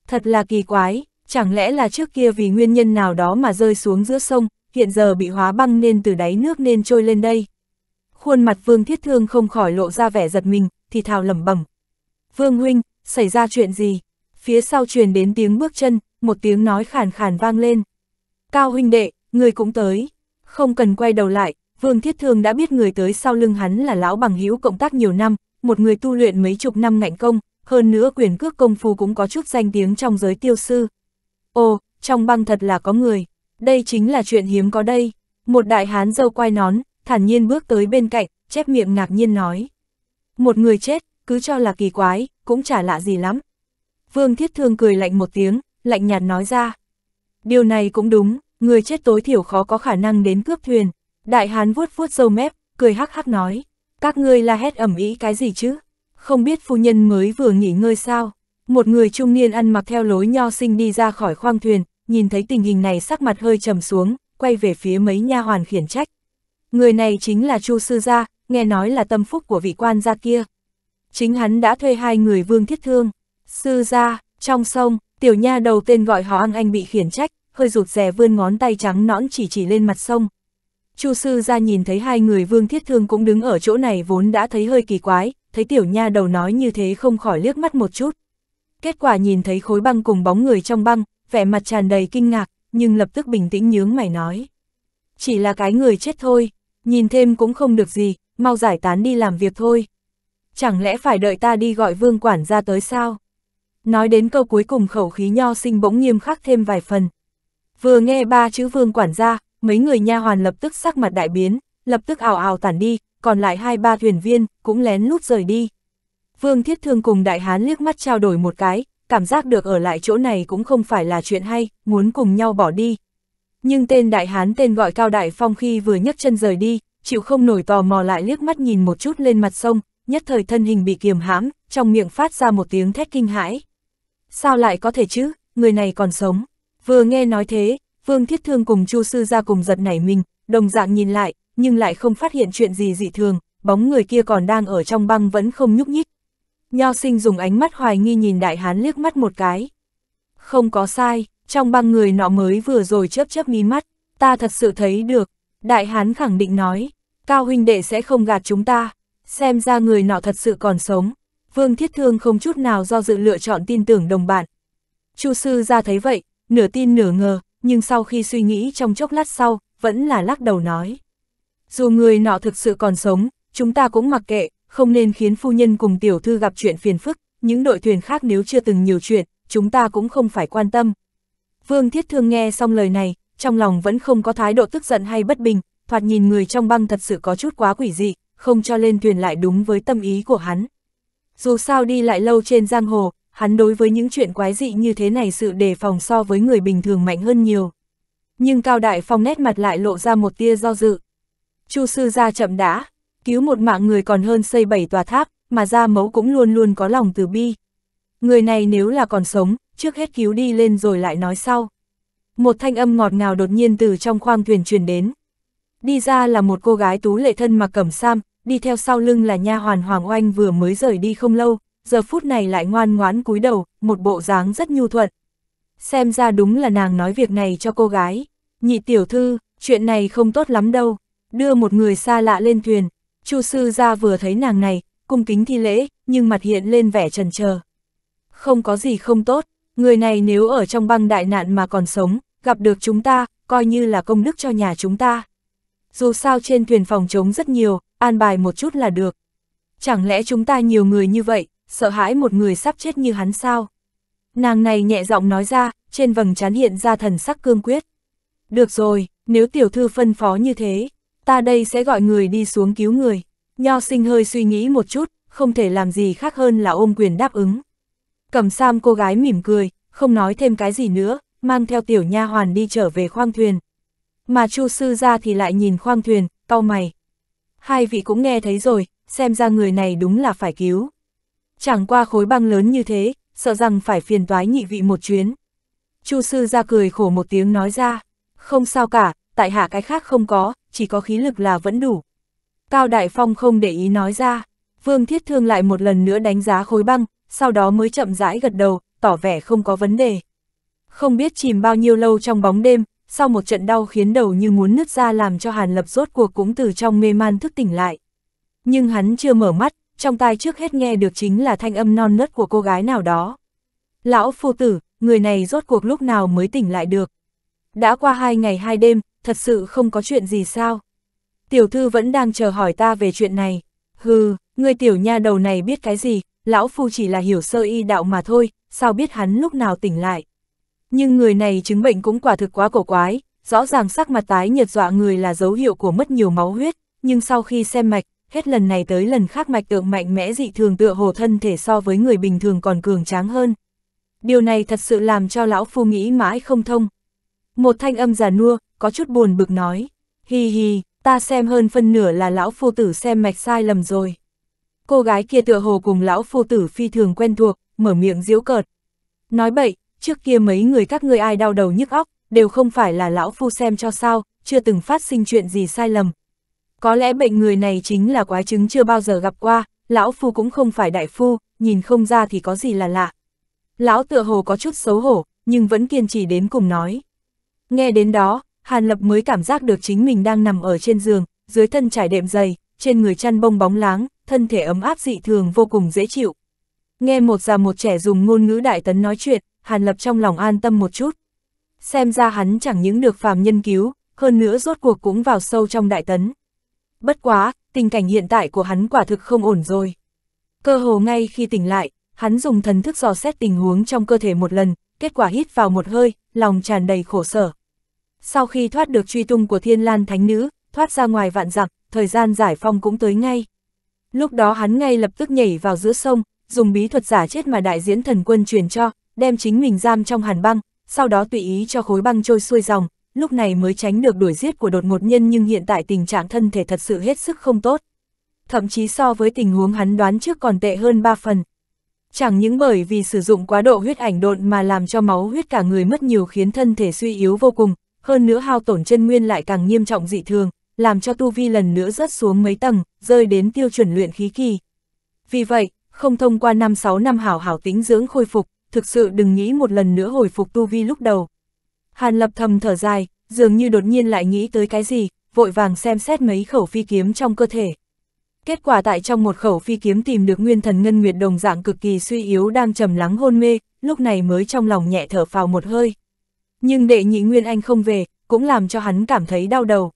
Thật là kỳ quái, chẳng lẽ là trước kia vì nguyên nhân nào đó mà rơi xuống giữa sông, hiện giờ bị hóa băng nên từ đáy nước nên trôi lên đây. Khuôn mặt Vương Thiết Thương không khỏi lộ ra vẻ giật mình, thì thào lẩm bẩm. Vương Huynh, xảy ra chuyện gì? Phía sau truyền đến tiếng bước chân, một tiếng nói khàn khàn vang lên. Cao huynh đệ, người cũng tới. Không cần quay đầu lại, Vương Thiết Thương đã biết người tới sau lưng hắn là lão bằng hữu cộng tác nhiều năm, một người tu luyện mấy chục năm ngạnh công, hơn nữa quyền cước công phu cũng có chút danh tiếng trong giới tiêu sư. Ồ, trong băng thật là có người, đây chính là chuyện hiếm có đây. Một đại hán dâu quai nón, thản nhiên bước tới bên cạnh, chép miệng ngạc nhiên nói. Một người chết, cứ cho là kỳ quái, cũng chả lạ gì lắm. Vương Thiết Thương cười lạnh một tiếng, lạnh nhạt nói ra. Điều này cũng đúng, người chết tối thiểu khó có khả năng đến cướp thuyền. Đại hán vuốt vuốt dâu mép, cười hắc hắc nói. Các ngươi la hét ẩm ý cái gì chứ? Không biết phu nhân mới vừa nghỉ ngơi sao? Một người trung niên ăn mặc theo lối nho sinh đi ra khỏi khoang thuyền, nhìn thấy tình hình này sắc mặt hơi trầm xuống, quay về phía mấy nha hoàn khiển trách. Người này chính là Chu Sư Gia, nghe nói là tâm phúc của vị quan gia kia. Chính hắn đã thuê hai người vương thiết thương. Sư Gia, trong sông, Tiểu nha đầu tên gọi họ ăn anh bị khiển trách, hơi rụt rè vươn ngón tay trắng nõn chỉ chỉ lên mặt sông. Chu sư ra nhìn thấy hai người vương thiết thương cũng đứng ở chỗ này vốn đã thấy hơi kỳ quái, thấy tiểu nha đầu nói như thế không khỏi liếc mắt một chút. Kết quả nhìn thấy khối băng cùng bóng người trong băng, vẻ mặt tràn đầy kinh ngạc, nhưng lập tức bình tĩnh nhướng mày nói. Chỉ là cái người chết thôi, nhìn thêm cũng không được gì, mau giải tán đi làm việc thôi. Chẳng lẽ phải đợi ta đi gọi vương quản ra tới sao? Nói đến câu cuối cùng khẩu khí nho sinh bỗng nghiêm khắc thêm vài phần. Vừa nghe ba chữ vương quản gia, mấy người nha hoàn lập tức sắc mặt đại biến, lập tức ảo ảo tản đi, còn lại hai ba thuyền viên cũng lén lút rời đi. Vương Thiết Thương cùng đại hán liếc mắt trao đổi một cái, cảm giác được ở lại chỗ này cũng không phải là chuyện hay, muốn cùng nhau bỏ đi. Nhưng tên đại hán tên gọi Cao Đại Phong khi vừa nhấc chân rời đi, chịu không nổi tò mò lại liếc mắt nhìn một chút lên mặt sông, nhất thời thân hình bị kiềm hãm, trong miệng phát ra một tiếng thét kinh hãi sao lại có thể chứ, người này còn sống. Vừa nghe nói thế, Vương Thiết Thương cùng Chu Sư ra cùng giật nảy mình, đồng dạng nhìn lại, nhưng lại không phát hiện chuyện gì dị thường, bóng người kia còn đang ở trong băng vẫn không nhúc nhích. Nho sinh dùng ánh mắt hoài nghi nhìn đại hán liếc mắt một cái. Không có sai, trong băng người nọ mới vừa rồi chớp chớp mí mắt, ta thật sự thấy được. Đại hán khẳng định nói, cao huynh đệ sẽ không gạt chúng ta, xem ra người nọ thật sự còn sống. Vương Thiết Thương không chút nào do dự lựa chọn tin tưởng đồng bạn. Chu sư ra thấy vậy, nửa tin nửa ngờ, nhưng sau khi suy nghĩ trong chốc lát sau, vẫn là lắc đầu nói. Dù người nọ thực sự còn sống, chúng ta cũng mặc kệ, không nên khiến phu nhân cùng tiểu thư gặp chuyện phiền phức, những đội thuyền khác nếu chưa từng nhiều chuyện, chúng ta cũng không phải quan tâm. Vương Thiết Thương nghe xong lời này, trong lòng vẫn không có thái độ tức giận hay bất bình, thoạt nhìn người trong băng thật sự có chút quá quỷ dị, không cho lên thuyền lại đúng với tâm ý của hắn, dù sao đi lại lâu trên giang hồ, hắn đối với những chuyện quái dị như thế này sự đề phòng so với người bình thường mạnh hơn nhiều. Nhưng Cao Đại Phong nét mặt lại lộ ra một tia do dự. Chu sư gia chậm đã, cứu một mạng người còn hơn xây bảy tòa tháp, mà gia mẫu cũng luôn luôn có lòng từ bi. Người này nếu là còn sống, trước hết cứu đi lên rồi lại nói sau. Một thanh âm ngọt ngào đột nhiên từ trong khoang thuyền truyền đến. Đi ra là một cô gái tú lệ thân mặc cẩm sam, đi theo sau lưng là nha hoàn Hoàng Oanh vừa mới rời đi không lâu, giờ phút này lại ngoan ngoãn cúi đầu, một bộ dáng rất nhu thuận. Xem ra đúng là nàng nói việc này cho cô gái. Nhị tiểu thư, chuyện này không tốt lắm đâu. Đưa một người xa lạ lên thuyền, Chu sư gia vừa thấy nàng này, cung kính thi lễ, nhưng mặt hiện lên vẻ trần chờ Không có gì không tốt, người này nếu ở trong băng đại nạn mà còn sống, gặp được chúng ta, coi như là công đức cho nhà chúng ta. Dù sao trên thuyền phòng chống rất nhiều, an bài một chút là được. Chẳng lẽ chúng ta nhiều người như vậy, sợ hãi một người sắp chết như hắn sao? Nàng này nhẹ giọng nói ra, trên vầng trán hiện ra thần sắc cương quyết. Được rồi, nếu tiểu thư phân phó như thế, ta đây sẽ gọi người đi xuống cứu người. Nho sinh hơi suy nghĩ một chút, không thể làm gì khác hơn là ôm quyền đáp ứng. Cầm sam cô gái mỉm cười, không nói thêm cái gì nữa, mang theo tiểu nha hoàn đi trở về khoang thuyền. Mà chu sư ra thì lại nhìn khoang thuyền, cau mày, hai vị cũng nghe thấy rồi, xem ra người này đúng là phải cứu. Chẳng qua khối băng lớn như thế, sợ rằng phải phiền toái nhị vị một chuyến. Chu sư ra cười khổ một tiếng nói ra, không sao cả, tại hạ cái khác không có, chỉ có khí lực là vẫn đủ. Cao Đại Phong không để ý nói ra, Vương Thiết Thương lại một lần nữa đánh giá khối băng, sau đó mới chậm rãi gật đầu, tỏ vẻ không có vấn đề. Không biết chìm bao nhiêu lâu trong bóng đêm, sau một trận đau khiến đầu như muốn nứt ra làm cho Hàn Lập rốt cuộc cũng từ trong mê man thức tỉnh lại. Nhưng hắn chưa mở mắt, trong tai trước hết nghe được chính là thanh âm non nớt của cô gái nào đó. Lão phu tử, người này rốt cuộc lúc nào mới tỉnh lại được. Đã qua hai ngày hai đêm, thật sự không có chuyện gì sao. Tiểu thư vẫn đang chờ hỏi ta về chuyện này. Hừ, người tiểu nha đầu này biết cái gì, lão phu chỉ là hiểu sơ y đạo mà thôi, sao biết hắn lúc nào tỉnh lại. Nhưng người này chứng bệnh cũng quả thực quá cổ quái, rõ ràng sắc mặt tái nhợt dọa người là dấu hiệu của mất nhiều máu huyết, nhưng sau khi xem mạch, hết lần này tới lần khác mạch tượng mạnh mẽ dị thường tựa hồ thân thể so với người bình thường còn cường tráng hơn. Điều này thật sự làm cho lão phu nghĩ mãi không thông. Một thanh âm già nua, có chút buồn bực nói, hi hi, ta xem hơn phân nửa là lão phu tử xem mạch sai lầm rồi. Cô gái kia tựa hồ cùng lão phu tử phi thường quen thuộc, mở miệng diễu cợt. Nói bậy, trước kia mấy người các ngươi ai đau đầu nhức óc, đều không phải là lão phu xem cho sao, chưa từng phát sinh chuyện gì sai lầm. Có lẽ bệnh người này chính là quái chứng chưa bao giờ gặp qua, lão phu cũng không phải đại phu, nhìn không ra thì có gì là lạ. Lão tựa hồ có chút xấu hổ, nhưng vẫn kiên trì đến cùng nói. Nghe đến đó, Hàn Lập mới cảm giác được chính mình đang nằm ở trên giường, dưới thân trải đệm dày, trên người chăn bông bóng láng, thân thể ấm áp dị thường vô cùng dễ chịu. Nghe một già một trẻ dùng ngôn ngữ đại tấn nói chuyện, Hàn Lập trong lòng an tâm một chút. Xem ra hắn chẳng những được phàm nhân cứu, hơn nữa rốt cuộc cũng vào sâu trong đại tấn. Bất quá, tình cảnh hiện tại của hắn quả thực không ổn rồi. Cơ hồ ngay khi tỉnh lại, hắn dùng thần thức dò xét tình huống trong cơ thể một lần, kết quả hít vào một hơi, lòng tràn đầy khổ sở. Sau khi thoát được truy tung của thiên lan thánh nữ, thoát ra ngoài vạn dặm, thời gian giải phong cũng tới ngay. Lúc đó hắn ngay lập tức nhảy vào giữa sông, dùng bí thuật giả chết mà đại diễn thần quân truyền cho, đem chính mình giam trong hàn băng, sau đó tùy ý cho khối băng trôi xuôi dòng, lúc này mới tránh được đuổi giết của đột ngột nhân nhưng hiện tại tình trạng thân thể thật sự hết sức không tốt. Thậm chí so với tình huống hắn đoán trước còn tệ hơn 3 phần. Chẳng những bởi vì sử dụng quá độ huyết ảnh độn mà làm cho máu huyết cả người mất nhiều khiến thân thể suy yếu vô cùng, hơn nữa hao tổn chân nguyên lại càng nghiêm trọng dị thường, làm cho tu vi lần nữa rớt xuống mấy tầng, rơi đến tiêu chuẩn luyện khí kỳ. Vì vậy, không thông qua năm sáu năm hảo hảo tính dưỡng khôi phục, thực sự đừng nghĩ một lần nữa hồi phục tu vi lúc đầu. Hàn lập thầm thở dài, dường như đột nhiên lại nghĩ tới cái gì, vội vàng xem xét mấy khẩu phi kiếm trong cơ thể. Kết quả tại trong một khẩu phi kiếm tìm được nguyên thần ngân nguyệt đồng dạng cực kỳ suy yếu đang trầm lắng hôn mê, lúc này mới trong lòng nhẹ thở phào một hơi. Nhưng đệ nhị nguyên anh không về, cũng làm cho hắn cảm thấy đau đầu.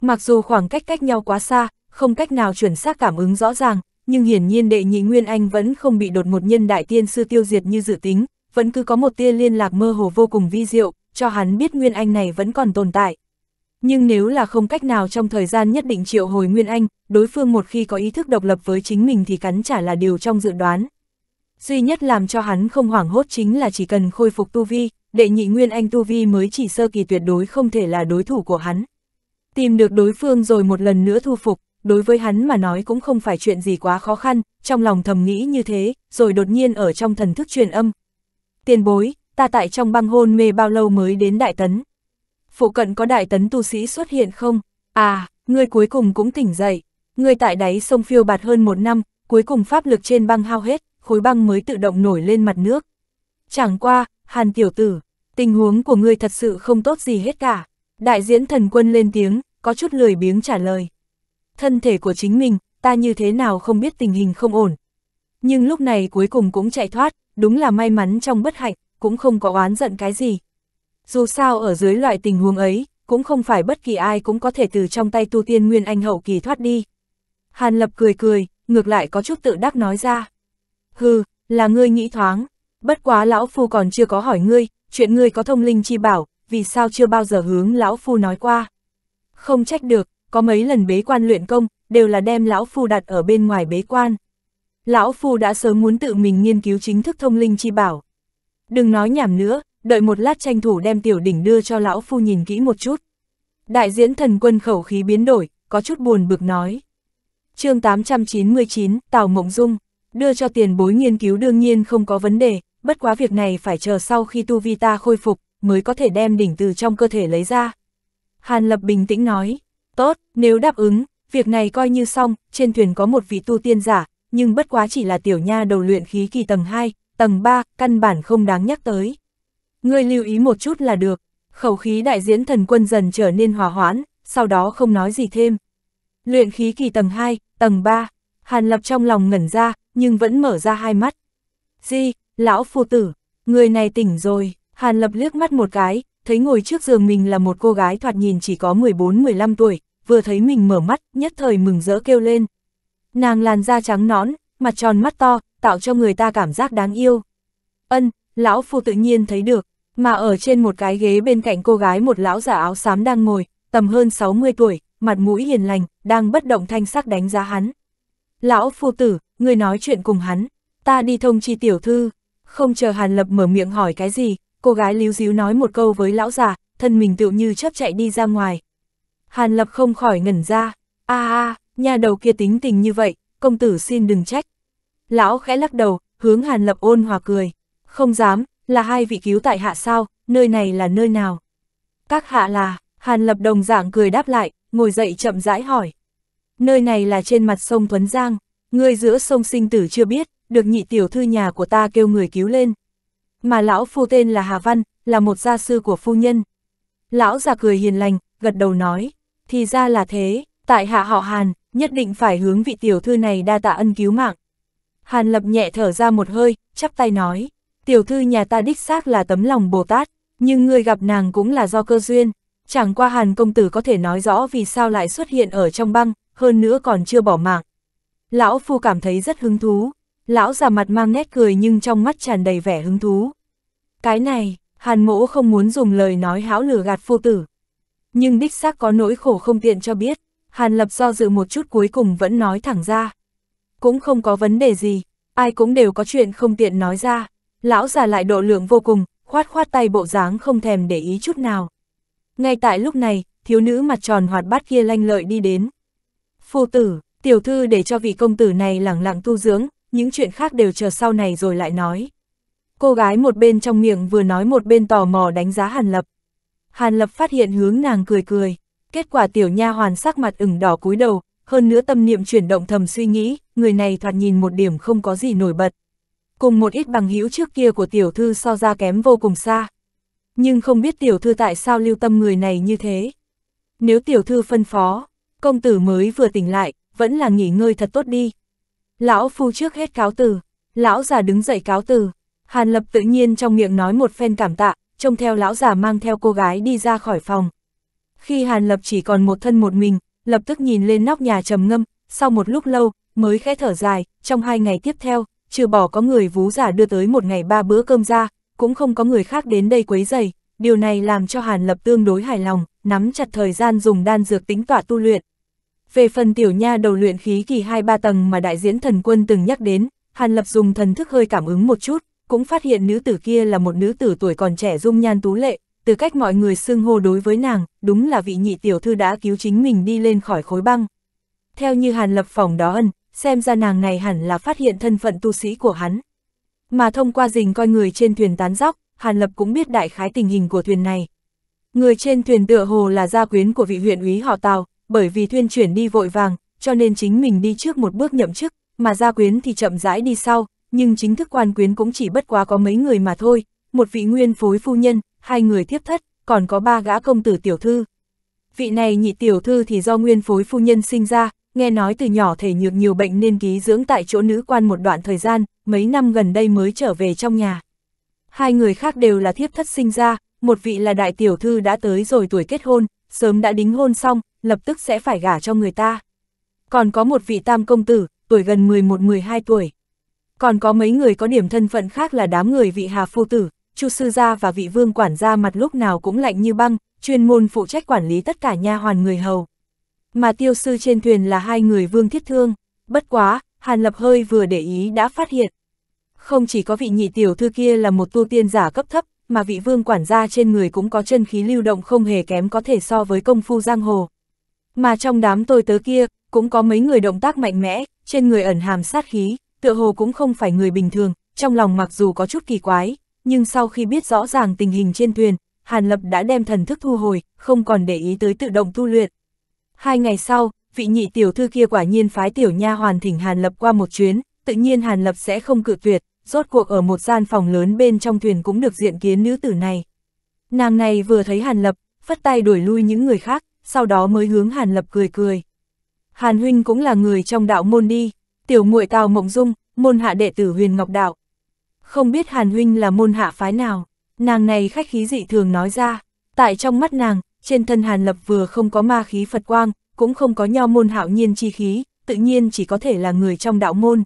Mặc dù khoảng cách cách nhau quá xa, không cách nào chuẩn xác cảm ứng rõ ràng, nhưng hiển nhiên đệ nhị Nguyên Anh vẫn không bị đột một nhân đại tiên sư tiêu diệt như dự tính, vẫn cứ có một tia liên lạc mơ hồ vô cùng vi diệu, cho hắn biết Nguyên Anh này vẫn còn tồn tại. Nhưng nếu là không cách nào trong thời gian nhất định triệu hồi Nguyên Anh, đối phương một khi có ý thức độc lập với chính mình thì cắn trả là điều trong dự đoán. Duy nhất làm cho hắn không hoảng hốt chính là chỉ cần khôi phục Tu Vi, đệ nhị Nguyên Anh Tu Vi mới chỉ sơ kỳ tuyệt đối không thể là đối thủ của hắn. Tìm được đối phương rồi một lần nữa thu phục, đối với hắn mà nói cũng không phải chuyện gì quá khó khăn, trong lòng thầm nghĩ như thế, rồi đột nhiên ở trong thần thức truyền âm. Tiền bối, ta tại trong băng hôn mê bao lâu mới đến đại tấn? Phụ cận có đại tấn tu sĩ xuất hiện không? À, ngươi cuối cùng cũng tỉnh dậy. Ngươi tại đáy sông phiêu bạt hơn một năm, cuối cùng pháp lực trên băng hao hết, khối băng mới tự động nổi lên mặt nước. Chẳng qua, hàn tiểu tử, tình huống của ngươi thật sự không tốt gì hết cả. Đại diễn thần quân lên tiếng, có chút lười biếng trả lời thân thể của chính mình, ta như thế nào không biết tình hình không ổn. Nhưng lúc này cuối cùng cũng chạy thoát, đúng là may mắn trong bất hạnh, cũng không có oán giận cái gì. Dù sao ở dưới loại tình huống ấy, cũng không phải bất kỳ ai cũng có thể từ trong tay tu tiên nguyên anh hậu kỳ thoát đi. Hàn Lập cười cười, ngược lại có chút tự đắc nói ra. Hừ, là ngươi nghĩ thoáng, bất quá lão phu còn chưa có hỏi ngươi, chuyện ngươi có thông linh chi bảo, vì sao chưa bao giờ hướng lão phu nói qua. Không trách được, có mấy lần bế quan luyện công, đều là đem lão phu đặt ở bên ngoài bế quan. Lão phu đã sớm muốn tự mình nghiên cứu chính thức thông linh chi bảo. Đừng nói nhảm nữa, đợi một lát tranh thủ đem tiểu đỉnh đưa cho lão phu nhìn kỹ một chút. Đại diễn thần quân khẩu khí biến đổi, có chút buồn bực nói. chương 899, Tào Mộng Dung, đưa cho tiền bối nghiên cứu đương nhiên không có vấn đề, bất quá việc này phải chờ sau khi tu vi ta khôi phục, mới có thể đem đỉnh từ trong cơ thể lấy ra. Hàn Lập bình tĩnh nói, Tốt, nếu đáp ứng, việc này coi như xong, trên thuyền có một vị tu tiên giả, nhưng bất quá chỉ là tiểu nha đầu luyện khí kỳ tầng 2, tầng 3, căn bản không đáng nhắc tới. Ngươi lưu ý một chút là được, khẩu khí đại diễn thần quân dần trở nên hòa hoãn, sau đó không nói gì thêm. Luyện khí kỳ tầng 2, tầng 3, Hàn Lập trong lòng ngẩn ra, nhưng vẫn mở ra hai mắt. Di, lão phu tử, người này tỉnh rồi, Hàn Lập liếc mắt một cái, thấy ngồi trước giường mình là một cô gái thoạt nhìn chỉ có 14-15 tuổi, vừa thấy mình mở mắt, nhất thời mừng rỡ kêu lên. Nàng làn da trắng nõn, mặt tròn mắt to, tạo cho người ta cảm giác đáng yêu. Ân, lão phu tự nhiên thấy được, mà ở trên một cái ghế bên cạnh cô gái một lão giả áo xám đang ngồi, tầm hơn 60 tuổi, mặt mũi hiền lành, đang bất động thanh sắc đánh giá hắn. Lão phu tử, người nói chuyện cùng hắn, ta đi thông chi tiểu thư, không chờ Hàn Lập mở miệng hỏi cái gì, cô gái líu díu nói một câu với lão già, thân mình tựu như chấp chạy đi ra ngoài. Hàn Lập không khỏi ngẩn ra, a a, nhà đầu kia tính tình như vậy, công tử xin đừng trách. Lão khẽ lắc đầu, hướng Hàn Lập ôn hòa cười, không dám, là hai vị cứu tại hạ sao, nơi này là nơi nào? Các hạ là, Hàn Lập đồng dạng cười đáp lại, ngồi dậy chậm rãi hỏi. Nơi này là trên mặt sông Thuấn Giang, người giữa sông sinh tử chưa biết, được nhị tiểu thư nhà của ta kêu người cứu lên. Mà lão phu tên là Hà Văn, là một gia sư của phu nhân. Lão già cười hiền lành, gật đầu nói, thì ra là thế, tại hạ họ Hàn, nhất định phải hướng vị tiểu thư này đa tạ ân cứu mạng. Hàn lập nhẹ thở ra một hơi, chắp tay nói, tiểu thư nhà ta đích xác là tấm lòng Bồ Tát, nhưng người gặp nàng cũng là do cơ duyên. Chẳng qua Hàn công tử có thể nói rõ vì sao lại xuất hiện ở trong băng, hơn nữa còn chưa bỏ mạng. Lão phu cảm thấy rất hứng thú, Lão già mặt mang nét cười nhưng trong mắt tràn đầy vẻ hứng thú. Cái này, hàn mỗ không muốn dùng lời nói háo lửa gạt phu tử. Nhưng đích xác có nỗi khổ không tiện cho biết, hàn lập do dự một chút cuối cùng vẫn nói thẳng ra. Cũng không có vấn đề gì, ai cũng đều có chuyện không tiện nói ra. Lão già lại độ lượng vô cùng, khoát khoát tay bộ dáng không thèm để ý chút nào. Ngay tại lúc này, thiếu nữ mặt tròn hoạt bát kia lanh lợi đi đến. Phu tử, tiểu thư để cho vị công tử này lẳng lặng tu dưỡng, những chuyện khác đều chờ sau này rồi lại nói. Cô gái một bên trong miệng vừa nói một bên tò mò đánh giá Hàn Lập. Hàn Lập phát hiện hướng nàng cười cười, kết quả tiểu nha hoàn sắc mặt ửng đỏ cúi đầu, hơn nữa tâm niệm chuyển động thầm suy nghĩ, người này thoạt nhìn một điểm không có gì nổi bật. Cùng một ít bằng hữu trước kia của tiểu thư so ra kém vô cùng xa. Nhưng không biết tiểu thư tại sao lưu tâm người này như thế. Nếu tiểu thư phân phó, công tử mới vừa tỉnh lại, vẫn là nghỉ ngơi thật tốt đi, Lão phu trước hết cáo từ, lão già đứng dậy cáo từ, Hàn Lập tự nhiên trong miệng nói một phen cảm tạ, trông theo lão già mang theo cô gái đi ra khỏi phòng. Khi Hàn Lập chỉ còn một thân một mình, lập tức nhìn lên nóc nhà trầm ngâm, sau một lúc lâu, mới khẽ thở dài, trong hai ngày tiếp theo, trừ bỏ có người vú giả đưa tới một ngày ba bữa cơm ra, cũng không có người khác đến đây quấy rầy, điều này làm cho Hàn Lập tương đối hài lòng, nắm chặt thời gian dùng đan dược tính tọa tu luyện, về phần tiểu nha đầu luyện khí kỳ 2-3 tầng mà đại diễn thần quân từng nhắc đến, Hàn Lập dùng thần thức hơi cảm ứng một chút, cũng phát hiện nữ tử kia là một nữ tử tuổi còn trẻ dung nhan tú lệ, từ cách mọi người xưng hô đối với nàng, đúng là vị nhị tiểu thư đã cứu chính mình đi lên khỏi khối băng. Theo như Hàn Lập phòng đó ân, xem ra nàng này hẳn là phát hiện thân phận tu sĩ của hắn. Mà thông qua rình coi người trên thuyền tán dóc, Hàn Lập cũng biết đại khái tình hình của thuyền này. Người trên thuyền tựa hồ là gia quyến của vị huyện úy họ Tào, bởi vì thuyên chuyển đi vội vàng, cho nên chính mình đi trước một bước nhậm chức, mà gia quyến thì chậm rãi đi sau, nhưng chính thức quan quyến cũng chỉ bất quá có mấy người mà thôi, một vị nguyên phối phu nhân, hai người thiếp thất, còn có ba gã công tử tiểu thư. Vị này nhị tiểu thư thì do nguyên phối phu nhân sinh ra, nghe nói từ nhỏ thể nhược nhiều bệnh nên ký dưỡng tại chỗ nữ quan một đoạn thời gian, mấy năm gần đây mới trở về trong nhà. Hai người khác đều là thiếp thất sinh ra, một vị là đại tiểu thư đã tới rồi tuổi kết hôn, sớm đã đính hôn xong, lập tức sẽ phải gả cho người ta. Còn có một vị tam công tử, tuổi gần 11-12 tuổi. Còn có mấy người có điểm thân phận khác là đám người vị hà phu tử, chu sư gia và vị vương quản gia mặt lúc nào cũng lạnh như băng, chuyên môn phụ trách quản lý tất cả nha hoàn người hầu. Mà tiêu sư trên thuyền là hai người vương thiết thương, bất quá, Hàn Lập Hơi vừa để ý đã phát hiện. Không chỉ có vị nhị tiểu thư kia là một tu tiên giả cấp thấp, mà vị vương quản gia trên người cũng có chân khí lưu động không hề kém có thể so với công phu giang hồ. Mà trong đám tôi tớ kia, cũng có mấy người động tác mạnh mẽ, trên người ẩn hàm sát khí, tựa hồ cũng không phải người bình thường, trong lòng mặc dù có chút kỳ quái, nhưng sau khi biết rõ ràng tình hình trên thuyền, Hàn Lập đã đem thần thức thu hồi, không còn để ý tới tự động tu luyện. Hai ngày sau, vị nhị tiểu thư kia quả nhiên phái tiểu nha hoàn thỉnh Hàn Lập qua một chuyến, tự nhiên Hàn Lập sẽ không cự tuyệt, rốt cuộc ở một gian phòng lớn bên trong thuyền cũng được diện kiến nữ tử này. Nàng này vừa thấy Hàn Lập, phất tay đuổi lui những người khác, sau đó mới hướng Hàn Lập cười cười. Hàn huynh cũng là người trong đạo môn đi, tiểu muội Tào Mộng Dung, môn hạ đệ tử Huyền Ngọc đạo. Không biết Hàn huynh là môn hạ phái nào, nàng này khách khí dị thường nói ra, tại trong mắt nàng, trên thân Hàn Lập vừa không có ma khí Phật quang, cũng không có nho môn hạo nhiên chi khí, tự nhiên chỉ có thể là người trong đạo môn.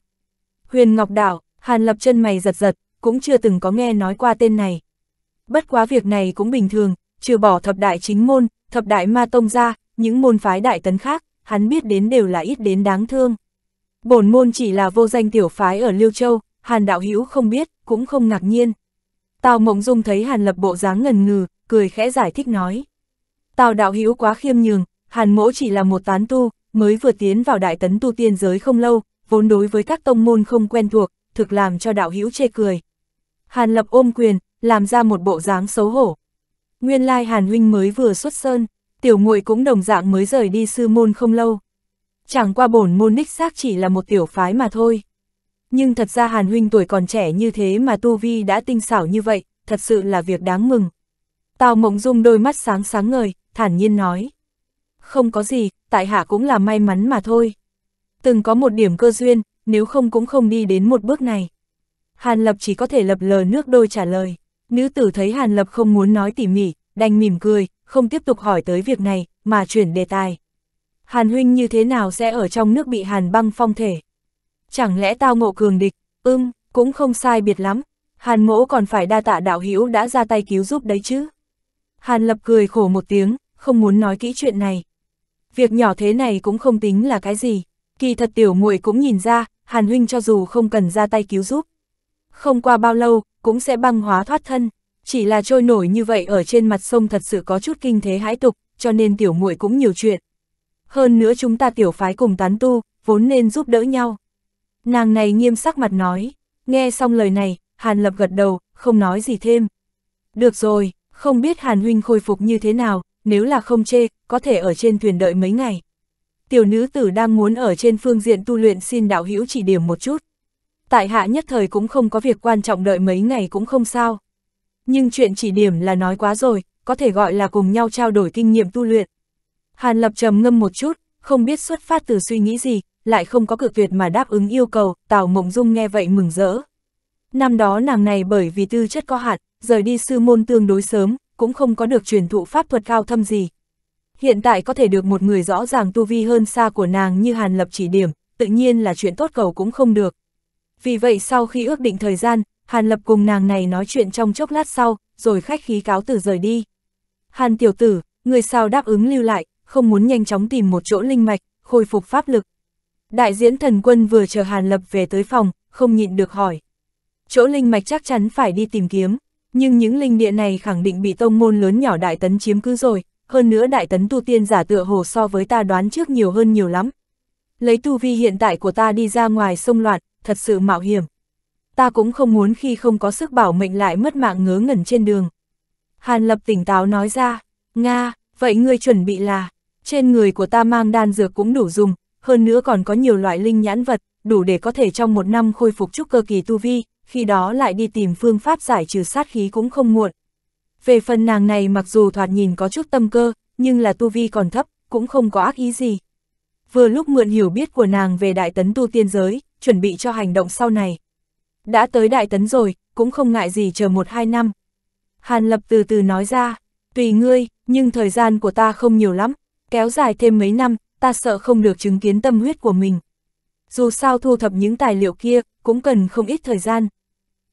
Huyền Ngọc đạo, Hàn Lập chân mày giật giật, cũng chưa từng có nghe nói qua tên này. Bất quá việc này cũng bình thường, trừ bỏ thập đại chính môn, thập đại ma tông ra, những môn phái đại tấn khác, hắn biết đến đều là ít đến đáng thương. Bổn môn chỉ là vô danh tiểu phái ở Liêu Châu, Hàn Đạo Hữu không biết, cũng không ngạc nhiên. Tào Mộng Dung thấy Hàn Lập bộ dáng ngần ngừ, cười khẽ giải thích nói. Tào Đạo Hữu quá khiêm nhường, Hàn Mỗ chỉ là một tán tu, mới vừa tiến vào đại tấn tu tiên giới không lâu, vốn đối với các tông môn không quen thuộc, thực làm cho đạo hữu chê cười. Hàn Lập ôm quyền, làm ra một bộ dáng xấu hổ. Nguyên lai Hàn Huynh mới vừa xuất sơn, tiểu muội cũng đồng dạng mới rời đi sư môn không lâu. Chẳng qua bổn môn đích xác chỉ là một tiểu phái mà thôi. Nhưng thật ra Hàn Huynh tuổi còn trẻ như thế mà Tu Vi đã tinh xảo như vậy, thật sự là việc đáng mừng. Tào Mộng Dung đôi mắt sáng sáng ngời, thản nhiên nói. Không có gì, tại hạ cũng là may mắn mà thôi. Từng có một điểm cơ duyên, nếu không cũng không đi đến một bước này. Hàn Lập chỉ có thể lập lờ nước đôi trả lời. Nữ tử thấy Hàn Lập không muốn nói tỉ mỉ, đành mỉm cười, không tiếp tục hỏi tới việc này, mà chuyển đề tài. Hàn huynh như thế nào sẽ ở trong nước bị Hàn băng phong thể? Chẳng lẽ tao ngộ cường địch? Ưm, cũng không sai biệt lắm. Hàn mỗ còn phải đa tạ đạo hữu đã ra tay cứu giúp đấy chứ. Hàn Lập cười khổ một tiếng, không muốn nói kỹ chuyện này. Việc nhỏ thế này cũng không tính là cái gì. Kỳ thật tiểu muội cũng nhìn ra, Hàn Huynh cho dù không cần ra tay cứu giúp, không qua bao lâu, cũng sẽ băng hóa thoát thân. Chỉ là trôi nổi như vậy ở trên mặt sông thật sự có chút kinh thế hãi tục, cho nên tiểu muội cũng nhiều chuyện. Hơn nữa chúng ta tiểu phái cùng tán tu, vốn nên giúp đỡ nhau. Nàng này nghiêm sắc mặt nói, nghe xong lời này, Hàn Lập gật đầu, không nói gì thêm. Được rồi, không biết Hàn Huynh khôi phục như thế nào, nếu là không chê, có thể ở trên thuyền đợi mấy ngày tiểu nữ tử đang muốn ở trên phương diện tu luyện xin đạo hữu chỉ điểm một chút. Tại hạ nhất thời cũng không có việc quan trọng đợi mấy ngày cũng không sao. Nhưng chuyện chỉ điểm là nói quá rồi, có thể gọi là cùng nhau trao đổi kinh nghiệm tu luyện. Hàn Lập trầm ngâm một chút, không biết xuất phát từ suy nghĩ gì, lại không có cự tuyệt mà đáp ứng yêu cầu, Tào Mộng Dung nghe vậy mừng rỡ. Năm đó nàng này bởi vì tư chất có hạn, rời đi sư môn tương đối sớm, cũng không có được truyền thụ pháp thuật cao thâm gì, hiện tại có thể được một người rõ ràng tu vi hơn xa của nàng như Hàn Lập chỉ điểm, tự nhiên là chuyện tốt cầu cũng không được. Vì vậy sau khi ước định thời gian, Hàn Lập cùng nàng này nói chuyện trong chốc lát sau, rồi khách khí cáo từ rời đi. Hàn tiểu tử, người sao đáp ứng lưu lại, không muốn nhanh chóng tìm một chỗ linh mạch, khôi phục pháp lực. Đại diễn thần quân vừa chờ Hàn Lập về tới phòng, không nhịn được hỏi. Chỗ linh mạch chắc chắn phải đi tìm kiếm, nhưng những linh địa này khẳng định bị tông môn lớn nhỏ đại tấn chiếm cứ rồi, hơn nữa đại tấn tu tiên giả tựa hồ so với ta đoán trước nhiều hơn nhiều lắm. Lấy tu vi hiện tại của ta đi ra ngoài sông loạn, thật sự mạo hiểm. Ta cũng không muốn khi không có sức bảo mệnh lại mất mạng ngớ ngẩn trên đường. Hàn Lập tỉnh táo nói ra, Nga, vậy ngươi chuẩn bị là, trên người của ta mang đan dược cũng đủ dùng, hơn nữa còn có nhiều loại linh nhãn vật, đủ để có thể trong một năm khôi phục chút cơ kỳ tu vi, khi đó lại đi tìm phương pháp giải trừ sát khí cũng không muộn. Về phần nàng này mặc dù thoạt nhìn có chút tâm cơ, nhưng là tu vi còn thấp, cũng không có ác ý gì. Vừa lúc mượn hiểu biết của nàng về đại tấn tu tiên giới, chuẩn bị cho hành động sau này. Đã tới đại tấn rồi, cũng không ngại gì chờ một hai năm. Hàn Lập từ từ nói ra, tùy ngươi, nhưng thời gian của ta không nhiều lắm, kéo dài thêm mấy năm, ta sợ không được chứng kiến tâm huyết của mình. Dù sao thu thập những tài liệu kia, cũng cần không ít thời gian.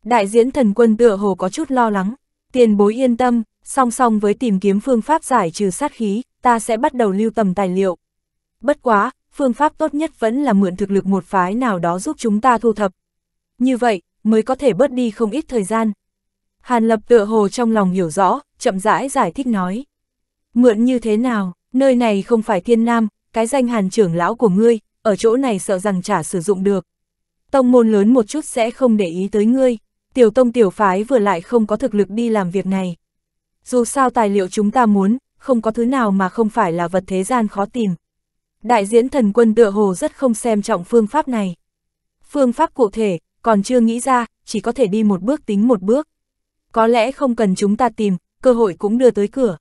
Đại diễn thần quân tựa hồ có chút lo lắng. Tiền bối yên tâm, song song với tìm kiếm phương pháp giải trừ sát khí, ta sẽ bắt đầu lưu tầm tài liệu. Bất quá, phương pháp tốt nhất vẫn là mượn thực lực một phái nào đó giúp chúng ta thu thập. Như vậy, mới có thể bớt đi không ít thời gian. Hàn lập tựa hồ trong lòng hiểu rõ, chậm rãi giải thích nói. Mượn như thế nào, nơi này không phải thiên nam, cái danh hàn trưởng lão của ngươi, ở chỗ này sợ rằng chả sử dụng được. Tông môn lớn một chút sẽ không để ý tới ngươi tiểu tông tiểu phái vừa lại không có thực lực đi làm việc này. Dù sao tài liệu chúng ta muốn, không có thứ nào mà không phải là vật thế gian khó tìm. Đại diễn thần quân tựa hồ rất không xem trọng phương pháp này. Phương pháp cụ thể, còn chưa nghĩ ra, chỉ có thể đi một bước tính một bước. Có lẽ không cần chúng ta tìm, cơ hội cũng đưa tới cửa.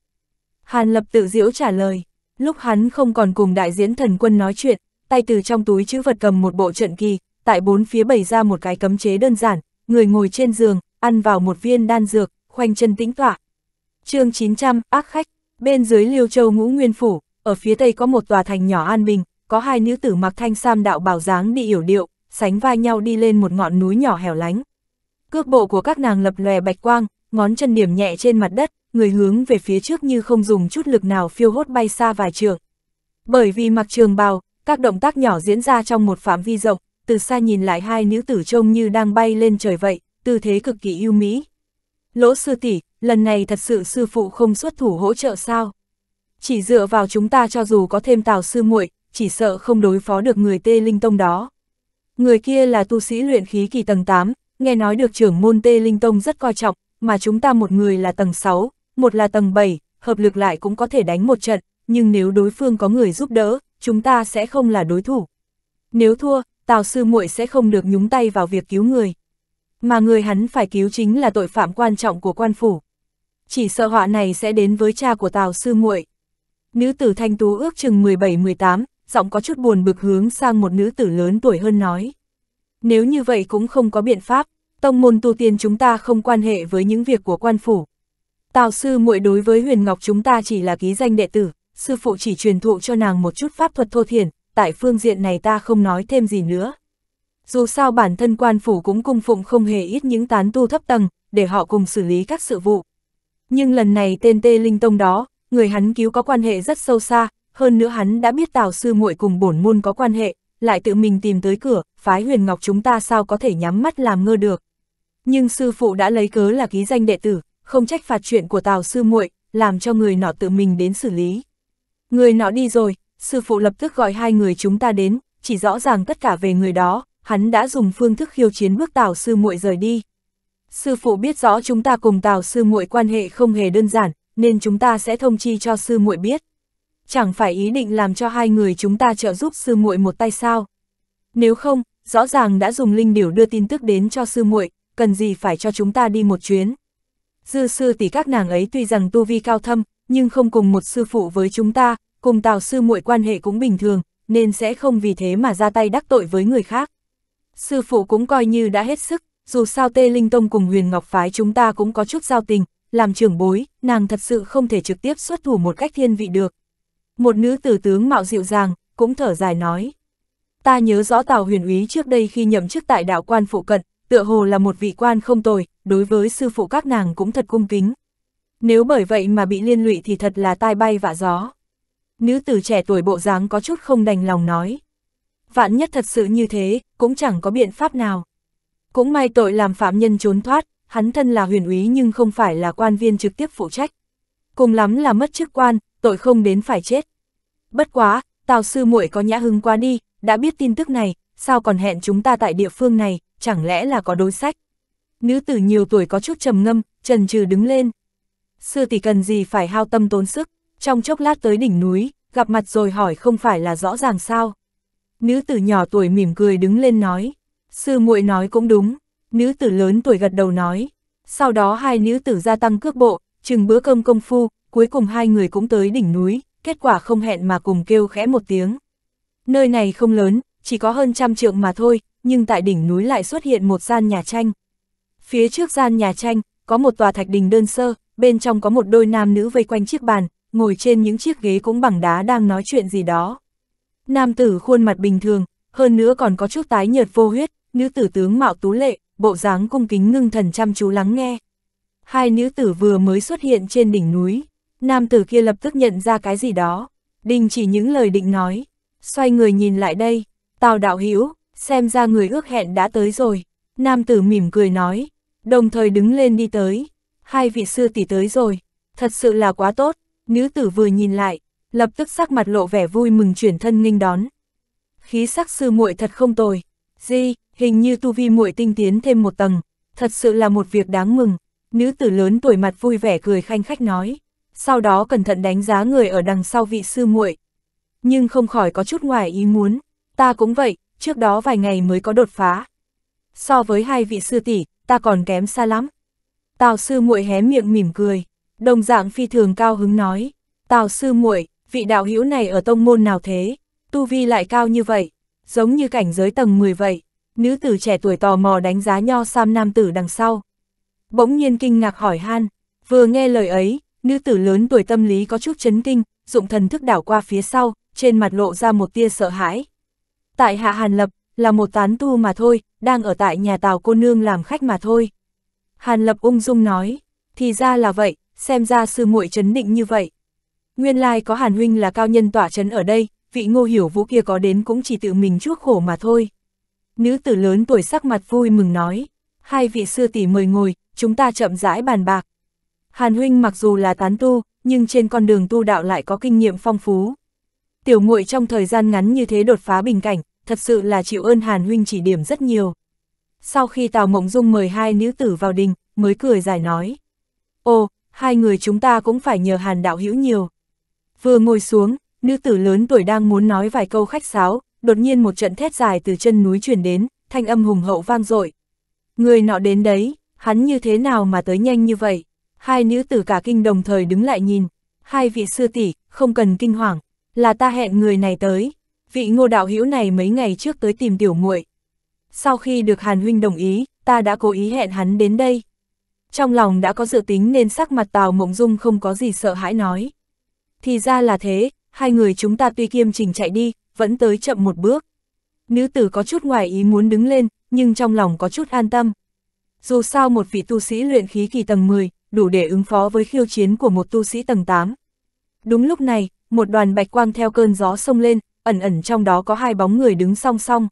Hàn lập tự diễu trả lời, lúc hắn không còn cùng đại diễn thần quân nói chuyện, tay từ trong túi chữ vật cầm một bộ trận kỳ, tại bốn phía bày ra một cái cấm chế đơn giản, người ngồi trên giường, ăn vào một viên đan dược, khoanh chân tĩnh tọa. chương 900, ác khách, bên dưới Liêu Châu Ngũ Nguyên Phủ, ở phía tây có một tòa thành nhỏ an bình, có hai nữ tử mặc thanh sam đạo bảo dáng đi yểu điệu, sánh vai nhau đi lên một ngọn núi nhỏ hẻo lánh. Cước bộ của các nàng lập lòe bạch quang, ngón chân điểm nhẹ trên mặt đất, người hướng về phía trước như không dùng chút lực nào phiêu hốt bay xa vài trường. Bởi vì mặc trường bào, các động tác nhỏ diễn ra trong một phạm vi rộng, từ xa nhìn lại hai nữ tử trông như đang bay lên trời vậy, tư thế cực kỳ ưu mỹ. Lỗ sư tỷ, lần này thật sự sư phụ không xuất thủ hỗ trợ sao? Chỉ dựa vào chúng ta cho dù có thêm tào sư muội, chỉ sợ không đối phó được người tê linh tông đó. Người kia là tu sĩ luyện khí kỳ tầng 8, nghe nói được trưởng môn tê linh tông rất coi trọng, mà chúng ta một người là tầng 6, một là tầng 7, hợp lực lại cũng có thể đánh một trận, nhưng nếu đối phương có người giúp đỡ, chúng ta sẽ không là đối thủ. Nếu thua, Tào sư muội sẽ không được nhúng tay vào việc cứu người. Mà người hắn phải cứu chính là tội phạm quan trọng của quan phủ. Chỉ sợ họa này sẽ đến với cha của Tào sư muội. Nữ tử thanh tú ước chừng 17-18, giọng có chút buồn bực hướng sang một nữ tử lớn tuổi hơn nói. Nếu như vậy cũng không có biện pháp, tông môn tu tiên chúng ta không quan hệ với những việc của quan phủ. Tào sư muội đối với huyền ngọc chúng ta chỉ là ký danh đệ tử, sư phụ chỉ truyền thụ cho nàng một chút pháp thuật thô thiển, tại phương diện này ta không nói thêm gì nữa. Dù sao bản thân quan phủ cũng cung phụng không hề ít những tán tu thấp tầng, để họ cùng xử lý các sự vụ. Nhưng lần này tên Tê Linh Tông đó, người hắn cứu có quan hệ rất sâu xa, hơn nữa hắn đã biết Tào Sư muội cùng bổn môn có quan hệ, lại tự mình tìm tới cửa, phái huyền ngọc chúng ta sao có thể nhắm mắt làm ngơ được. Nhưng sư phụ đã lấy cớ là ký danh đệ tử, không trách phạt chuyện của Tào Sư muội làm cho người nọ tự mình đến xử lý. Người nọ đi rồi, sư phụ lập tức gọi hai người chúng ta đến, chỉ rõ ràng tất cả về người đó, hắn đã dùng phương thức khiêu chiến bước Tào sư muội rời đi. Sư phụ biết rõ chúng ta cùng Tào sư muội quan hệ không hề đơn giản, nên chúng ta sẽ thông chi cho sư muội biết. Chẳng phải ý định làm cho hai người chúng ta trợ giúp sư muội một tay sao? Nếu không, rõ ràng đã dùng linh điểu đưa tin tức đến cho sư muội, cần gì phải cho chúng ta đi một chuyến. Dư sư tỷ các nàng ấy tuy rằng tu vi cao thâm, nhưng không cùng một sư phụ với chúng ta, cùng Tào sư muội quan hệ cũng bình thường, nên sẽ không vì thế mà ra tay đắc tội với người khác. Sư phụ cũng coi như đã hết sức, dù sao Tê Linh Tông cùng Huyền Ngọc Phái chúng ta cũng có chút giao tình, làm trưởng bối, nàng thật sự không thể trực tiếp xuất thủ một cách thiên vị được. Một nữ tử tướng mạo dịu dàng, cũng thở dài nói. Ta nhớ rõ Tào huyền úy trước đây khi nhậm chức tại đạo quan phụ cận, tựa hồ là một vị quan không tồi, đối với sư phụ các nàng cũng thật cung kính. Nếu bởi vậy mà bị liên lụy thì thật là tai bay vạ gió nữ tử trẻ tuổi bộ dáng có chút không đành lòng nói. Vạn nhất thật sự như thế, cũng chẳng có biện pháp nào. Cũng may tội làm phạm nhân trốn thoát, hắn thân là huyền úy nhưng không phải là quan viên trực tiếp phụ trách. Cùng lắm là mất chức quan, tội không đến phải chết. Bất quá, tào sư muội có nhã hưng qua đi, đã biết tin tức này, sao còn hẹn chúng ta tại địa phương này, chẳng lẽ là có đối sách. Nữ tử nhiều tuổi có chút trầm ngâm, trần trừ đứng lên. Sư tỷ cần gì phải hao tâm tốn sức, trong chốc lát tới đỉnh núi, gặp mặt rồi hỏi không phải là rõ ràng sao. Nữ tử nhỏ tuổi mỉm cười đứng lên nói, sư muội nói cũng đúng, nữ tử lớn tuổi gật đầu nói. Sau đó hai nữ tử gia tăng cước bộ, chừng bữa cơm công phu, cuối cùng hai người cũng tới đỉnh núi, kết quả không hẹn mà cùng kêu khẽ một tiếng. Nơi này không lớn, chỉ có hơn trăm trượng mà thôi, nhưng tại đỉnh núi lại xuất hiện một gian nhà tranh. Phía trước gian nhà tranh, có một tòa thạch đình đơn sơ, bên trong có một đôi nam nữ vây quanh chiếc bàn, ngồi trên những chiếc ghế cũng bằng đá đang nói chuyện gì đó. Nam tử khuôn mặt bình thường, hơn nữa còn có chút tái nhợt vô huyết, nữ tử tướng mạo tú lệ, bộ dáng cung kính ngưng thần chăm chú lắng nghe. Hai nữ tử vừa mới xuất hiện trên đỉnh núi, nam tử kia lập tức nhận ra cái gì đó, đình chỉ những lời định nói, xoay người nhìn lại đây, tào đạo hữu xem ra người ước hẹn đã tới rồi, nam tử mỉm cười nói, đồng thời đứng lên đi tới, hai vị sư tỷ tới rồi, thật sự là quá tốt, Nữ tử vừa nhìn lại, lập tức sắc mặt lộ vẻ vui mừng chuyển thân nghênh đón. Khí sắc sư muội thật không tồi. Di, hình như tu vi muội tinh tiến thêm một tầng, thật sự là một việc đáng mừng. Nữ tử lớn tuổi mặt vui vẻ cười khanh khách nói, sau đó cẩn thận đánh giá người ở đằng sau vị sư muội. Nhưng không khỏi có chút ngoài ý muốn, ta cũng vậy, trước đó vài ngày mới có đột phá. So với hai vị sư tỷ, ta còn kém xa lắm. Tào sư muội hé miệng mỉm cười, Đồng dạng phi thường cao hứng nói, Tào sư muội, vị đạo hữu này ở tông môn nào thế, tu vi lại cao như vậy, giống như cảnh giới tầng 10 vậy. Nữ tử trẻ tuổi tò mò đánh giá nho sam nam tử đằng sau. Bỗng nhiên kinh ngạc hỏi han, vừa nghe lời ấy, nữ tử lớn tuổi tâm lý có chút chấn kinh, dụng thần thức đảo qua phía sau, trên mặt lộ ra một tia sợ hãi. Tại Hạ Hàn Lập, là một tán tu mà thôi, đang ở tại nhà tào cô nương làm khách mà thôi. Hàn Lập ung dung nói, thì ra là vậy, xem ra sư muội chấn định như vậy. Nguyên lai like có Hàn Huynh là cao nhân tỏa chấn ở đây, vị ngô hiểu vũ kia có đến cũng chỉ tự mình chuốc khổ mà thôi. Nữ tử lớn tuổi sắc mặt vui mừng nói, hai vị sư tỷ mời ngồi, chúng ta chậm rãi bàn bạc. Hàn Huynh mặc dù là tán tu, nhưng trên con đường tu đạo lại có kinh nghiệm phong phú. Tiểu muội trong thời gian ngắn như thế đột phá bình cảnh, thật sự là chịu ơn Hàn Huynh chỉ điểm rất nhiều. Sau khi Tào Mộng Dung mời hai nữ tử vào đình, mới cười giải nói. Ồ, hai người chúng ta cũng phải nhờ hàn đạo hữu nhiều. Vừa ngồi xuống, nữ tử lớn tuổi đang muốn nói vài câu khách sáo, đột nhiên một trận thét dài từ chân núi chuyển đến, thanh âm hùng hậu vang dội Người nọ đến đấy, hắn như thế nào mà tới nhanh như vậy? Hai nữ tử cả kinh đồng thời đứng lại nhìn, hai vị sư tỷ không cần kinh hoàng, là ta hẹn người này tới. Vị ngô đạo hữu này mấy ngày trước tới tìm tiểu muội Sau khi được Hàn Huynh đồng ý, ta đã cố ý hẹn hắn đến đây. Trong lòng đã có dự tính nên sắc mặt Tào Mộng Dung không có gì sợ hãi nói. Thì ra là thế, hai người chúng ta tuy kiêm chỉnh chạy đi, vẫn tới chậm một bước. Nữ tử có chút ngoài ý muốn đứng lên, nhưng trong lòng có chút an tâm. Dù sao một vị tu sĩ luyện khí kỳ tầng 10, đủ để ứng phó với khiêu chiến của một tu sĩ tầng 8. Đúng lúc này, một đoàn bạch quang theo cơn gió sông lên, ẩn ẩn trong đó có hai bóng người đứng song song.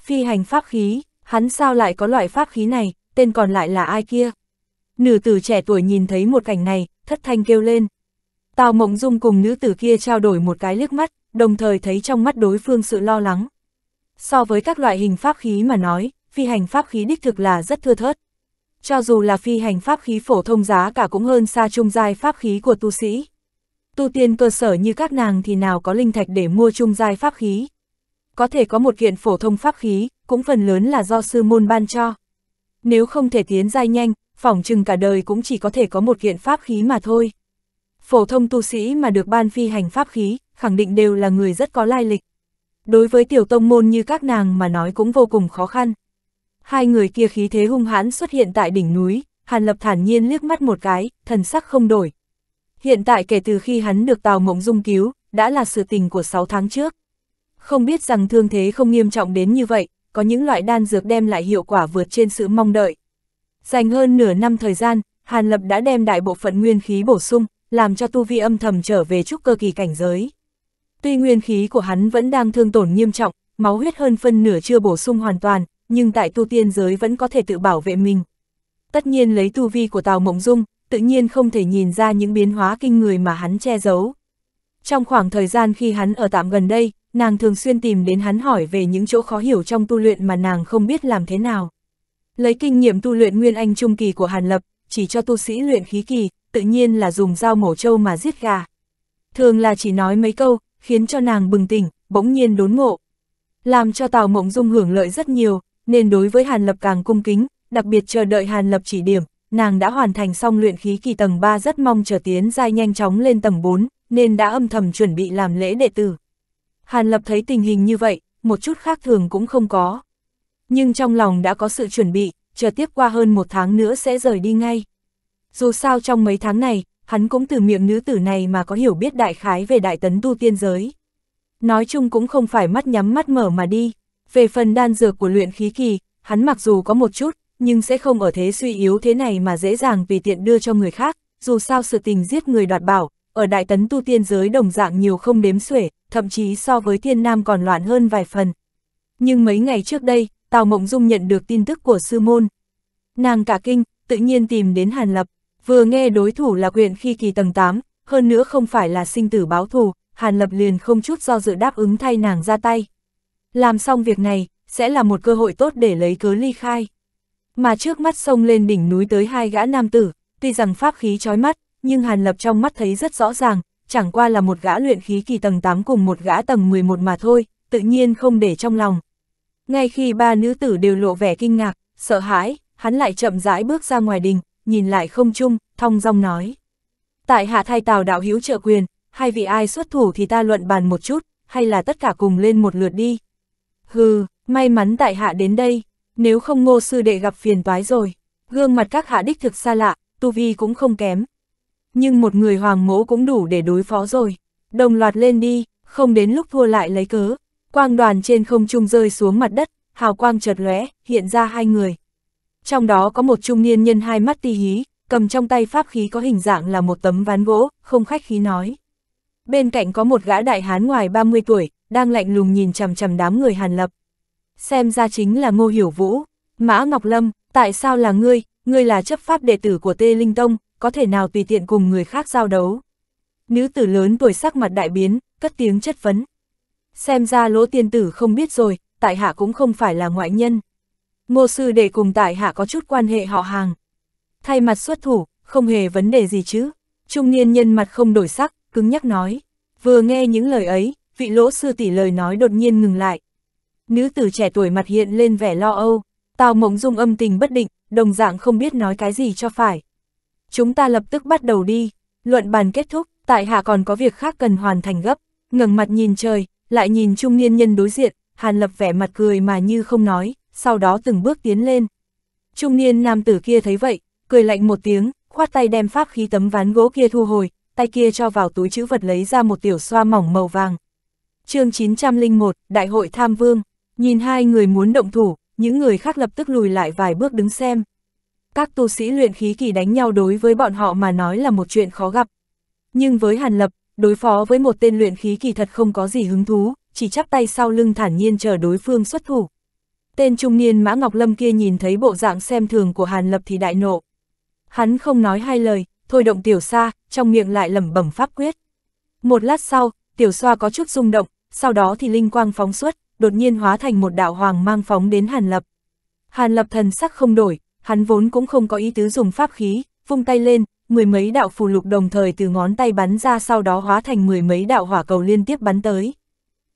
Phi hành pháp khí, hắn sao lại có loại pháp khí này, tên còn lại là ai kia? nữ tử trẻ tuổi nhìn thấy một cảnh này, thất thanh kêu lên. Tào Mộng Dung cùng nữ tử kia trao đổi một cái liếc mắt, đồng thời thấy trong mắt đối phương sự lo lắng. So với các loại hình pháp khí mà nói, phi hành pháp khí đích thực là rất thưa thớt. Cho dù là phi hành pháp khí phổ thông giá cả cũng hơn xa trung giai pháp khí của tu sĩ. Tu tiên cơ sở như các nàng thì nào có linh thạch để mua trung giai pháp khí. Có thể có một kiện phổ thông pháp khí, cũng phần lớn là do sư môn ban cho nếu không thể tiến giai nhanh, phỏng chừng cả đời cũng chỉ có thể có một kiện pháp khí mà thôi. Phổ thông tu sĩ mà được ban phi hành pháp khí, khẳng định đều là người rất có lai lịch. Đối với tiểu tông môn như các nàng mà nói cũng vô cùng khó khăn. Hai người kia khí thế hung hãn xuất hiện tại đỉnh núi, Hàn Lập thản nhiên liếc mắt một cái, thần sắc không đổi. Hiện tại kể từ khi hắn được Tào Mộng Dung cứu, đã là sự tình của 6 tháng trước. Không biết rằng thương thế không nghiêm trọng đến như vậy, có những loại đan dược đem lại hiệu quả vượt trên sự mong đợi. Dành hơn nửa năm thời gian, Hàn Lập đã đem đại bộ phận nguyên khí bổ sung, làm cho tu vi âm thầm trở về trúc cơ kỳ cảnh giới. Tuy nguyên khí của hắn vẫn đang thương tổn nghiêm trọng, máu huyết hơn phân nửa chưa bổ sung hoàn toàn, nhưng tại tu tiên giới vẫn có thể tự bảo vệ mình. Tất nhiên lấy tu vi của Tào Mộng Dung, tự nhiên không thể nhìn ra những biến hóa kinh người mà hắn che giấu. Trong khoảng thời gian khi hắn ở tạm gần đây, nàng thường xuyên tìm đến hắn hỏi về những chỗ khó hiểu trong tu luyện mà nàng không biết làm thế nào. Lấy kinh nghiệm tu luyện Nguyên Anh Trung Kỳ của Hàn Lập, chỉ cho tu sĩ luyện khí kỳ, tự nhiên là dùng dao mổ trâu mà giết gà. Thường là chỉ nói mấy câu, khiến cho nàng bừng tỉnh, bỗng nhiên đốn ngộ. Làm cho Tào Mộng Dung hưởng lợi rất nhiều, nên đối với Hàn Lập càng cung kính, đặc biệt chờ đợi Hàn Lập chỉ điểm, nàng đã hoàn thành xong luyện khí kỳ tầng 3 rất mong chờ tiến giai nhanh chóng lên tầng 4, nên đã âm thầm chuẩn bị làm lễ đệ tử. Hàn Lập thấy tình hình như vậy, một chút khác thường cũng không có. Nhưng trong lòng đã có sự chuẩn bị, chờ tiếp qua hơn một tháng nữa sẽ rời đi ngay. Dù sao trong mấy tháng này, hắn cũng từ miệng nữ tử này mà có hiểu biết đại khái về đại tấn tu tiên giới. Nói chung cũng không phải mắt nhắm mắt mở mà đi. Về phần đan dược của luyện khí kỳ, hắn mặc dù có một chút, nhưng sẽ không ở thế suy yếu thế này mà dễ dàng vì tiện đưa cho người khác, dù sao sự tình giết người đoạt bảo, ở đại tấn tu tiên giới đồng dạng nhiều không đếm xuể, thậm chí so với thiên nam còn loạn hơn vài phần. Nhưng mấy ngày trước đây, Tào Mộng Dung nhận được tin tức của sư môn. Nàng cả kinh, tự nhiên tìm đến Hàn Lập, vừa nghe đối thủ là huyện khi kỳ tầng 8, hơn nữa không phải là sinh tử báo thù, Hàn Lập liền không chút do dự đáp ứng thay nàng ra tay. Làm xong việc này, sẽ là một cơ hội tốt để lấy cớ ly khai. Mà trước mắt sông lên đỉnh núi tới hai gã nam tử, tuy rằng pháp khí chói mắt, nhưng Hàn Lập trong mắt thấy rất rõ ràng, chẳng qua là một gã luyện khí kỳ tầng 8 cùng một gã tầng 11 mà thôi, tự nhiên không để trong lòng. Ngay khi ba nữ tử đều lộ vẻ kinh ngạc, sợ hãi, hắn lại chậm rãi bước ra ngoài đình, nhìn lại không chung, thong dong nói. Tại hạ thay tào đạo hữu trợ quyền, hai vị ai xuất thủ thì ta luận bàn một chút, hay là tất cả cùng lên một lượt đi. Hừ, may mắn tại hạ đến đây, nếu không ngô sư đệ gặp phiền toái rồi. Gương mặt các hạ đích thực xa lạ, tu vi cũng không kém, nhưng một người hoàng mỗ cũng đủ để đối phó rồi. Đồng loạt lên đi, không đến lúc thua lại lấy cớ. Quang đoàn trên không trung rơi xuống mặt đất, hào quang chợt lóe, hiện ra hai người. Trong đó có một trung niên nhân hai mắt ti hí, cầm trong tay pháp khí có hình dạng là một tấm ván gỗ, không khách khí nói. Bên cạnh có một gã đại hán ngoài 30 tuổi, đang lạnh lùng nhìn chằm chằm đám người Hàn Lập. Xem ra chính là Ngô Hiểu Vũ, Mã Ngọc Lâm, tại sao là ngươi, ngươi là chấp pháp đệ tử của Tê Linh Tông, có thể nào tùy tiện cùng người khác giao đấu. Nữ tử lớn tuổi sắc mặt đại biến, cất tiếng chất vấn. Xem ra lỗ tiên tử không biết rồi, tại hạ cũng không phải là ngoại nhân. Ngô sư để cùng tại hạ có chút quan hệ họ hàng. Thay mặt xuất thủ, không hề vấn đề gì chứ. Trung niên nhân mặt không đổi sắc, cứng nhắc nói. Vừa nghe những lời ấy, vị lỗ sư tỷ lời nói đột nhiên ngừng lại. Nữ tử trẻ tuổi mặt hiện lên vẻ lo âu, Tào Mộng Dung âm tình bất định, đồng dạng không biết nói cái gì cho phải chúng ta lập tức bắt đầu đi. Luận bàn kết thúc, tại hạ còn có việc khác cần hoàn thành gấp, ngẩng mặt nhìn trời, lại nhìn trung niên nhân đối diện, Hàn Lập vẻ mặt cười mà như không nói, sau đó từng bước tiến lên. Trung niên nam tử kia thấy vậy, cười lạnh một tiếng, khoát tay đem pháp khí tấm ván gỗ kia thu hồi, tay kia cho vào túi chữ vật lấy ra một tiểu xoa mỏng màu vàng. chương 901, Đại hội Tham Vương, nhìn hai người muốn động thủ, những người khác lập tức lùi lại vài bước đứng xem các tu sĩ luyện khí kỳ đánh nhau đối với bọn họ mà nói là một chuyện khó gặp. Nhưng với Hàn Lập, đối phó với một tên luyện khí kỳ thật không có gì hứng thú, chỉ chắp tay sau lưng thản nhiên chờ đối phương xuất thủ. Tên trung niên Mã Ngọc Lâm kia nhìn thấy bộ dạng xem thường của Hàn Lập thì đại nộ. Hắn không nói hai lời, thôi động tiểu xa, trong miệng lại lẩm bẩm pháp quyết. Một lát sau, tiểu xoa có chút rung động, sau đó thì linh quang phóng xuất, đột nhiên hóa thành một đạo hoàng mang phóng đến Hàn Lập. Hàn Lập thần sắc không đổi, Hắn vốn cũng không có ý tứ dùng pháp khí, vung tay lên, mười mấy đạo phù lục đồng thời từ ngón tay bắn ra sau đó hóa thành mười mấy đạo hỏa cầu liên tiếp bắn tới.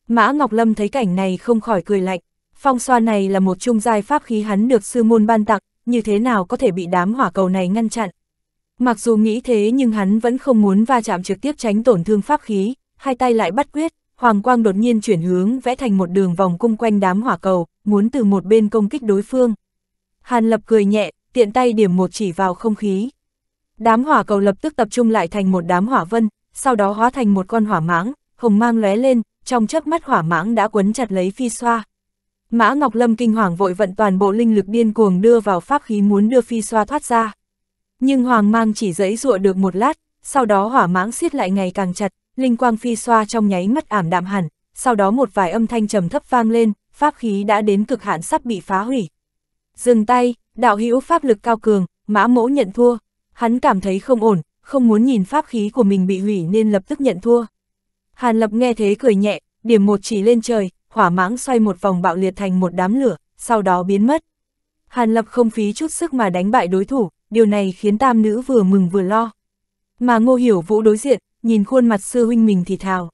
Mã Ngọc Lâm thấy cảnh này không khỏi cười lạnh, phong xoa này là một trung giai pháp khí hắn được sư môn ban tặng, như thế nào có thể bị đám hỏa cầu này ngăn chặn. Mặc dù nghĩ thế nhưng hắn vẫn không muốn va chạm trực tiếp tránh tổn thương pháp khí, hai tay lại bắt quyết, Hoàng Quang đột nhiên chuyển hướng vẽ thành một đường vòng cung quanh đám hỏa cầu, muốn từ một bên công kích đối phương. Hàn Lập cười nhẹ, tiện tay điểm một chỉ vào không khí. Đám hỏa cầu lập tức tập trung lại thành một đám hỏa vân, sau đó hóa thành một con hỏa mãng, hồng mang lóe lên, trong chớp mắt hỏa mãng đã quấn chặt lấy phi xoa. Mã Ngọc Lâm kinh hoàng vội vận toàn bộ linh lực điên cuồng đưa vào pháp khí muốn đưa phi xoa thoát ra. Nhưng hoàng mang chỉ dẫy rụa được một lát, sau đó hỏa mãng siết lại ngày càng chặt, linh quang phi xoa trong nháy mắt ảm đạm hẳn, sau đó một vài âm thanh trầm thấp vang lên, pháp khí đã đến cực hạn sắp bị phá hủy. Dừng tay, đạo hữu pháp lực cao cường, mã mỗ nhận thua. Hắn cảm thấy không ổn, không muốn nhìn pháp khí của mình bị hủy nên lập tức nhận thua. Hàn lập nghe thế cười nhẹ, điểm một chỉ lên trời, hỏa mãng xoay một vòng bạo liệt thành một đám lửa, sau đó biến mất. Hàn lập không phí chút sức mà đánh bại đối thủ, điều này khiến tam nữ vừa mừng vừa lo. Mà ngô hiểu vũ đối diện, nhìn khuôn mặt sư huynh mình thì thào.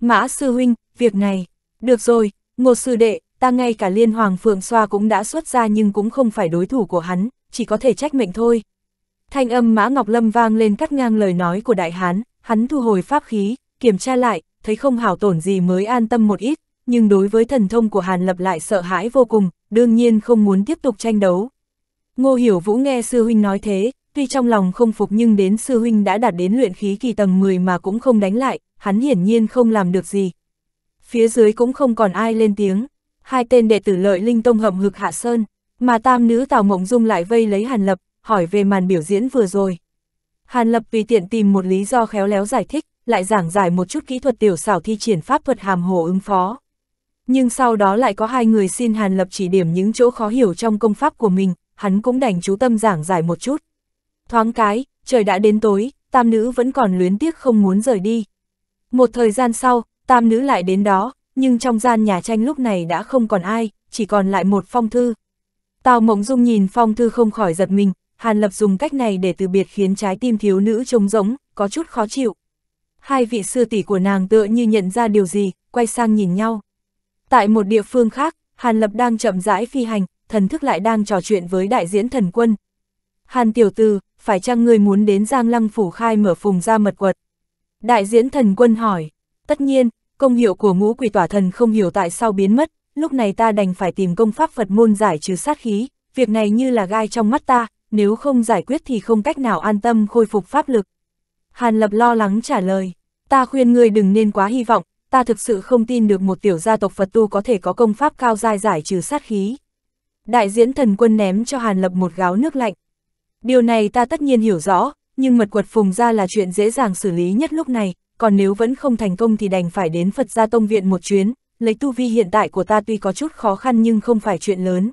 Mã sư huynh, việc này, được rồi, ngô sư đệ, ta ngay cả liên hoàng phượng xoa cũng đã xuất ra nhưng cũng không phải đối thủ của hắn, chỉ có thể trách mệnh thôi. Thanh âm Mã Ngọc Lâm vang lên cắt ngang lời nói của đại hán, hắn thu hồi pháp khí, kiểm tra lại, thấy không hảo tổn gì mới an tâm một ít, nhưng đối với thần thông của Hàn Lập lại sợ hãi vô cùng, đương nhiên không muốn tiếp tục tranh đấu. Ngô Hiểu Vũ nghe sư huynh nói thế, tuy trong lòng không phục nhưng đến sư huynh đã đạt đến luyện khí kỳ tầng 10 mà cũng không đánh lại, hắn hiển nhiên không làm được gì. Phía dưới cũng không còn ai lên tiếng hai tên đệ tử lợi linh tông hầm hực hạ sơn, mà tam nữ Tào Mộng Dung lại vây lấy Hàn Lập, hỏi về màn biểu diễn vừa rồi. Hàn Lập vì tiện tìm một lý do khéo léo giải thích, lại giảng giải một chút kỹ thuật tiểu xảo thi triển pháp thuật hàm hồ ứng phó. Nhưng sau đó lại có hai người xin Hàn Lập chỉ điểm những chỗ khó hiểu trong công pháp của mình, hắn cũng đành chú tâm giảng giải một chút. Thoáng cái, trời đã đến tối, tam nữ vẫn còn luyến tiếc không muốn rời đi. Một thời gian sau, tam nữ lại đến đó, nhưng trong gian nhà tranh lúc này đã không còn ai, chỉ còn lại một phong thư. Tào Mộng Dung nhìn phong thư không khỏi giật mình, Hàn Lập dùng cách này để từ biệt khiến trái tim thiếu nữ trông rỗng, có chút khó chịu. Hai vị sư tỷ của nàng tựa như nhận ra điều gì, quay sang nhìn nhau. Tại một địa phương khác, Hàn Lập đang chậm rãi phi hành, thần thức lại đang trò chuyện với đại diễn thần quân. Hàn tiểu tư, phải chăng người muốn đến Giang Lăng Phủ khai mở phùng ra mật quật? Đại diễn thần quân hỏi, tất nhiên, Công hiệu của ngũ quỷ tỏa thần không hiểu tại sao biến mất, lúc này ta đành phải tìm công pháp Phật môn giải trừ sát khí, việc này như là gai trong mắt ta, nếu không giải quyết thì không cách nào an tâm khôi phục pháp lực. Hàn Lập lo lắng trả lời, ta khuyên ngươi đừng nên quá hy vọng, ta thực sự không tin được một tiểu gia tộc Phật tu có thể có công pháp cao dai giải trừ sát khí. Đại diễn thần quân ném cho Hàn Lập một gáo nước lạnh. Điều này ta tất nhiên hiểu rõ, nhưng mật quật phùng ra là chuyện dễ dàng xử lý nhất lúc này, còn nếu vẫn không thành công thì đành phải đến Phật gia Tông Viện một chuyến, lấy tu vi hiện tại của ta tuy có chút khó khăn nhưng không phải chuyện lớn.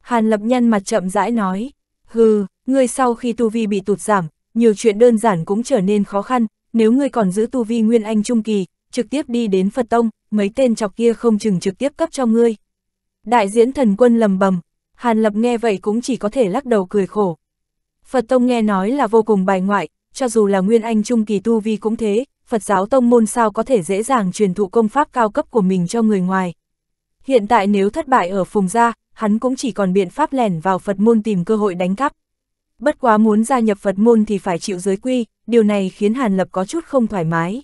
Hàn lập nhăn mặt chậm rãi nói, hừ, ngươi sau khi tu vi bị tụt giảm, nhiều chuyện đơn giản cũng trở nên khó khăn, nếu ngươi còn giữ tu vi Nguyên Anh Trung Kỳ, trực tiếp đi đến Phật Tông, mấy tên chọc kia không chừng trực tiếp cấp cho ngươi. Đại diễn thần quân lầm bầm, Hàn Lập nghe vậy cũng chỉ có thể lắc đầu cười khổ. Phật Tông nghe nói là vô cùng bài ngoại, cho dù là Nguyên Anh Trung Kỳ Tu Vi cũng thế, Phật giáo tông môn sao có thể dễ dàng truyền thụ công pháp cao cấp của mình cho người ngoài. Hiện tại nếu thất bại ở Phùng Gia, hắn cũng chỉ còn biện pháp lẻn vào Phật môn tìm cơ hội đánh cắp. Bất quá muốn gia nhập Phật môn thì phải chịu giới quy, điều này khiến Hàn Lập có chút không thoải mái.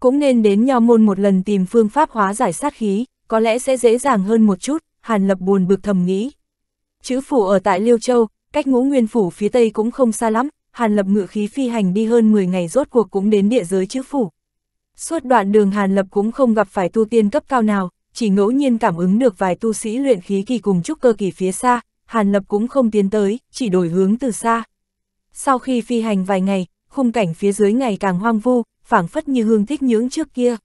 Cũng nên đến nho môn một lần tìm phương pháp hóa giải sát khí, có lẽ sẽ dễ dàng hơn một chút, Hàn Lập buồn bực thầm nghĩ. Chữ phủ ở tại Liêu Châu, cách ngũ nguyên phủ phía tây cũng không xa lắm, Hàn Lập ngựa khí phi hành đi hơn 10 ngày rốt cuộc cũng đến địa giới chữ phủ. Suốt đoạn đường Hàn Lập cũng không gặp phải tu tiên cấp cao nào, chỉ ngẫu nhiên cảm ứng được vài tu sĩ luyện khí kỳ cùng trúc cơ kỳ phía xa, Hàn Lập cũng không tiến tới, chỉ đổi hướng từ xa. Sau khi phi hành vài ngày, khung cảnh phía dưới ngày càng hoang vu, phảng phất như hương thích nhưỡng trước kia.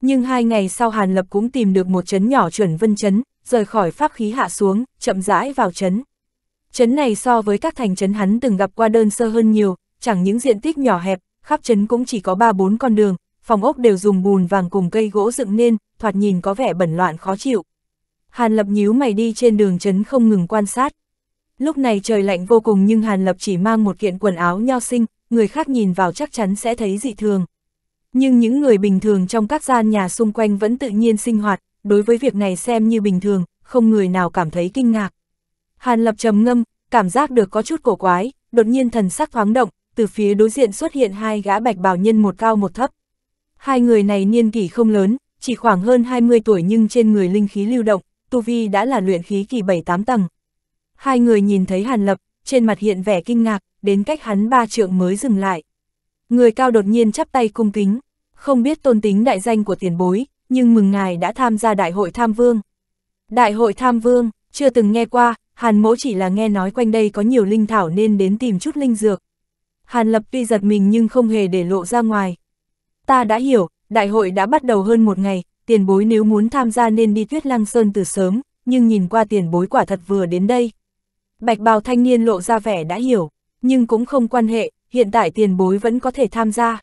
Nhưng hai ngày sau Hàn Lập cũng tìm được một chấn nhỏ chuẩn vân chấn, rời khỏi pháp khí hạ xuống, chậm rãi vào chấn. Trấn này so với các thành trấn hắn từng gặp qua đơn sơ hơn nhiều, chẳng những diện tích nhỏ hẹp, khắp trấn cũng chỉ có 3-4 con đường, phòng ốc đều dùng bùn vàng cùng cây gỗ dựng nên, thoạt nhìn có vẻ bẩn loạn khó chịu. Hàn Lập nhíu mày đi trên đường trấn không ngừng quan sát. Lúc này trời lạnh vô cùng nhưng Hàn Lập chỉ mang một kiện quần áo nho sinh, người khác nhìn vào chắc chắn sẽ thấy dị thường. Nhưng những người bình thường trong các gian nhà xung quanh vẫn tự nhiên sinh hoạt, đối với việc này xem như bình thường, không người nào cảm thấy kinh ngạc. Hàn Lập trầm ngâm, cảm giác được có chút cổ quái, đột nhiên thần sắc thoáng động, từ phía đối diện xuất hiện hai gã bạch bào nhân một cao một thấp. Hai người này niên kỷ không lớn, chỉ khoảng hơn 20 tuổi nhưng trên người linh khí lưu động, tu vi đã là luyện khí kỳ 7-8 tầng. Hai người nhìn thấy Hàn Lập, trên mặt hiện vẻ kinh ngạc, đến cách hắn ba trượng mới dừng lại. Người cao đột nhiên chắp tay cung kính, không biết tôn tính đại danh của tiền bối, nhưng mừng ngài đã tham gia đại hội tham vương. Đại hội tham vương, chưa từng nghe qua, Hàn mỗ chỉ là nghe nói quanh đây có nhiều linh thảo nên đến tìm chút linh dược. Hàn lập tuy giật mình nhưng không hề để lộ ra ngoài. Ta đã hiểu, đại hội đã bắt đầu hơn một ngày, tiền bối nếu muốn tham gia nên đi tuyết lăng sơn từ sớm, nhưng nhìn qua tiền bối quả thật vừa đến đây. Bạch bào thanh niên lộ ra vẻ đã hiểu, nhưng cũng không quan hệ, hiện tại tiền bối vẫn có thể tham gia.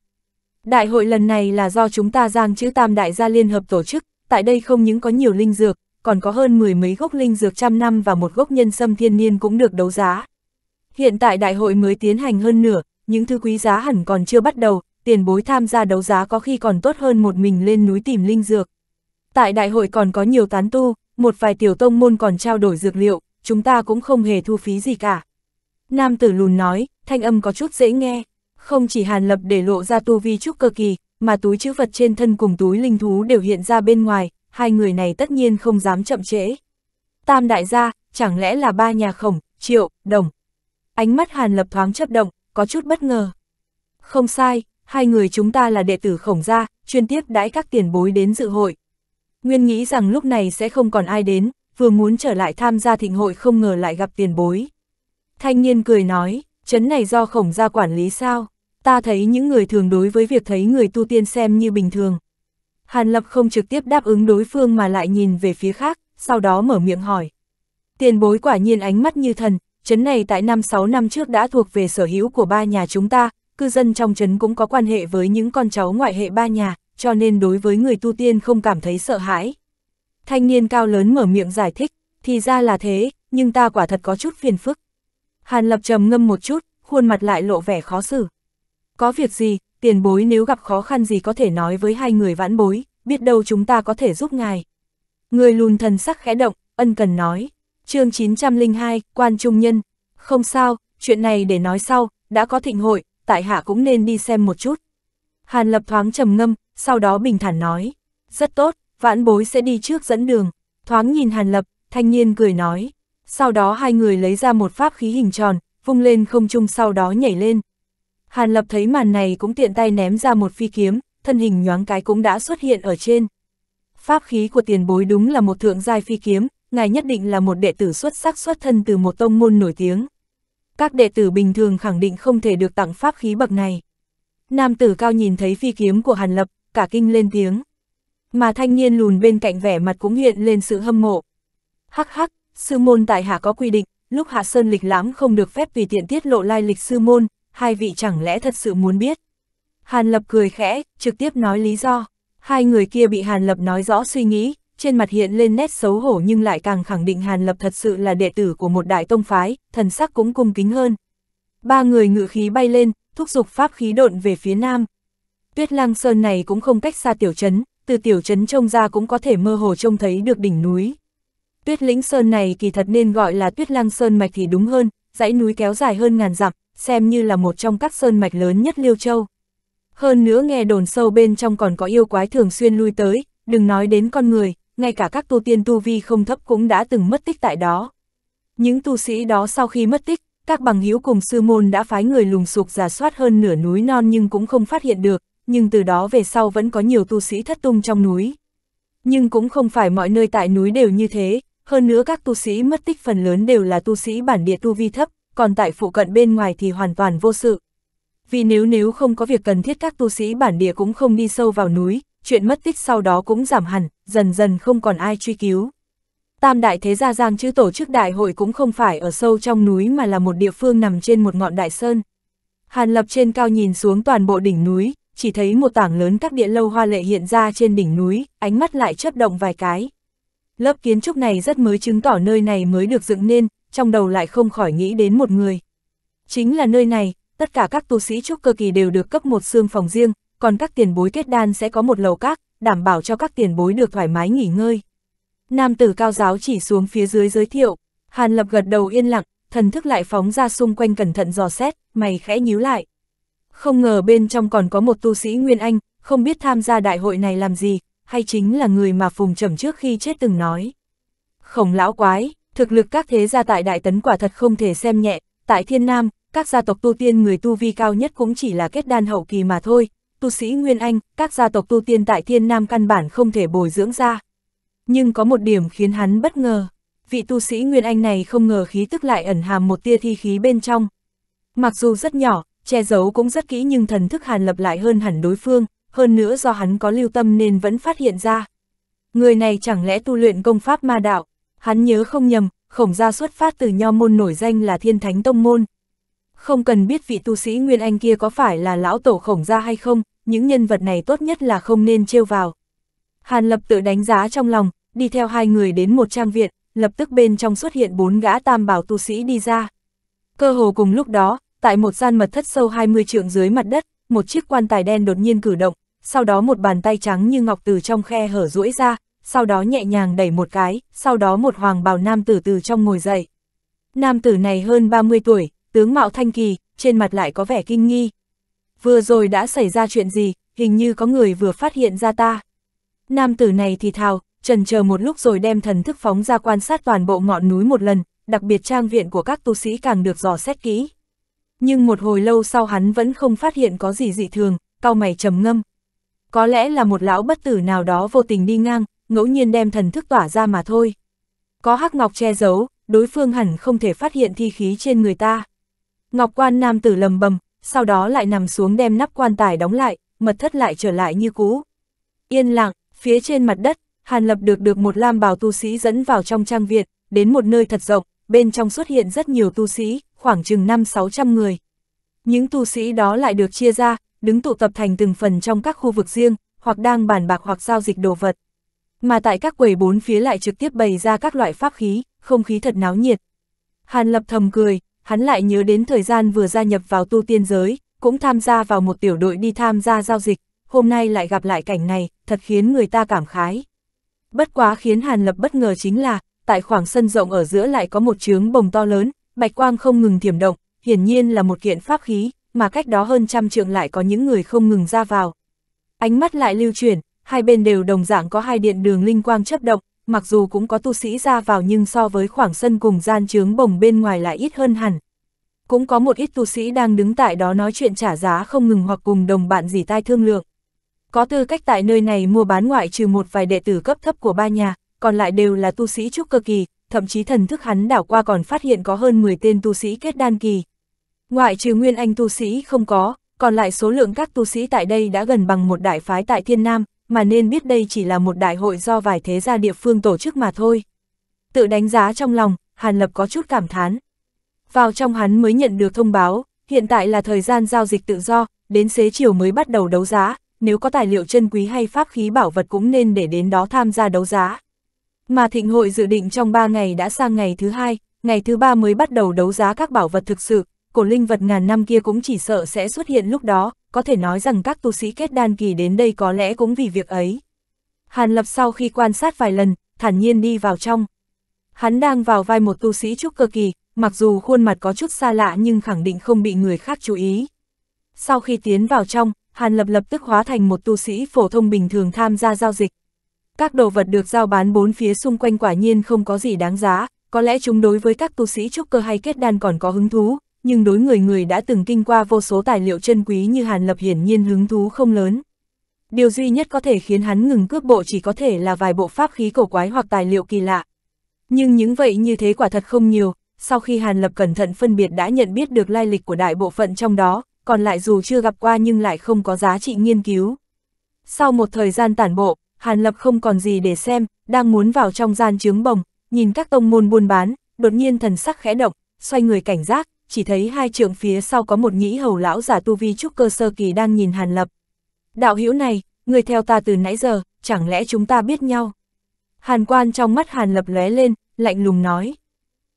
Đại hội lần này là do chúng ta giang chữ tam đại gia liên hợp tổ chức, tại đây không những có nhiều linh dược, còn có hơn mười mấy gốc linh dược trăm năm và một gốc nhân sâm thiên niên cũng được đấu giá. Hiện tại đại hội mới tiến hành hơn nửa, những thứ quý giá hẳn còn chưa bắt đầu, tiền bối tham gia đấu giá có khi còn tốt hơn một mình lên núi tìm linh dược. Tại đại hội còn có nhiều tán tu, một vài tiểu tông môn còn trao đổi dược liệu, chúng ta cũng không hề thu phí gì cả. Nam tử lùn nói, thanh âm có chút dễ nghe, không chỉ hàn lập để lộ ra tu vi trúc cơ kỳ, mà túi chữ vật trên thân cùng túi linh thú đều hiện ra bên ngoài, hai người này tất nhiên không dám chậm trễ. Tam đại gia, chẳng lẽ là ba nhà khổng, triệu, đồng. Ánh mắt Hàn Lập thoáng chấp động, có chút bất ngờ. Không sai, hai người chúng ta là đệ tử khổng gia, chuyên tiếp đãi các tiền bối đến dự hội. Nguyên nghĩ rằng lúc này sẽ không còn ai đến, vừa muốn trở lại tham gia thịnh hội không ngờ lại gặp tiền bối. Thanh niên cười nói, chấn này do khổng gia quản lý sao? Ta thấy những người thường đối với việc thấy người tu tiên xem như bình thường. Hàn Lập không trực tiếp đáp ứng đối phương mà lại nhìn về phía khác, sau đó mở miệng hỏi. Tiền bối quả nhiên ánh mắt như thần, chấn này tại năm 6 năm trước đã thuộc về sở hữu của ba nhà chúng ta, cư dân trong chấn cũng có quan hệ với những con cháu ngoại hệ ba nhà, cho nên đối với người tu tiên không cảm thấy sợ hãi. Thanh niên cao lớn mở miệng giải thích, thì ra là thế, nhưng ta quả thật có chút phiền phức. Hàn Lập trầm ngâm một chút, khuôn mặt lại lộ vẻ khó xử. Có việc gì, tiền bối nếu gặp khó khăn gì có thể nói với hai người vãn bối, biết đâu chúng ta có thể giúp ngài. Người lùn thần sắc khẽ động, ân cần nói, chương 902, quan trung nhân, không sao, chuyện này để nói sau, đã có thịnh hội, tại hạ cũng nên đi xem một chút. Hàn lập thoáng trầm ngâm, sau đó bình thản nói, rất tốt, vãn bối sẽ đi trước dẫn đường, thoáng nhìn hàn lập, thanh niên cười nói, sau đó hai người lấy ra một pháp khí hình tròn, vung lên không trung sau đó nhảy lên. Hàn Lập thấy màn này cũng tiện tay ném ra một phi kiếm, thân hình nhoáng cái cũng đã xuất hiện ở trên. Pháp khí của tiền bối đúng là một thượng giai phi kiếm, ngài nhất định là một đệ tử xuất sắc xuất thân từ một tông môn nổi tiếng. Các đệ tử bình thường khẳng định không thể được tặng pháp khí bậc này. Nam tử cao nhìn thấy phi kiếm của Hàn Lập, cả kinh lên tiếng. Mà thanh niên lùn bên cạnh vẻ mặt cũng hiện lên sự hâm mộ. Hắc hắc, sư môn tại hạ có quy định, lúc hạ sơn lịch lãm không được phép tùy tiện tiết lộ lai lịch sư môn, hai vị chẳng lẽ thật sự muốn biết. Hàn Lập cười khẽ, trực tiếp nói lý do. Hai người kia bị Hàn Lập nói rõ suy nghĩ, trên mặt hiện lên nét xấu hổ nhưng lại càng khẳng định Hàn Lập thật sự là đệ tử của một đại tông phái, thần sắc cũng cung kính hơn. Ba người ngự khí bay lên, thúc giục pháp khí độn về phía nam. Tuyết lang sơn này cũng không cách xa tiểu trấn, từ tiểu trấn trông ra cũng có thể mơ hồ trông thấy được đỉnh núi. Tuyết lĩnh sơn này kỳ thật nên gọi là tuyết lang sơn mạch thì đúng hơn, dãy núi kéo dài hơn ngàn dặm, xem như là một trong các sơn mạch lớn nhất Liêu Châu. Hơn nữa nghe đồn sâu bên trong còn có yêu quái thường xuyên lui tới, đừng nói đến con người, ngay cả các tu tiên tu vi không thấp cũng đã từng mất tích tại đó. Những tu sĩ đó sau khi mất tích, các bằng hữu cùng sư môn đã phái người lùng sục giả soát hơn nửa núi non nhưng cũng không phát hiện được, nhưng từ đó về sau vẫn có nhiều tu sĩ thất tung trong núi. Nhưng cũng không phải mọi nơi tại núi đều như thế, hơn nữa các tu sĩ mất tích phần lớn đều là tu sĩ bản địa tu vi thấp, còn tại phụ cận bên ngoài thì hoàn toàn vô sự. Vì nếu nếu không có việc cần thiết các tu sĩ bản địa cũng không đi sâu vào núi, chuyện mất tích sau đó cũng giảm hẳn, dần dần không còn ai truy cứu. Tam đại thế gia giang chứ tổ chức đại hội cũng không phải ở sâu trong núi mà là một địa phương nằm trên một ngọn đại sơn. Hàn lập trên cao nhìn xuống toàn bộ đỉnh núi, chỉ thấy một tảng lớn các địa lâu hoa lệ hiện ra trên đỉnh núi, ánh mắt lại chấp động vài cái. Lớp kiến trúc này rất mới chứng tỏ nơi này mới được dựng nên, trong đầu lại không khỏi nghĩ đến một người. Chính là nơi này, tất cả các tu sĩ trúc cơ kỳ đều được cấp một xương phòng riêng, còn các tiền bối kết đan sẽ có một lầu các, đảm bảo cho các tiền bối được thoải mái nghỉ ngơi. Nam tử cao giáo chỉ xuống phía dưới giới thiệu, Hàn Lập gật đầu yên lặng, thần thức lại phóng ra xung quanh cẩn thận dò xét, mày khẽ nhíu lại. Không ngờ bên trong còn có một tu sĩ Nguyên Anh, không biết tham gia đại hội này làm gì, hay chính là người mà Phùng Trầm trước khi chết từng nói. Khổng lão quái, Thực lực các thế gia tại Đại Tấn quả thật không thể xem nhẹ, tại Thiên Nam, các gia tộc tu tiên người tu vi cao nhất cũng chỉ là kết đan hậu kỳ mà thôi, tu sĩ Nguyên Anh, các gia tộc tu tiên tại Thiên Nam căn bản không thể bồi dưỡng ra. Nhưng có một điểm khiến hắn bất ngờ, vị tu sĩ Nguyên Anh này không ngờ khí tức lại ẩn hàm một tia thi khí bên trong. Mặc dù rất nhỏ, che giấu cũng rất kỹ nhưng thần thức hàn lập lại hơn hẳn đối phương, hơn nữa do hắn có lưu tâm nên vẫn phát hiện ra. Người này chẳng lẽ tu luyện công pháp ma đạo, hắn nhớ không nhầm, khổng gia xuất phát từ nho môn nổi danh là thiên thánh tông môn. Không cần biết vị tu sĩ Nguyên Anh kia có phải là lão tổ khổng gia hay không, những nhân vật này tốt nhất là không nên trêu vào. Hàn lập tự đánh giá trong lòng, đi theo hai người đến một trang viện, lập tức bên trong xuất hiện bốn gã tam bảo tu sĩ đi ra. Cơ hồ cùng lúc đó, tại một gian mật thất sâu 20 trượng dưới mặt đất, một chiếc quan tài đen đột nhiên cử động, sau đó một bàn tay trắng như ngọc từ trong khe hở duỗi ra, sau đó nhẹ nhàng đẩy một cái, sau đó một hoàng bào nam tử từ trong ngồi dậy. Nam tử này hơn 30 tuổi, tướng mạo thanh kỳ, trên mặt lại có vẻ kinh nghi. Vừa rồi đã xảy ra chuyện gì, hình như có người vừa phát hiện ra ta. Nam tử này thì thào, trần chờ một lúc rồi đem thần thức phóng ra quan sát toàn bộ ngọn núi một lần, đặc biệt trang viện của các tu sĩ càng được dò xét kỹ. Nhưng một hồi lâu sau hắn vẫn không phát hiện có gì dị thường, cao mày trầm ngâm. Có lẽ là một lão bất tử nào đó vô tình đi ngang, ngẫu nhiên đem thần thức tỏa ra mà thôi. Có hắc ngọc che giấu, đối phương hẳn không thể phát hiện thi khí trên người ta. Ngọc quan nam tử lầm bầm, sau đó lại nằm xuống đem nắp quan tài đóng lại, mật thất lại trở lại như cũ. Yên lặng, phía trên mặt đất, Hàn Lập được được một lam bào tu sĩ dẫn vào trong trang viện, đến một nơi thật rộng, bên trong xuất hiện rất nhiều tu sĩ, khoảng chừng 5-600 người. Những tu sĩ đó lại được chia ra, đứng tụ tập thành từng phần trong các khu vực riêng, hoặc đang bàn bạc hoặc giao dịch đồ vật mà tại các quầy bốn phía lại trực tiếp bày ra các loại pháp khí, không khí thật náo nhiệt. Hàn Lập thầm cười, hắn lại nhớ đến thời gian vừa gia nhập vào tu tiên giới, cũng tham gia vào một tiểu đội đi tham gia giao dịch, hôm nay lại gặp lại cảnh này, thật khiến người ta cảm khái. Bất quá khiến Hàn Lập bất ngờ chính là, tại khoảng sân rộng ở giữa lại có một chướng bồng to lớn, bạch quang không ngừng thiểm động, hiển nhiên là một kiện pháp khí, mà cách đó hơn trăm trượng lại có những người không ngừng ra vào. Ánh mắt lại lưu chuyển, hai bên đều đồng dạng có hai điện đường linh quang chấp động, mặc dù cũng có tu sĩ ra vào nhưng so với khoảng sân cùng gian trướng bồng bên ngoài lại ít hơn hẳn. Cũng có một ít tu sĩ đang đứng tại đó nói chuyện trả giá không ngừng hoặc cùng đồng bạn gì tai thương lượng. Có tư cách tại nơi này mua bán ngoại trừ một vài đệ tử cấp thấp của ba nhà, còn lại đều là tu sĩ trúc cơ kỳ, thậm chí thần thức hắn đảo qua còn phát hiện có hơn 10 tên tu sĩ kết đan kỳ. Ngoại trừ nguyên anh tu sĩ không có, còn lại số lượng các tu sĩ tại đây đã gần bằng một đại phái tại Thiên Nam, mà nên biết đây chỉ là một đại hội do vài thế gia địa phương tổ chức mà thôi. Tự đánh giá trong lòng, Hàn Lập có chút cảm thán. Vào trong hắn mới nhận được thông báo, hiện tại là thời gian giao dịch tự do, đến xế chiều mới bắt đầu đấu giá, nếu có tài liệu chân quý hay pháp khí bảo vật cũng nên để đến đó tham gia đấu giá. Mà thịnh hội dự định trong 3 ngày đã sang ngày thứ hai, ngày thứ ba mới bắt đầu đấu giá các bảo vật thực sự, cổ linh vật ngàn năm kia cũng chỉ sợ sẽ xuất hiện lúc đó, có thể nói rằng các tu sĩ kết đan kỳ đến đây có lẽ cũng vì việc ấy. Hàn Lập sau khi quan sát vài lần, thản nhiên đi vào trong. Hắn đang vào vai một tu sĩ trúc cơ kỳ, mặc dù khuôn mặt có chút xa lạ nhưng khẳng định không bị người khác chú ý. Sau khi tiến vào trong, Hàn Lập lập tức hóa thành một tu sĩ phổ thông bình thường tham gia giao dịch. Các đồ vật được giao bán bốn phía xung quanh quả nhiên không có gì đáng giá, có lẽ chúng đối với các tu sĩ trúc cơ hay kết đan còn có hứng thú, nhưng đối người người đã từng kinh qua vô số tài liệu chân quý như Hàn Lập hiển nhiên hứng thú không lớn. Điều duy nhất có thể khiến hắn ngừng cướp bộ chỉ có thể là vài bộ pháp khí cổ quái hoặc tài liệu kỳ lạ. Nhưng những vậy như thế quả thật không nhiều, sau khi Hàn Lập cẩn thận phân biệt đã nhận biết được lai lịch của đại bộ phận trong đó, còn lại dù chưa gặp qua nhưng lại không có giá trị nghiên cứu. Sau một thời gian tản bộ, Hàn Lập không còn gì để xem, đang muốn vào trong gian trướng bồng, nhìn các tông môn buôn bán, đột nhiên thần sắc khẽ động, xoay người cảnh giác, chỉ thấy hai trường phía sau có một nhĩ hầu lão giả tu vi trúc cơ sơ kỳ đang nhìn Hàn Lập. Đạo hữu này, người theo ta từ nãy giờ, chẳng lẽ chúng ta biết nhau? Hàn quan trong mắt Hàn Lập lóe lên, lạnh lùng nói.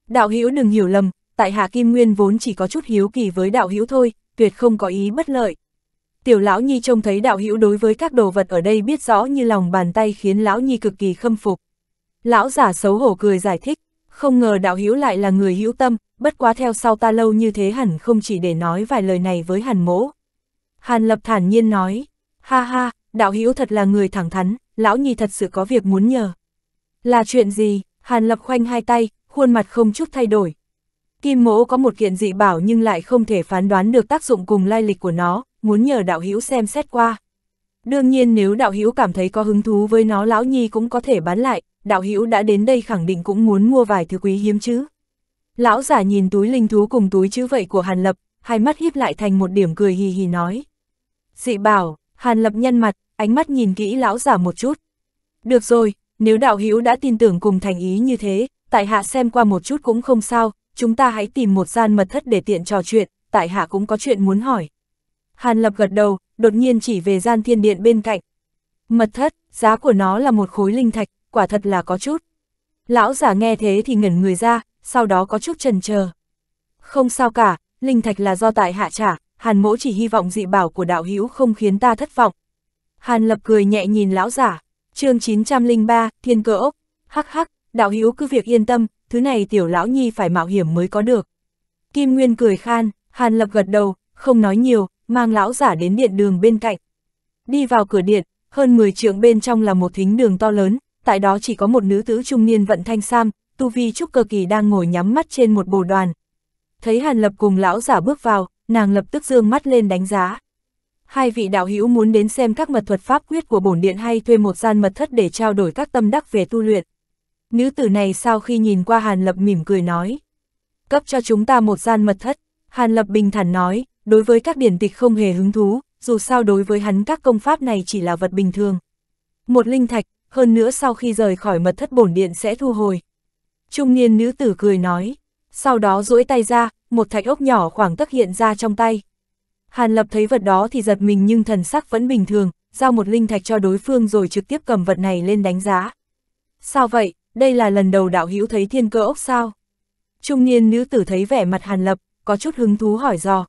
Đạo hữu đừng hiểu lầm, tại Hạ Kim Nguyên vốn chỉ có chút hiếu kỳ với đạo hữu thôi, tuyệt không có ý bất lợi. Tiểu lão nhi trông thấy đạo hữu đối với các đồ vật ở đây biết rõ như lòng bàn tay khiến lão nhi cực kỳ khâm phục. Lão giả xấu hổ cười giải thích không ngờ đạo hữu lại là người hữu tâm, bất quá theo sau ta lâu như thế hẳn không chỉ để nói vài lời này với hàn mỗ. Hàn lập thản nhiên nói, ha ha, đạo hữu thật là người thẳng thắn, lão nhi thật sự có việc muốn nhờ. Là chuyện gì, hàn lập khoanh hai tay, khuôn mặt không chút thay đổi. Kim mỗ có một kiện dị bảo nhưng lại không thể phán đoán được tác dụng cùng lai lịch của nó, muốn nhờ đạo hữu xem xét qua. Đương nhiên nếu đạo hữu cảm thấy có hứng thú với nó lão nhi cũng có thể bán lại, đạo hữu đã đến đây khẳng định cũng muốn mua vài thứ quý hiếm chứ. Lão giả nhìn túi linh thú cùng túi chữ vậy của Hàn Lập, hai mắt híp lại thành một điểm cười hì hì nói. Dị bảo, Hàn Lập nhân mặt, ánh mắt nhìn kỹ lão giả một chút. Được rồi, nếu đạo hữu đã tin tưởng cùng thành ý như thế, tại hạ xem qua một chút cũng không sao, chúng ta hãy tìm một gian mật thất để tiện trò chuyện, tại hạ cũng có chuyện muốn hỏi. Hàn Lập gật đầu, đột nhiên chỉ về gian thiên điện bên cạnh. Mật thất, giá của nó là một khối linh thạch, quả thật là có chút. Lão giả nghe thế thì ngẩn người ra, sau đó có chút trần chờ. Không sao cả, linh thạch là do tại hạ trả, Hàn mỗ chỉ hy vọng dị bảo của đạo hữu không khiến ta thất vọng. Hàn lập cười nhẹ nhìn lão giả, chương 903, thiên cơ ốc, hắc hắc, đạo hữu cứ việc yên tâm, thứ này tiểu lão nhi phải mạo hiểm mới có được. Kim Nguyên cười khan, Hàn lập gật đầu, không nói nhiều, mang lão giả đến điện đường bên cạnh. Đi vào cửa điện, hơn 10 trượng bên trong là một thính đường to lớn, tại đó chỉ có một nữ tử trung niên vận thanh sam, tu vi trúc cơ kỳ đang ngồi nhắm mắt trên một bồ đoàn. Thấy Hàn Lập cùng lão giả bước vào, nàng lập tức dương mắt lên đánh giá. Hai vị đạo hữu muốn đến xem các mật thuật pháp quyết của bổn điện hay thuê một gian mật thất để trao đổi các tâm đắc về tu luyện. Nữ tử này sau khi nhìn qua Hàn Lập mỉm cười nói. Cấp cho chúng ta một gian mật thất, Hàn Lập bình thản nói, đối với các điển tịch không hề hứng thú, dù sao đối với hắn các công pháp này chỉ là vật bình thường. Một linh thạch, hơn nữa sau khi rời khỏi mật thất bổn điện sẽ thu hồi. Trung niên nữ tử cười nói, sau đó duỗi tay ra, một thạch ốc nhỏ khoảng tấc hiện ra trong tay. Hàn Lập thấy vật đó thì giật mình nhưng thần sắc vẫn bình thường, giao một linh thạch cho đối phương rồi trực tiếp cầm vật này lên đánh giá. Sao vậy, đây là lần đầu đạo hữu thấy thiên cơ ốc sao? Trung niên nữ tử thấy vẻ mặt Hàn Lập, có chút hứng thú hỏi dò.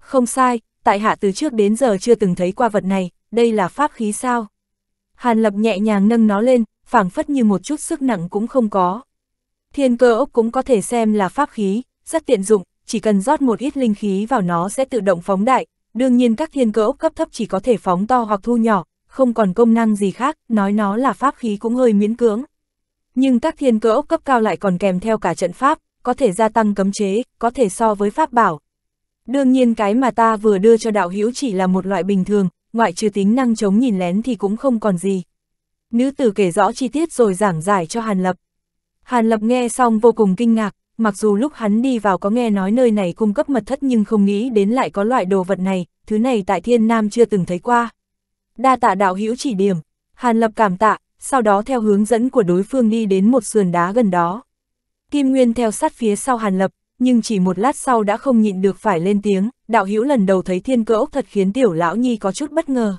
Không sai, tại hạ từ trước đến giờ chưa từng thấy qua vật này, đây là pháp khí sao? Hàn Lập nhẹ nhàng nâng nó lên, phảng phất như một chút sức nặng cũng không có. Thiên cơ ốc cũng có thể xem là pháp khí, rất tiện dụng, chỉ cần rót một ít linh khí vào nó sẽ tự động phóng đại, đương nhiên các thiên cơ ốc cấp thấp chỉ có thể phóng to hoặc thu nhỏ, không còn công năng gì khác, nói nó là pháp khí cũng hơi miễn cưỡng. Nhưng các thiên cơ ốc cấp cao lại còn kèm theo cả trận pháp, có thể gia tăng cấm chế, có thể so với pháp bảo. Đương nhiên cái mà ta vừa đưa cho đạo hữu chỉ là một loại bình thường, ngoại trừ tính năng chống nhìn lén thì cũng không còn gì. Nữ tử kể rõ chi tiết rồi giảng giải cho Hàn Lập. Hàn Lập nghe xong vô cùng kinh ngạc, mặc dù lúc hắn đi vào có nghe nói nơi này cung cấp mật thất nhưng không nghĩ đến lại có loại đồ vật này, thứ này tại Thiên Nam chưa từng thấy qua. Đa tạ đạo hữu chỉ điểm, Hàn Lập cảm tạ, sau đó theo hướng dẫn của đối phương đi đến một sườn đá gần đó. Kim Nguyên theo sát phía sau Hàn Lập, nhưng chỉ một lát sau đã không nhịn được phải lên tiếng, đạo hữu lần đầu thấy thiên cơ ốc thật khiến tiểu lão nhi có chút bất ngờ.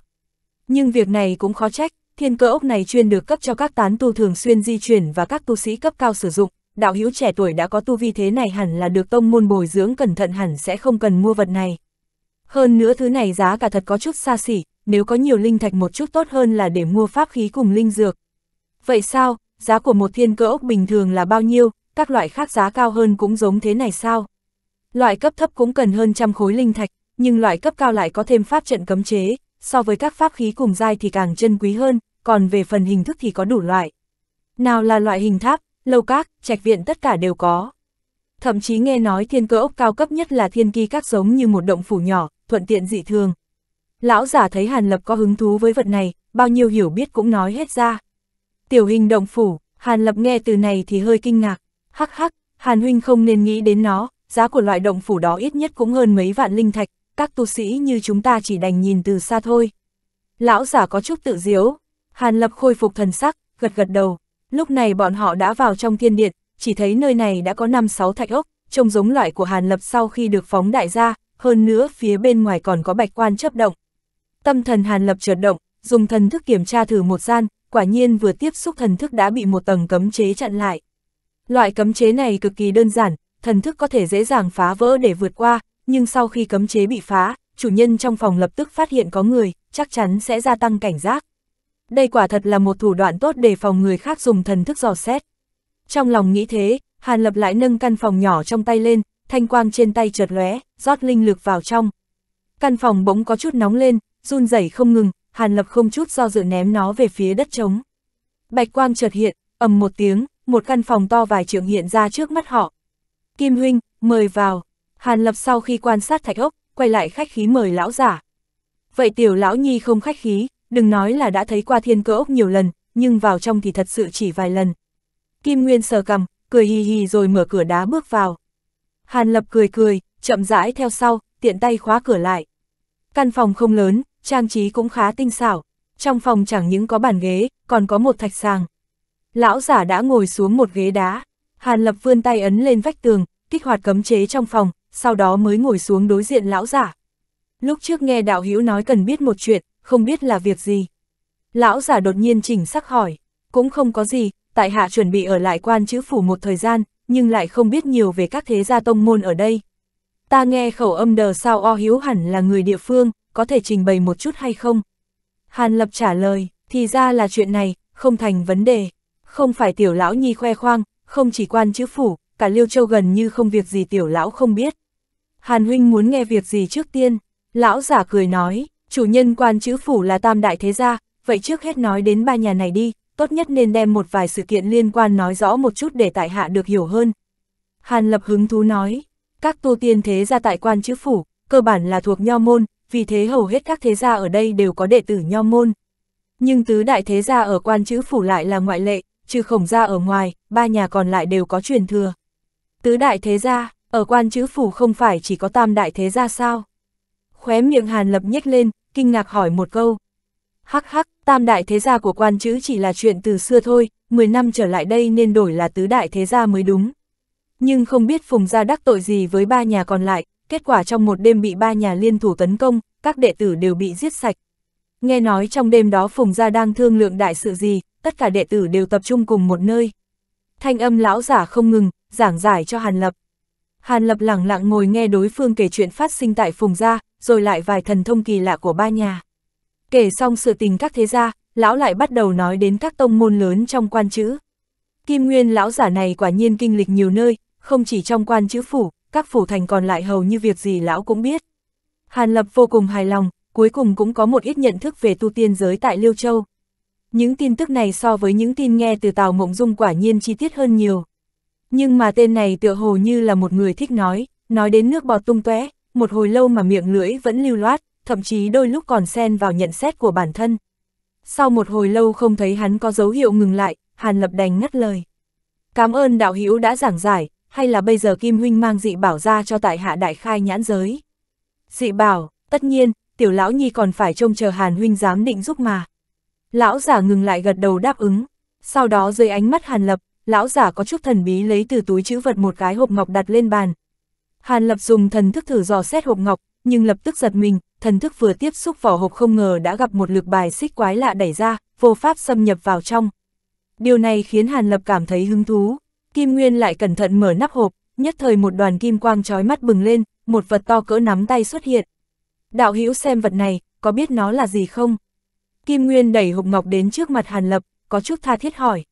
Nhưng việc này cũng khó trách, thiên cơ ốc này chuyên được cấp cho các tán tu thường xuyên di chuyển và các tu sĩ cấp cao sử dụng, đạo hữu trẻ tuổi đã có tu vi thế này hẳn là được tông môn bồi dưỡng cẩn thận hẳn sẽ không cần mua vật này. Hơn nữa thứ này giá cả thật có chút xa xỉ, nếu có nhiều linh thạch một chút tốt hơn là để mua pháp khí cùng linh dược. Vậy sao, giá của một thiên cơ ốc bình thường là bao nhiêu, các loại khác giá cao hơn cũng giống thế này sao? Loại cấp thấp cũng cần hơn trăm khối linh thạch, nhưng loại cấp cao lại có thêm pháp trận cấm chế, so với các pháp khí cùng giai thì càng chân quý hơn, còn về phần hình thức thì có đủ loại. Nào là loại hình tháp, lâu các, trạch viện tất cả đều có. Thậm chí nghe nói thiên cơ ốc cao cấp nhất là thiên kỳ các giống như một động phủ nhỏ, thuận tiện dị thường. Lão giả thấy Hàn Lập có hứng thú với vật này, bao nhiêu hiểu biết cũng nói hết ra. Tiểu hình động phủ, Hàn Lập nghe từ này thì hơi kinh ngạc hắc hắc, Hàn Huynh không nên nghĩ đến nó, giá của loại động phủ đó ít nhất cũng hơn mấy vạn linh thạch, các tu sĩ như chúng ta chỉ đành nhìn từ xa thôi. Lão giả có chút tự diếu, Hàn Lập khôi phục thần sắc, gật gật đầu, lúc này bọn họ đã vào trong thiên điện, chỉ thấy nơi này đã có 5-6 thạch ốc, trông giống loại của Hàn Lập sau khi được phóng đại ra, hơn nữa phía bên ngoài còn có bạch quan chấp động. Tâm thần Hàn Lập chợt động, dùng thần thức kiểm tra thử một gian, quả nhiên vừa tiếp xúc thần thức đã bị một tầng cấm chế chặn lại. Loại cấm chế này cực kỳ đơn giản, thần thức có thể dễ dàng phá vỡ để vượt qua, nhưng sau khi cấm chế bị phá, chủ nhân trong phòng lập tức phát hiện có người, chắc chắn sẽ gia tăng cảnh giác. Đây quả thật là một thủ đoạn tốt để phòng người khác dùng thần thức dò xét. Trong lòng nghĩ thế, Hàn Lập lại nâng căn phòng nhỏ trong tay lên, thanh quang trên tay chợt lóe, rót linh lực vào trong. Căn phòng bỗng có chút nóng lên, run rẩy không ngừng, Hàn Lập không chút do dự ném nó về phía đất trống. Bạch quang chợt hiện, ầm một tiếng, một căn phòng to vài trường hiện ra trước mắt họ. Kim Huynh, mời vào. Hàn Lập sau khi quan sát thạch ốc, quay lại khách khí mời lão giả. Vậy tiểu lão nhi không khách khí, đừng nói là đã thấy qua thiên cơ ốc nhiều lần, nhưng vào trong thì thật sự chỉ vài lần. Kim Nguyên sờ cầm, cười hì hì rồi mở cửa đá bước vào. Hàn Lập cười cười, chậm rãi theo sau, tiện tay khóa cửa lại. Căn phòng không lớn, trang trí cũng khá tinh xảo. Trong phòng chẳng những có bàn ghế, còn có một thạch sàng. Lão giả đã ngồi xuống một ghế đá, Hàn Lập vươn tay ấn lên vách tường, kích hoạt cấm chế trong phòng, sau đó mới ngồi xuống đối diện lão giả. Lúc trước nghe đạo hữu nói cần biết một chuyện, không biết là việc gì. Lão giả đột nhiên chỉnh sắc hỏi, cũng không có gì, tại hạ chuẩn bị ở lại quan chữ phủ một thời gian, nhưng lại không biết nhiều về các thế gia tông môn ở đây. Ta nghe khẩu âm đờ sao o hiếu hẳn là người địa phương, có thể trình bày một chút hay không? Hàn Lập trả lời, thì ra là chuyện này, không thành vấn đề không phải tiểu lão nhi khoe khoang, không chỉ quan chữ phủ, cả Liêu Châu gần như không việc gì tiểu lão không biết. Hàn huynh muốn nghe việc gì trước tiên? Lão giả cười nói, chủ nhân quan chữ phủ là tam đại thế gia, vậy trước hết nói đến ba nhà này đi, tốt nhất nên đem một vài sự kiện liên quan nói rõ một chút để tại hạ được hiểu hơn. Hàn lập hứng thú nói, các tu tiên thế gia tại quan chữ phủ, cơ bản là thuộc nho môn, vì thế hầu hết các thế gia ở đây đều có đệ tử nho môn. Nhưng tứ đại thế gia ở quan chữ phủ lại là ngoại lệ, trừ khổng gia ở ngoài, ba nhà còn lại đều có truyền thừa. Tứ đại thế gia, ở quan chữ phủ không phải chỉ có tam đại thế gia sao? Khóe miệng Hàn Lập nhếch lên, kinh ngạc hỏi một câu. Hắc hắc, tam đại thế gia của quan chữ chỉ là chuyện từ xưa thôi, 10 năm trở lại đây nên đổi là tứ đại thế gia mới đúng. Nhưng không biết Phùng gia đắc tội gì với ba nhà còn lại, kết quả trong một đêm bị ba nhà liên thủ tấn công, các đệ tử đều bị giết sạch. Nghe nói trong đêm đó Phùng gia đang thương lượng đại sự gì, tất cả đệ tử đều tập trung cùng một nơi. Thanh âm lão giả không ngừng, giảng giải cho Hàn Lập. Hàn Lập lặng lặng ngồi nghe đối phương kể chuyện phát sinh tại Phùng Gia, rồi lại vài thần thông kỳ lạ của ba nhà. Kể xong sự tình các thế gia, lão lại bắt đầu nói đến các tông môn lớn trong quan chữ. Kim Nguyên lão giả này quả nhiên kinh lịch nhiều nơi, không chỉ trong quan chữ phủ, các phủ thành còn lại hầu như việc gì lão cũng biết. Hàn Lập vô cùng hài lòng, cuối cùng cũng có một ít nhận thức về tu tiên giới tại Liêu Châu những tin tức này so với những tin nghe từ Tào Mộng Dung quả nhiên chi tiết hơn nhiều. Nhưng mà tên này tựa hồ như là một người thích nói, nói đến nước bọt tung tóe, một hồi lâu mà miệng lưỡi vẫn lưu loát, thậm chí đôi lúc còn xen vào nhận xét của bản thân. Sau một hồi lâu không thấy hắn có dấu hiệu ngừng lại, Hàn Lập đành ngắt lời. Cảm ơn đạo hữu đã giảng giải, hay là bây giờ Kim Huynh mang dị bảo ra cho tại hạ đại khai nhãn giới. Dị bảo, tất nhiên, tiểu lão nhi còn phải trông chờ Hàn Huynh dám định giúp mà. Lão giả ngừng lại gật đầu đáp ứng, sau đó dưới ánh mắt Hàn Lập, lão giả có chút thần bí lấy từ túi chữ vật một cái hộp ngọc đặt lên bàn. Hàn Lập dùng thần thức thử dò xét hộp ngọc, nhưng lập tức giật mình, thần thức vừa tiếp xúc vỏ hộp không ngờ đã gặp một lực bài xích quái lạ đẩy ra, vô pháp xâm nhập vào trong. Điều này khiến Hàn Lập cảm thấy hứng thú. Kim Nguyên lại cẩn thận mở nắp hộp, nhất thời một đoàn kim quang trói mắt bừng lên, một vật to cỡ nắm tay xuất hiện. Đạo hữu xem vật này, có biết nó là gì không? Kim Nguyên đẩy hộp ngọc đến trước mặt Hàn Lập, có chút tha thiết hỏi.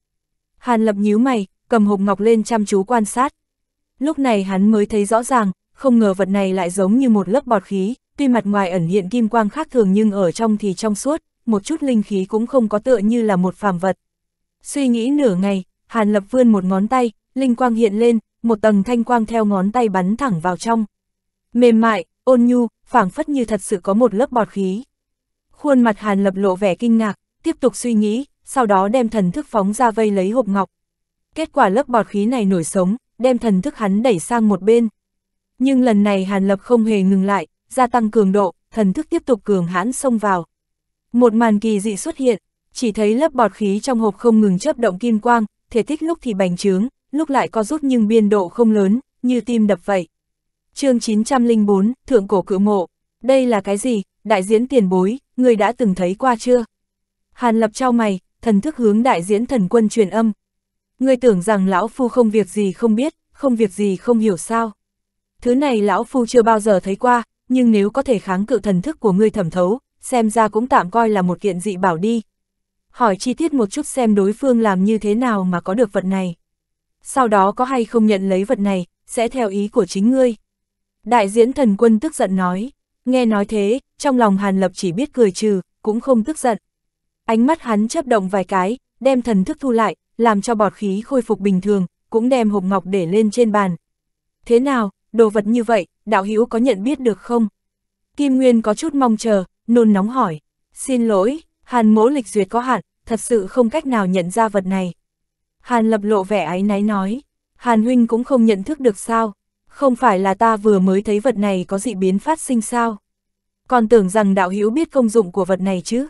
Hàn Lập nhíu mày, cầm hộp ngọc lên chăm chú quan sát. Lúc này hắn mới thấy rõ ràng, không ngờ vật này lại giống như một lớp bọt khí, tuy mặt ngoài ẩn hiện kim quang khác thường nhưng ở trong thì trong suốt, một chút linh khí cũng không có tựa như là một phàm vật. Suy nghĩ nửa ngày, Hàn Lập vươn một ngón tay, linh quang hiện lên, một tầng thanh quang theo ngón tay bắn thẳng vào trong. Mềm mại, ôn nhu, phảng phất như thật sự có một lớp bọt khí. Khuôn mặt Hàn Lập lộ vẻ kinh ngạc, tiếp tục suy nghĩ, sau đó đem thần thức phóng ra vây lấy hộp ngọc. Kết quả lớp bọt khí này nổi sống, đem thần thức hắn đẩy sang một bên. Nhưng lần này Hàn Lập không hề ngừng lại, gia tăng cường độ, thần thức tiếp tục cường hãn xông vào. Một màn kỳ dị xuất hiện, chỉ thấy lớp bọt khí trong hộp không ngừng chớp động kim quang, thể tích lúc thì bành trướng, lúc lại co rút nhưng biên độ không lớn, như tim đập vậy. chương 904, Thượng Cổ Cự Mộ đây là cái gì, đại diễn tiền bối, người đã từng thấy qua chưa? Hàn lập trao mày, thần thức hướng đại diễn thần quân truyền âm. Người tưởng rằng lão phu không việc gì không biết, không việc gì không hiểu sao. Thứ này lão phu chưa bao giờ thấy qua, nhưng nếu có thể kháng cự thần thức của người thẩm thấu, xem ra cũng tạm coi là một kiện dị bảo đi. Hỏi chi tiết một chút xem đối phương làm như thế nào mà có được vật này. Sau đó có hay không nhận lấy vật này, sẽ theo ý của chính ngươi. Đại diễn thần quân tức giận nói. Nghe nói thế, trong lòng Hàn Lập chỉ biết cười trừ, cũng không tức giận. Ánh mắt hắn chấp động vài cái, đem thần thức thu lại, làm cho bọt khí khôi phục bình thường, cũng đem hộp ngọc để lên trên bàn. Thế nào, đồ vật như vậy, đạo hữu có nhận biết được không? Kim Nguyên có chút mong chờ, nôn nóng hỏi. Xin lỗi, Hàn mỗ lịch duyệt có hạn, thật sự không cách nào nhận ra vật này. Hàn lập lộ vẻ ái náy nói, Hàn huynh cũng không nhận thức được sao? không phải là ta vừa mới thấy vật này có dị biến phát sinh sao? Còn tưởng rằng đạo hữu biết công dụng của vật này chứ?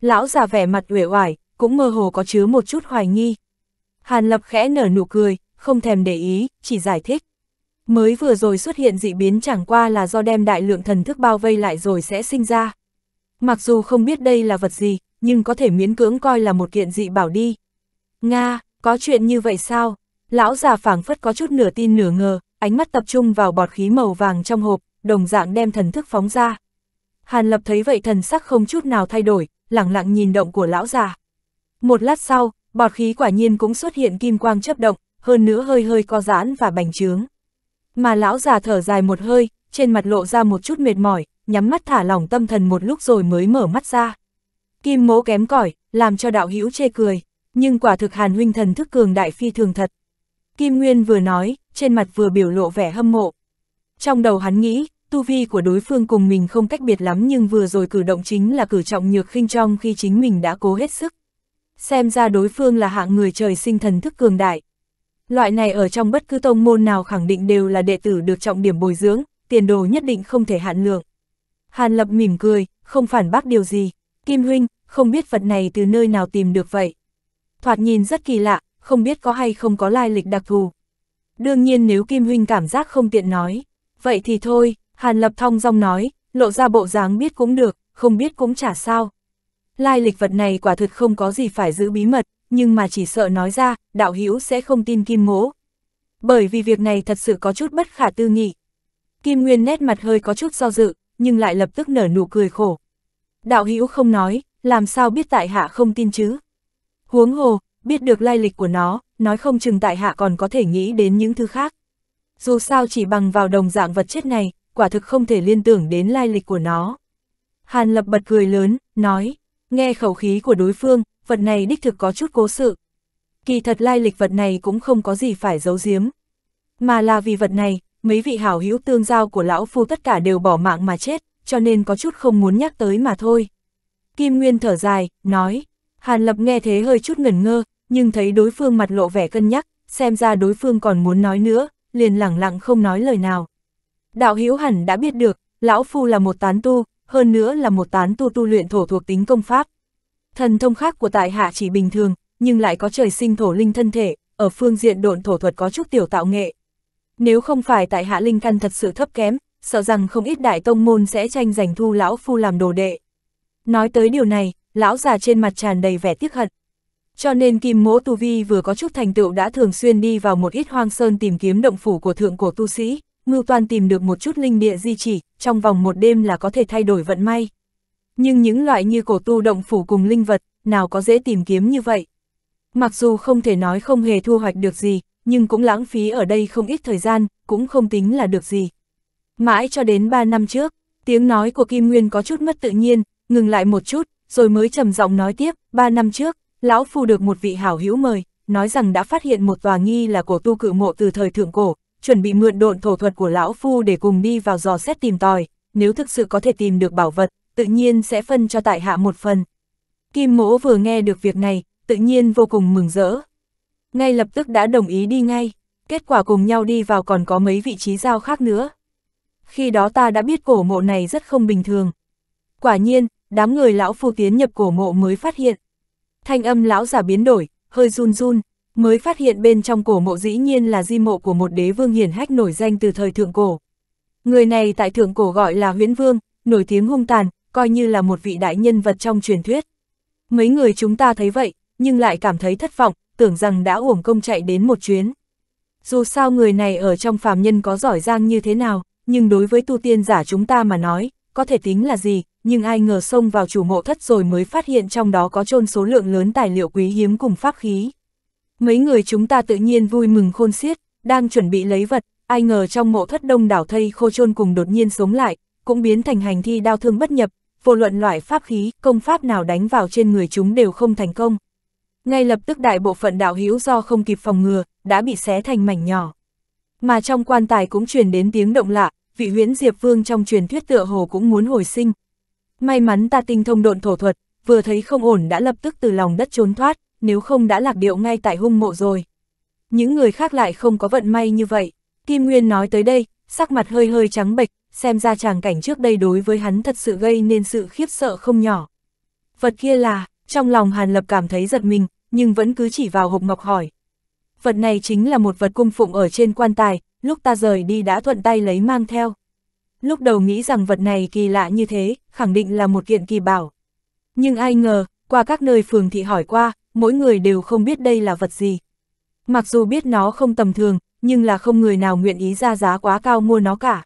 Lão già vẻ mặt uể oải, cũng mơ hồ có chứa một chút hoài nghi. Hàn Lập khẽ nở nụ cười, không thèm để ý, chỉ giải thích. Mới vừa rồi xuất hiện dị biến chẳng qua là do đem đại lượng thần thức bao vây lại rồi sẽ sinh ra. Mặc dù không biết đây là vật gì, nhưng có thể miễn cưỡng coi là một kiện dị bảo đi. Nga, có chuyện như vậy sao? Lão già phảng phất có chút nửa tin nửa ngờ, ánh mắt tập trung vào bọt khí màu vàng trong hộp, đồng dạng đem thần thức phóng ra. Hàn Lập thấy vậy thần sắc không chút nào thay đổi, lẳng lặng nhìn động của lão già. Một lát sau, bọt khí quả nhiên cũng xuất hiện kim quang chấp động, hơn nữa hơi hơi co giãn và bành trướng. Mà lão già thở dài một hơi, trên mặt lộ ra một chút mệt mỏi, nhắm mắt thả lỏng tâm thần một lúc rồi mới mở mắt ra. Kim mố kém cỏi, làm cho đạo hữu chê cười, nhưng quả thực Hàn huynh thần thức cường đại phi thường thật. Kim Nguyên vừa nói, trên mặt vừa biểu lộ vẻ hâm mộ. Trong đầu hắn nghĩ, tu vi của đối phương cùng mình không cách biệt lắm nhưng vừa rồi cử động chính là cử trọng nhược khinh trong khi chính mình đã cố hết sức. Xem ra đối phương là hạng người trời sinh thần thức cường đại. Loại này ở trong bất cứ tông môn nào khẳng định đều là đệ tử được trọng điểm bồi dưỡng, tiền đồ nhất định không thể hạn lượng. Hàn Lập mỉm cười, không phản bác điều gì. Kim Huynh, không biết vật này từ nơi nào tìm được vậy. Thoạt nhìn rất kỳ lạ, không biết có hay không có lai lịch đặc thù. Đương nhiên nếu Kim Huynh cảm giác không tiện nói, vậy thì thôi, Hàn Lập thong dong nói, lộ ra bộ dáng biết cũng được, không biết cũng chả sao. Lai lịch vật này quả thực không có gì phải giữ bí mật, nhưng mà chỉ sợ nói ra, đạo hữu sẽ không tin Kim Mố. Bởi vì việc này thật sự có chút bất khả tư nghị. Kim Nguyên nét mặt hơi có chút do dự, nhưng lại lập tức nở nụ cười khổ. Đạo hữu không nói, làm sao biết tại hạ không tin chứ? Huống hồ, biết được lai lịch của nó, nói không chừng tại hạ còn có thể nghĩ đến những thứ khác. Dù sao chỉ bằng vào đồng dạng vật chất này, quả thực không thể liên tưởng đến lai lịch của nó. Hàn Lập bật cười lớn, nói, nghe khẩu khí của đối phương, vật này đích thực có chút cố sự. Kỳ thật lai lịch vật này cũng không có gì phải giấu giếm. Mà là vì vật này, mấy vị hảo hữu tương giao của lão phu tất cả đều bỏ mạng mà chết, cho nên có chút không muốn nhắc tới mà thôi. Kim Nguyên thở dài, nói, Hàn Lập nghe thế hơi chút ngẩn ngơ, nhưng thấy đối phương mặt lộ vẻ cân nhắc, xem ra đối phương còn muốn nói nữa, liền lẳng lặng không nói lời nào. Đạo Hữu hẳn đã biết được, Lão Phu là một tán tu, hơn nữa là một tán tu tu luyện thổ thuộc tính công pháp. Thần thông khác của tại hạ chỉ bình thường, nhưng lại có trời sinh thổ linh thân thể, ở phương diện độn thổ thuật có chút tiểu tạo nghệ. Nếu không phải tại hạ linh căn thật sự thấp kém, sợ rằng không ít đại tông môn sẽ tranh giành thu lão phu làm đồ đệ. Nói tới điều này, lão già trên mặt tràn đầy vẻ tiếc hận. Cho nên Kim Mỗ Tu Vi vừa có chút thành tựu đã thường xuyên đi vào một ít hoang sơn tìm kiếm động phủ của thượng cổ tu sĩ, mưu toàn tìm được một chút linh địa di chỉ, trong vòng một đêm là có thể thay đổi vận may. Nhưng những loại như cổ tu động phủ cùng linh vật, nào có dễ tìm kiếm như vậy. Mặc dù không thể nói không hề thu hoạch được gì, nhưng cũng lãng phí ở đây không ít thời gian, cũng không tính là được gì. Mãi cho đến 3 năm trước, tiếng nói của Kim Nguyên có chút mất tự nhiên, ngừng lại một chút, rồi mới trầm giọng nói tiếp, ba năm trước, lão phu được một vị hảo hữu mời, nói rằng đã phát hiện một tòa nghi là cổ tu cự mộ từ thời thượng cổ, chuẩn bị mượn độn thổ thuật của lão phu để cùng đi vào dò xét tìm tòi, nếu thực sự có thể tìm được bảo vật, tự nhiên sẽ phân cho tại hạ một phần. Kim mỗ vừa nghe được việc này, tự nhiên vô cùng mừng rỡ. Ngay lập tức đã đồng ý đi ngay, kết quả cùng nhau đi vào còn có mấy vị trí giao khác nữa. Khi đó ta đã biết cổ mộ này rất không bình thường. Quả nhiên, đám người lão phu tiến nhập cổ mộ mới phát hiện. Thanh âm lão giả biến đổi, hơi run run, mới phát hiện bên trong cổ mộ dĩ nhiên là di mộ của một đế vương hiển hách nổi danh từ thời thượng cổ. Người này tại thượng cổ gọi là huyễn vương, nổi tiếng hung tàn, coi như là một vị đại nhân vật trong truyền thuyết. Mấy người chúng ta thấy vậy, nhưng lại cảm thấy thất vọng, tưởng rằng đã uổng công chạy đến một chuyến. Dù sao người này ở trong phàm nhân có giỏi giang như thế nào, nhưng đối với tu tiên giả chúng ta mà nói, có thể tính là gì, nhưng ai ngờ xông vào chủ mộ thất rồi mới phát hiện trong đó có trôn số lượng lớn tài liệu quý hiếm cùng pháp khí. Mấy người chúng ta tự nhiên vui mừng khôn xiết, đang chuẩn bị lấy vật, ai ngờ trong mộ thất đông đảo thây khô trôn cùng đột nhiên sống lại, cũng biến thành hành thi đau thương bất nhập, vô luận loại pháp khí, công pháp nào đánh vào trên người chúng đều không thành công. Ngay lập tức đại bộ phận đạo hữu do không kịp phòng ngừa, đã bị xé thành mảnh nhỏ. Mà trong quan tài cũng truyền đến tiếng động lạ, vị huyễn Diệp Vương trong truyền thuyết tựa hồ cũng muốn hồi sinh, May mắn ta tinh thông độn thổ thuật, vừa thấy không ổn đã lập tức từ lòng đất trốn thoát, nếu không đã lạc điệu ngay tại hung mộ rồi. Những người khác lại không có vận may như vậy. Kim Nguyên nói tới đây, sắc mặt hơi hơi trắng bệch, xem ra chàng cảnh trước đây đối với hắn thật sự gây nên sự khiếp sợ không nhỏ. Vật kia là, trong lòng Hàn Lập cảm thấy giật mình, nhưng vẫn cứ chỉ vào hộp ngọc hỏi. Vật này chính là một vật cung phụng ở trên quan tài, lúc ta rời đi đã thuận tay lấy mang theo lúc đầu nghĩ rằng vật này kỳ lạ như thế, khẳng định là một kiện kỳ bảo. Nhưng ai ngờ, qua các nơi phường thị hỏi qua, mỗi người đều không biết đây là vật gì. Mặc dù biết nó không tầm thường, nhưng là không người nào nguyện ý ra giá quá cao mua nó cả.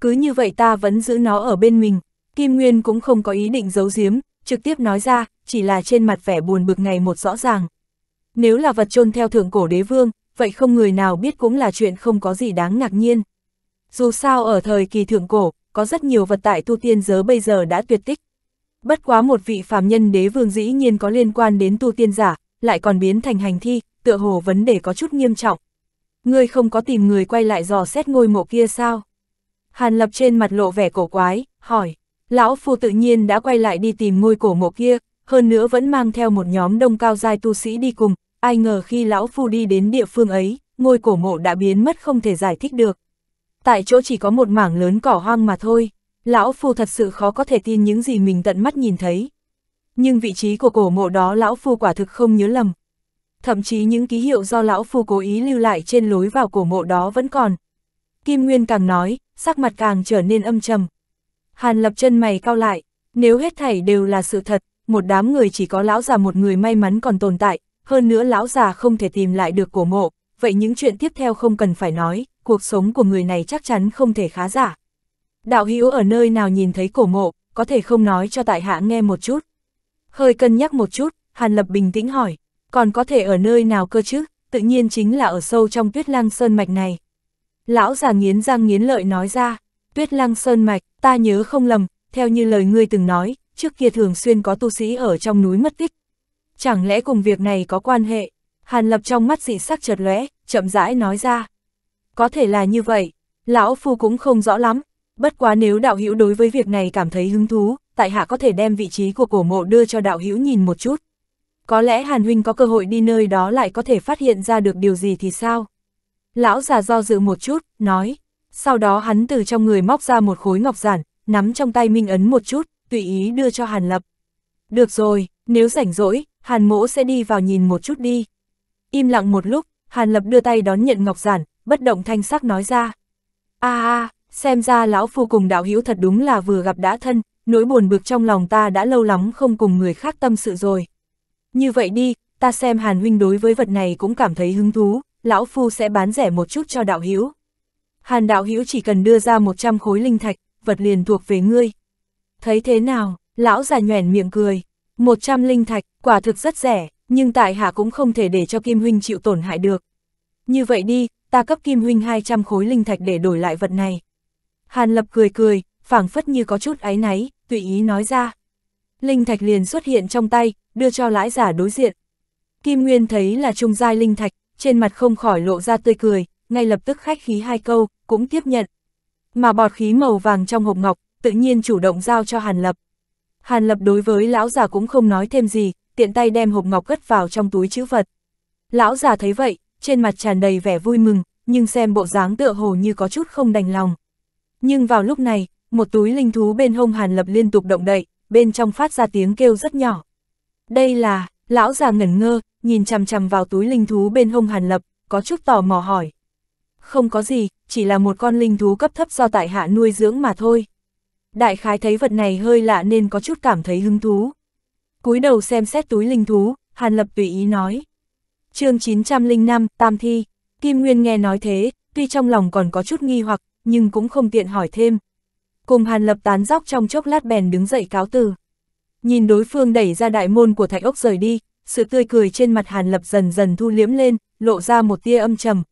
Cứ như vậy ta vẫn giữ nó ở bên mình, Kim Nguyên cũng không có ý định giấu giếm, trực tiếp nói ra, chỉ là trên mặt vẻ buồn bực ngày một rõ ràng. Nếu là vật chôn theo thượng cổ đế vương, vậy không người nào biết cũng là chuyện không có gì đáng ngạc nhiên. Dù sao ở thời kỳ thượng cổ, có rất nhiều vật tại tu tiên giới bây giờ đã tuyệt tích. Bất quá một vị phàm nhân đế vương dĩ nhiên có liên quan đến tu tiên giả, lại còn biến thành hành thi, tựa hồ vấn đề có chút nghiêm trọng. Ngươi không có tìm người quay lại dò xét ngôi mộ kia sao? Hàn lập trên mặt lộ vẻ cổ quái, hỏi. Lão phu tự nhiên đã quay lại đi tìm ngôi cổ mộ kia, hơn nữa vẫn mang theo một nhóm đông cao giai tu sĩ đi cùng, ai ngờ khi lão phu đi đến địa phương ấy, ngôi cổ mộ đã biến mất không thể giải thích được tại chỗ chỉ có một mảng lớn cỏ hoang mà thôi, lão phu thật sự khó có thể tin những gì mình tận mắt nhìn thấy. Nhưng vị trí của cổ mộ đó lão phu quả thực không nhớ lầm. Thậm chí những ký hiệu do lão phu cố ý lưu lại trên lối vào cổ mộ đó vẫn còn. Kim Nguyên càng nói, sắc mặt càng trở nên âm trầm. Hàn lập chân mày cao lại, nếu hết thảy đều là sự thật, một đám người chỉ có lão già một người may mắn còn tồn tại, hơn nữa lão già không thể tìm lại được cổ mộ, vậy những chuyện tiếp theo không cần phải nói, cuộc sống của người này chắc chắn không thể khá giả. Đạo hữu ở nơi nào nhìn thấy cổ mộ, có thể không nói cho tại hạ nghe một chút. Hơi cân nhắc một chút, Hàn Lập bình tĩnh hỏi, còn có thể ở nơi nào cơ chứ, tự nhiên chính là ở sâu trong tuyết lang sơn mạch này. Lão già nghiến răng nghiến lợi nói ra, tuyết lang sơn mạch, ta nhớ không lầm, theo như lời ngươi từng nói, trước kia thường xuyên có tu sĩ ở trong núi mất tích. Chẳng lẽ cùng việc này có quan hệ? Hàn Lập trong mắt dị sắc chợt lóe, chậm rãi nói ra. Có thể là như vậy, lão phu cũng không rõ lắm, bất quá nếu đạo hữu đối với việc này cảm thấy hứng thú, tại hạ có thể đem vị trí của cổ mộ đưa cho đạo hữu nhìn một chút. Có lẽ Hàn Huynh có cơ hội đi nơi đó lại có thể phát hiện ra được điều gì thì sao? Lão già do dự một chút, nói. Sau đó hắn từ trong người móc ra một khối ngọc giản, nắm trong tay Minh Ấn một chút, tùy ý đưa cho Hàn Lập. Được rồi, nếu rảnh rỗi, Hàn Mỗ sẽ đi vào nhìn một chút đi. Im lặng một lúc, Hàn Lập đưa tay đón nhận ngọc giản, bất động thanh sắc nói ra. a à, a xem ra lão phu cùng đạo hữu thật đúng là vừa gặp đã thân, nỗi buồn bực trong lòng ta đã lâu lắm không cùng người khác tâm sự rồi. Như vậy đi, ta xem Hàn Huynh đối với vật này cũng cảm thấy hứng thú, lão phu sẽ bán rẻ một chút cho đạo hữu. Hàn đạo hữu chỉ cần đưa ra 100 khối linh thạch, vật liền thuộc về ngươi. Thấy thế nào, lão già nhoẻn miệng cười. 100 linh thạch, quả thực rất rẻ, nhưng tại hạ cũng không thể để cho Kim Huynh chịu tổn hại được. Như vậy đi, ta cấp Kim Huynh 200 khối linh thạch để đổi lại vật này. Hàn Lập cười cười, phảng phất như có chút áy náy, tùy ý nói ra. Linh thạch liền xuất hiện trong tay, đưa cho lãi giả đối diện. Kim Nguyên thấy là trung giai linh thạch, trên mặt không khỏi lộ ra tươi cười, ngay lập tức khách khí hai câu, cũng tiếp nhận. Mà bọt khí màu vàng trong hộp ngọc, tự nhiên chủ động giao cho Hàn Lập. Hàn Lập đối với lão già cũng không nói thêm gì, tiện tay đem hộp ngọc cất vào trong túi chữ vật. Lão già thấy vậy, trên mặt tràn đầy vẻ vui mừng, nhưng xem bộ dáng tựa hồ như có chút không đành lòng. Nhưng vào lúc này, một túi linh thú bên hông Hàn Lập liên tục động đậy, bên trong phát ra tiếng kêu rất nhỏ. Đây là, lão già ngẩn ngơ, nhìn chằm chằm vào túi linh thú bên hông Hàn Lập, có chút tò mò hỏi. Không có gì, chỉ là một con linh thú cấp thấp do tại hạ nuôi dưỡng mà thôi. Đại khái thấy vật này hơi lạ nên có chút cảm thấy hứng thú. cúi đầu xem xét túi linh thú, Hàn Lập tùy ý nói chương 905, Tam Thi, Kim Nguyên nghe nói thế, tuy trong lòng còn có chút nghi hoặc, nhưng cũng không tiện hỏi thêm. Cùng Hàn Lập tán dóc trong chốc lát bèn đứng dậy cáo từ. Nhìn đối phương đẩy ra đại môn của Thạch Ốc rời đi, sự tươi cười trên mặt Hàn Lập dần dần thu liếm lên, lộ ra một tia âm trầm.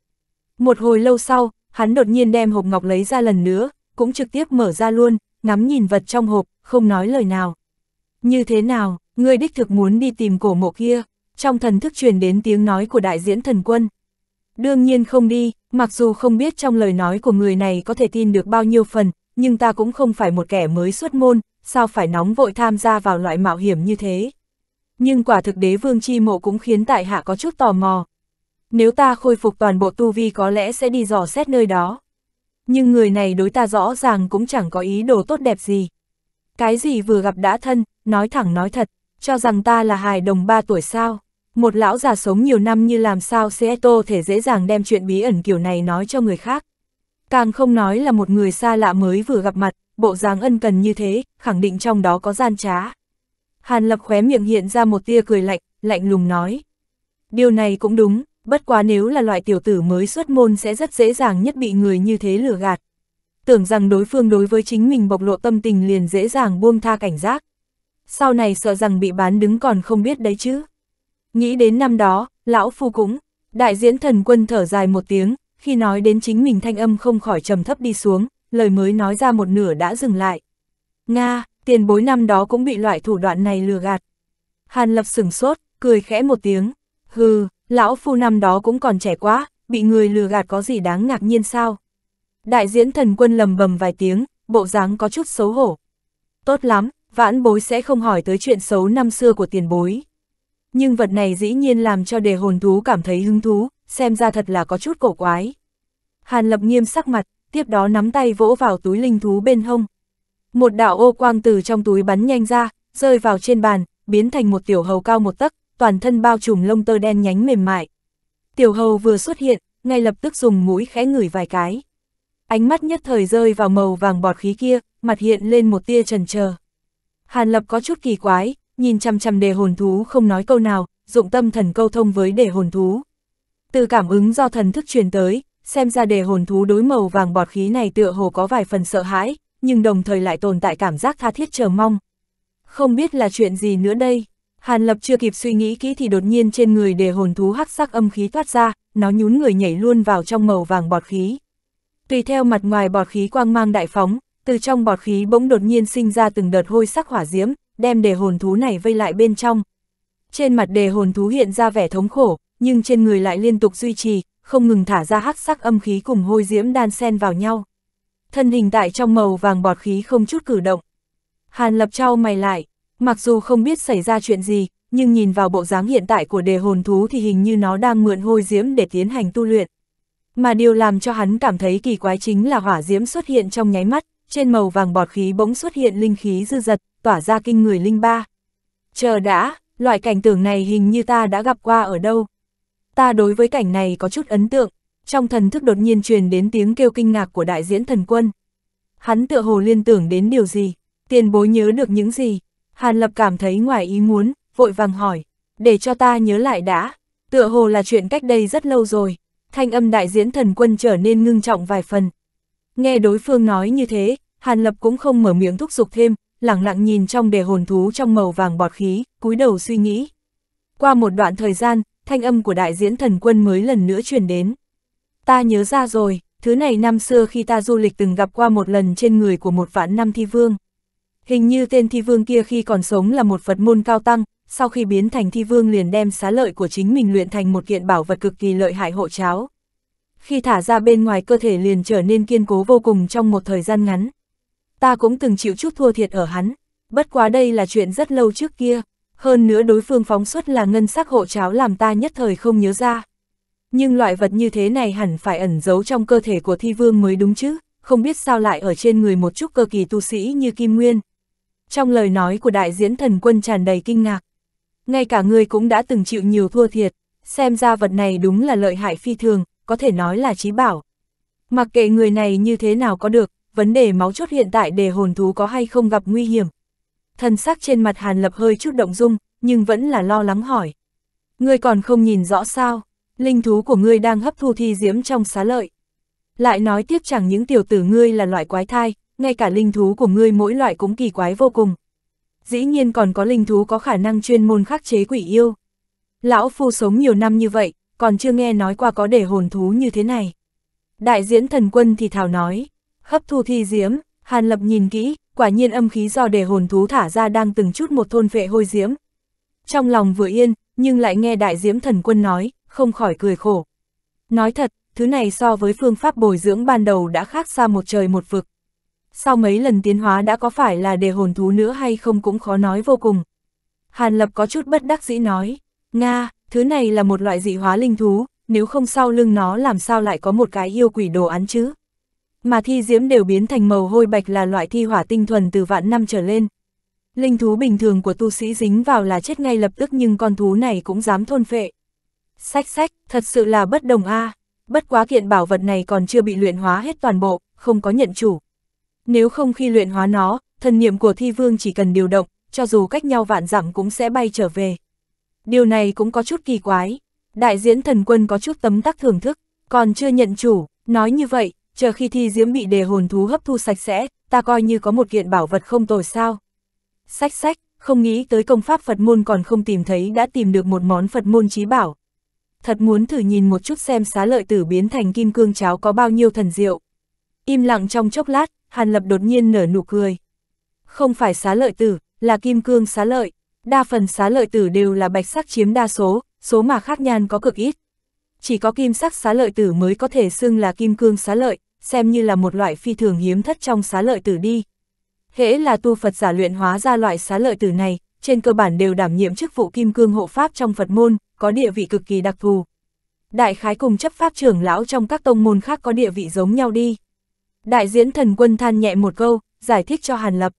Một hồi lâu sau, hắn đột nhiên đem hộp ngọc lấy ra lần nữa, cũng trực tiếp mở ra luôn, ngắm nhìn vật trong hộp, không nói lời nào. Như thế nào, ngươi đích thực muốn đi tìm cổ mộ kia? trong thần thức truyền đến tiếng nói của đại diễn thần quân. Đương nhiên không đi, mặc dù không biết trong lời nói của người này có thể tin được bao nhiêu phần, nhưng ta cũng không phải một kẻ mới xuất môn, sao phải nóng vội tham gia vào loại mạo hiểm như thế. Nhưng quả thực đế vương chi mộ cũng khiến tại hạ có chút tò mò. Nếu ta khôi phục toàn bộ tu vi có lẽ sẽ đi dò xét nơi đó. Nhưng người này đối ta rõ ràng cũng chẳng có ý đồ tốt đẹp gì. Cái gì vừa gặp đã thân, nói thẳng nói thật, cho rằng ta là hài đồng ba tuổi sao. Một lão già sống nhiều năm như làm sao Seato thể dễ dàng đem chuyện bí ẩn kiểu này nói cho người khác. Càng không nói là một người xa lạ mới vừa gặp mặt, bộ dáng ân cần như thế, khẳng định trong đó có gian trá. Hàn Lập khóe miệng hiện ra một tia cười lạnh, lạnh lùng nói. Điều này cũng đúng, bất quá nếu là loại tiểu tử mới xuất môn sẽ rất dễ dàng nhất bị người như thế lừa gạt. Tưởng rằng đối phương đối với chính mình bộc lộ tâm tình liền dễ dàng buông tha cảnh giác. Sau này sợ rằng bị bán đứng còn không biết đấy chứ. Nghĩ đến năm đó, lão phu cũng đại diễn thần quân thở dài một tiếng, khi nói đến chính mình thanh âm không khỏi trầm thấp đi xuống, lời mới nói ra một nửa đã dừng lại. Nga, tiền bối năm đó cũng bị loại thủ đoạn này lừa gạt. Hàn lập sửng sốt, cười khẽ một tiếng. Hừ, lão phu năm đó cũng còn trẻ quá, bị người lừa gạt có gì đáng ngạc nhiên sao? Đại diễn thần quân lầm bầm vài tiếng, bộ dáng có chút xấu hổ. Tốt lắm, vãn bối sẽ không hỏi tới chuyện xấu năm xưa của tiền bối nhưng vật này dĩ nhiên làm cho đề hồn thú cảm thấy hứng thú, xem ra thật là có chút cổ quái. Hàn lập nghiêm sắc mặt, tiếp đó nắm tay vỗ vào túi linh thú bên hông. Một đạo ô quang từ trong túi bắn nhanh ra, rơi vào trên bàn, biến thành một tiểu hầu cao một tấc, toàn thân bao trùm lông tơ đen nhánh mềm mại. Tiểu hầu vừa xuất hiện, ngay lập tức dùng mũi khẽ ngửi vài cái. Ánh mắt nhất thời rơi vào màu vàng bọt khí kia, mặt hiện lên một tia trần chờ Hàn Lập có chút kỳ quái, nhìn chằm chằm đề hồn thú không nói câu nào, dụng tâm thần câu thông với đề hồn thú. Từ cảm ứng do thần thức truyền tới, xem ra đề hồn thú đối màu vàng bọt khí này tựa hồ có vài phần sợ hãi, nhưng đồng thời lại tồn tại cảm giác tha thiết chờ mong. Không biết là chuyện gì nữa đây? Hàn Lập chưa kịp suy nghĩ kỹ thì đột nhiên trên người đề hồn thú hắc sắc âm khí thoát ra, nó nhún người nhảy luôn vào trong màu vàng bọt khí. Tùy theo mặt ngoài bọt khí quang mang đại phóng, từ trong bọt khí bỗng đột nhiên sinh ra từng đợt hôi sắc hỏa diễm, đem đề hồn thú này vây lại bên trong. Trên mặt đề hồn thú hiện ra vẻ thống khổ, nhưng trên người lại liên tục duy trì, không ngừng thả ra hắc sắc âm khí cùng hôi diễm đan xen vào nhau. Thân hình tại trong màu vàng bọt khí không chút cử động. Hàn lập trao mày lại, mặc dù không biết xảy ra chuyện gì, nhưng nhìn vào bộ dáng hiện tại của đề hồn thú thì hình như nó đang mượn hôi diễm để tiến hành tu luyện. Mà điều làm cho hắn cảm thấy kỳ quái chính là hỏa diễm xuất hiện trong nháy mắt, trên màu vàng bọt khí bỗng xuất hiện linh khí dư dật, tỏa ra kinh người linh ba. Chờ đã, loại cảnh tượng này hình như ta đã gặp qua ở đâu. Ta đối với cảnh này có chút ấn tượng, trong thần thức đột nhiên truyền đến tiếng kêu kinh ngạc của đại diễn thần quân. Hắn tựa hồ liên tưởng đến điều gì, tiền bối nhớ được những gì, Hàn Lập cảm thấy ngoài ý muốn, vội vàng hỏi, để cho ta nhớ lại đã, tựa hồ là chuyện cách đây rất lâu rồi, thanh âm đại diễn thần quân trở nên ngưng trọng vài phần, Nghe đối phương nói như thế, Hàn Lập cũng không mở miệng thúc giục thêm, lặng lặng nhìn trong đề hồn thú trong màu vàng bọt khí, cúi đầu suy nghĩ. Qua một đoạn thời gian, thanh âm của đại diễn thần quân mới lần nữa truyền đến. Ta nhớ ra rồi, thứ này năm xưa khi ta du lịch từng gặp qua một lần trên người của một vạn năm thi vương. Hình như tên thi vương kia khi còn sống là một Phật môn cao tăng, sau khi biến thành thi vương liền đem xá lợi của chính mình luyện thành một kiện bảo vật cực kỳ lợi hại hộ cháo khi thả ra bên ngoài cơ thể liền trở nên kiên cố vô cùng trong một thời gian ngắn. Ta cũng từng chịu chút thua thiệt ở hắn, bất quá đây là chuyện rất lâu trước kia, hơn nữa đối phương phóng xuất là ngân sắc hộ cháo làm ta nhất thời không nhớ ra. Nhưng loại vật như thế này hẳn phải ẩn giấu trong cơ thể của thi vương mới đúng chứ, không biết sao lại ở trên người một chút cơ kỳ tu sĩ như Kim Nguyên. Trong lời nói của đại diễn thần quân tràn đầy kinh ngạc, ngay cả người cũng đã từng chịu nhiều thua thiệt, xem ra vật này đúng là lợi hại phi thường, có thể nói là trí bảo. Mặc kệ người này như thế nào có được, vấn đề máu chốt hiện tại để hồn thú có hay không gặp nguy hiểm. Thần sắc trên mặt Hàn Lập hơi chút động dung, nhưng vẫn là lo lắng hỏi. Ngươi còn không nhìn rõ sao, linh thú của ngươi đang hấp thu thi diễm trong xá lợi. Lại nói tiếp chẳng những tiểu tử ngươi là loại quái thai, ngay cả linh thú của ngươi mỗi loại cũng kỳ quái vô cùng. Dĩ nhiên còn có linh thú có khả năng chuyên môn khắc chế quỷ yêu. Lão phu sống nhiều năm như vậy, còn chưa nghe nói qua có để hồn thú như thế này. Đại diễn thần quân thì thảo nói, hấp thu thi diễm, Hàn Lập nhìn kỹ, quả nhiên âm khí do để hồn thú thả ra đang từng chút một thôn vệ hôi diễm. Trong lòng vừa yên, nhưng lại nghe đại diễm thần quân nói, không khỏi cười khổ. Nói thật, thứ này so với phương pháp bồi dưỡng ban đầu đã khác xa một trời một vực. Sau mấy lần tiến hóa đã có phải là để hồn thú nữa hay không cũng khó nói vô cùng. Hàn Lập có chút bất đắc dĩ nói, Nga, thứ này là một loại dị hóa linh thú, nếu không sau lưng nó làm sao lại có một cái yêu quỷ đồ án chứ. Mà thi diễm đều biến thành màu hôi bạch là loại thi hỏa tinh thuần từ vạn năm trở lên. Linh thú bình thường của tu sĩ dính vào là chết ngay lập tức nhưng con thú này cũng dám thôn phệ. Sách sách, thật sự là bất đồng a à. bất quá kiện bảo vật này còn chưa bị luyện hóa hết toàn bộ, không có nhận chủ. Nếu không khi luyện hóa nó, thần niệm của thi vương chỉ cần điều động, cho dù cách nhau vạn dặm cũng sẽ bay trở về. Điều này cũng có chút kỳ quái. Đại diễn thần quân có chút tấm tắc thưởng thức, còn chưa nhận chủ, nói như vậy, chờ khi thi diễm bị đề hồn thú hấp thu sạch sẽ, ta coi như có một kiện bảo vật không tồi sao. Sách sách, không nghĩ tới công pháp Phật môn còn không tìm thấy đã tìm được một món Phật môn trí bảo. Thật muốn thử nhìn một chút xem xá lợi tử biến thành kim cương cháo có bao nhiêu thần diệu. Im lặng trong chốc lát, Hàn Lập đột nhiên nở nụ cười. Không phải xá lợi tử, là kim cương xá lợi. Đa phần xá lợi tử đều là bạch sắc chiếm đa số, số mà khác nhan có cực ít. Chỉ có kim sắc xá lợi tử mới có thể xưng là kim cương xá lợi, xem như là một loại phi thường hiếm thất trong xá lợi tử đi. Hễ là tu Phật giả luyện hóa ra loại xá lợi tử này, trên cơ bản đều đảm nhiệm chức vụ kim cương hộ pháp trong Phật môn, có địa vị cực kỳ đặc thù. Đại khái cùng chấp pháp trưởng lão trong các tông môn khác có địa vị giống nhau đi. Đại diễn thần quân than nhẹ một câu, giải thích cho Hàn Lập.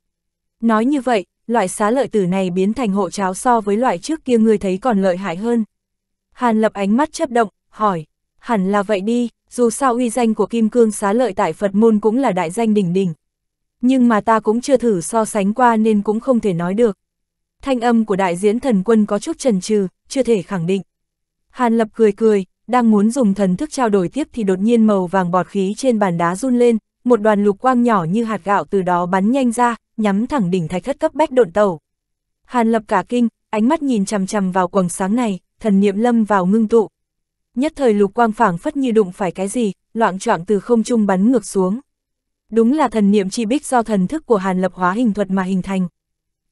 Nói như vậy, loại xá lợi tử này biến thành hộ cháo so với loại trước kia ngươi thấy còn lợi hại hơn. Hàn lập ánh mắt chấp động, hỏi, hẳn là vậy đi, dù sao uy danh của kim cương xá lợi tại Phật môn cũng là đại danh đỉnh đỉnh. Nhưng mà ta cũng chưa thử so sánh qua nên cũng không thể nói được. Thanh âm của đại diễn thần quân có chút trần trừ, chưa thể khẳng định. Hàn lập cười cười, đang muốn dùng thần thức trao đổi tiếp thì đột nhiên màu vàng bọt khí trên bàn đá run lên, một đoàn lục quang nhỏ như hạt gạo từ đó bắn nhanh ra, nhắm thẳng đỉnh thạch thất cấp bách độn tàu. Hàn lập cả kinh, ánh mắt nhìn chằm chằm vào quầng sáng này, thần niệm lâm vào ngưng tụ. Nhất thời lục quang phảng phất như đụng phải cái gì, loạn trọng từ không trung bắn ngược xuống. Đúng là thần niệm chi bích do thần thức của Hàn lập hóa hình thuật mà hình thành.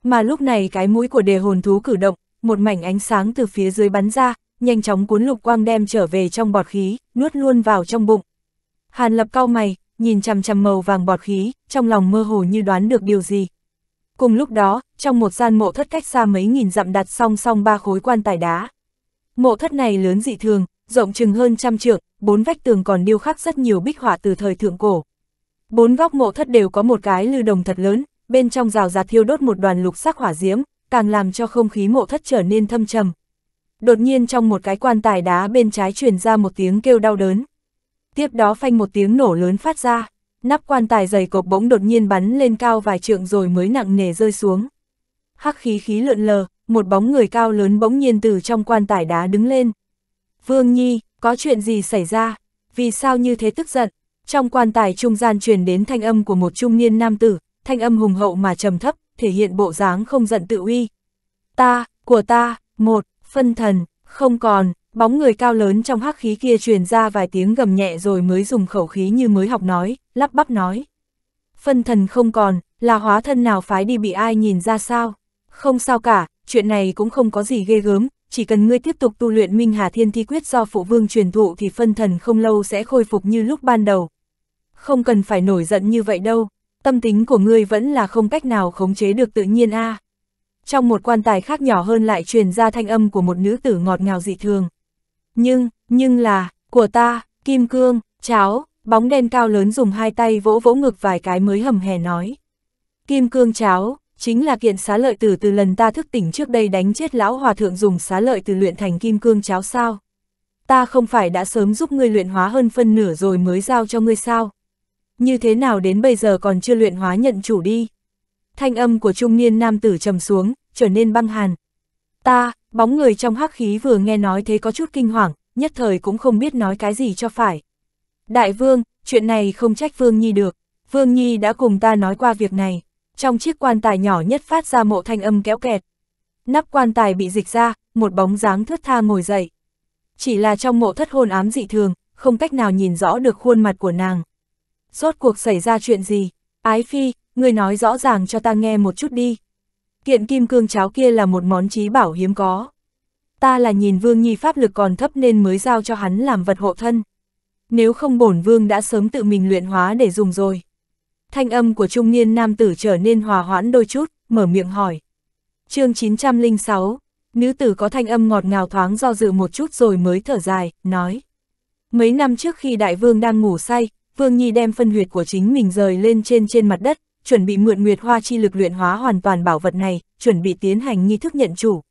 Mà lúc này cái mũi của đề hồn thú cử động, một mảnh ánh sáng từ phía dưới bắn ra, nhanh chóng cuốn lục quang đem trở về trong bọt khí, nuốt luôn vào trong bụng. Hàn lập cao mày, nhìn chằm chằm màu vàng bọt khí, trong lòng mơ hồ như đoán được điều gì. Cùng lúc đó, trong một gian mộ thất cách xa mấy nghìn dặm đặt song song ba khối quan tài đá. Mộ thất này lớn dị thường, rộng chừng hơn trăm trượng, bốn vách tường còn điêu khắc rất nhiều bích họa từ thời thượng cổ. Bốn góc mộ thất đều có một cái lư đồng thật lớn, bên trong rào rạt thiêu đốt một đoàn lục sắc hỏa diễm, càng làm cho không khí mộ thất trở nên thâm trầm. Đột nhiên trong một cái quan tài đá bên trái truyền ra một tiếng kêu đau đớn tiếp đó phanh một tiếng nổ lớn phát ra, nắp quan tài dày cộp bỗng đột nhiên bắn lên cao vài trượng rồi mới nặng nề rơi xuống. Hắc khí khí lượn lờ, một bóng người cao lớn bỗng nhiên từ trong quan tài đá đứng lên. Vương Nhi, có chuyện gì xảy ra? Vì sao như thế tức giận? Trong quan tài trung gian truyền đến thanh âm của một trung niên nam tử, thanh âm hùng hậu mà trầm thấp, thể hiện bộ dáng không giận tự uy. Ta, của ta, một, phân thần, không còn, Bóng người cao lớn trong hắc khí kia truyền ra vài tiếng gầm nhẹ rồi mới dùng khẩu khí như mới học nói, lắp bắp nói. Phân thần không còn, là hóa thân nào phái đi bị ai nhìn ra sao? Không sao cả, chuyện này cũng không có gì ghê gớm, chỉ cần ngươi tiếp tục tu luyện Minh Hà Thiên Thi Quyết do phụ vương truyền thụ thì phân thần không lâu sẽ khôi phục như lúc ban đầu. Không cần phải nổi giận như vậy đâu, tâm tính của ngươi vẫn là không cách nào khống chế được tự nhiên a. À. Trong một quan tài khác nhỏ hơn lại truyền ra thanh âm của một nữ tử ngọt ngào dị thường nhưng, nhưng là, của ta, kim cương, cháo, bóng đen cao lớn dùng hai tay vỗ vỗ ngực vài cái mới hầm hè nói. Kim cương cháo, chính là kiện xá lợi tử từ lần ta thức tỉnh trước đây đánh chết lão hòa thượng dùng xá lợi từ luyện thành kim cương cháo sao. Ta không phải đã sớm giúp ngươi luyện hóa hơn phân nửa rồi mới giao cho ngươi sao. Như thế nào đến bây giờ còn chưa luyện hóa nhận chủ đi. Thanh âm của trung niên nam tử trầm xuống, trở nên băng hàn. Ta, Bóng người trong hắc khí vừa nghe nói thế có chút kinh hoàng, nhất thời cũng không biết nói cái gì cho phải. Đại vương, chuyện này không trách Vương Nhi được, Vương Nhi đã cùng ta nói qua việc này. Trong chiếc quan tài nhỏ nhất phát ra mộ thanh âm kéo kẹt. Nắp quan tài bị dịch ra, một bóng dáng thướt tha ngồi dậy. Chỉ là trong mộ thất hôn ám dị thường, không cách nào nhìn rõ được khuôn mặt của nàng. Rốt cuộc xảy ra chuyện gì? Ái phi, người nói rõ ràng cho ta nghe một chút đi. Kiện kim cương cháo kia là một món trí bảo hiếm có. Ta là nhìn Vương Nhi pháp lực còn thấp nên mới giao cho hắn làm vật hộ thân. Nếu không bổn Vương đã sớm tự mình luyện hóa để dùng rồi. Thanh âm của trung niên nam tử trở nên hòa hoãn đôi chút, mở miệng hỏi. chương 906, nữ tử có thanh âm ngọt ngào thoáng do dự một chút rồi mới thở dài, nói. Mấy năm trước khi đại vương đang ngủ say, Vương Nhi đem phân huyệt của chính mình rời lên trên trên mặt đất, chuẩn bị mượn nguyệt hoa chi lực luyện hóa hoàn toàn bảo vật này, chuẩn bị tiến hành nghi thức nhận chủ.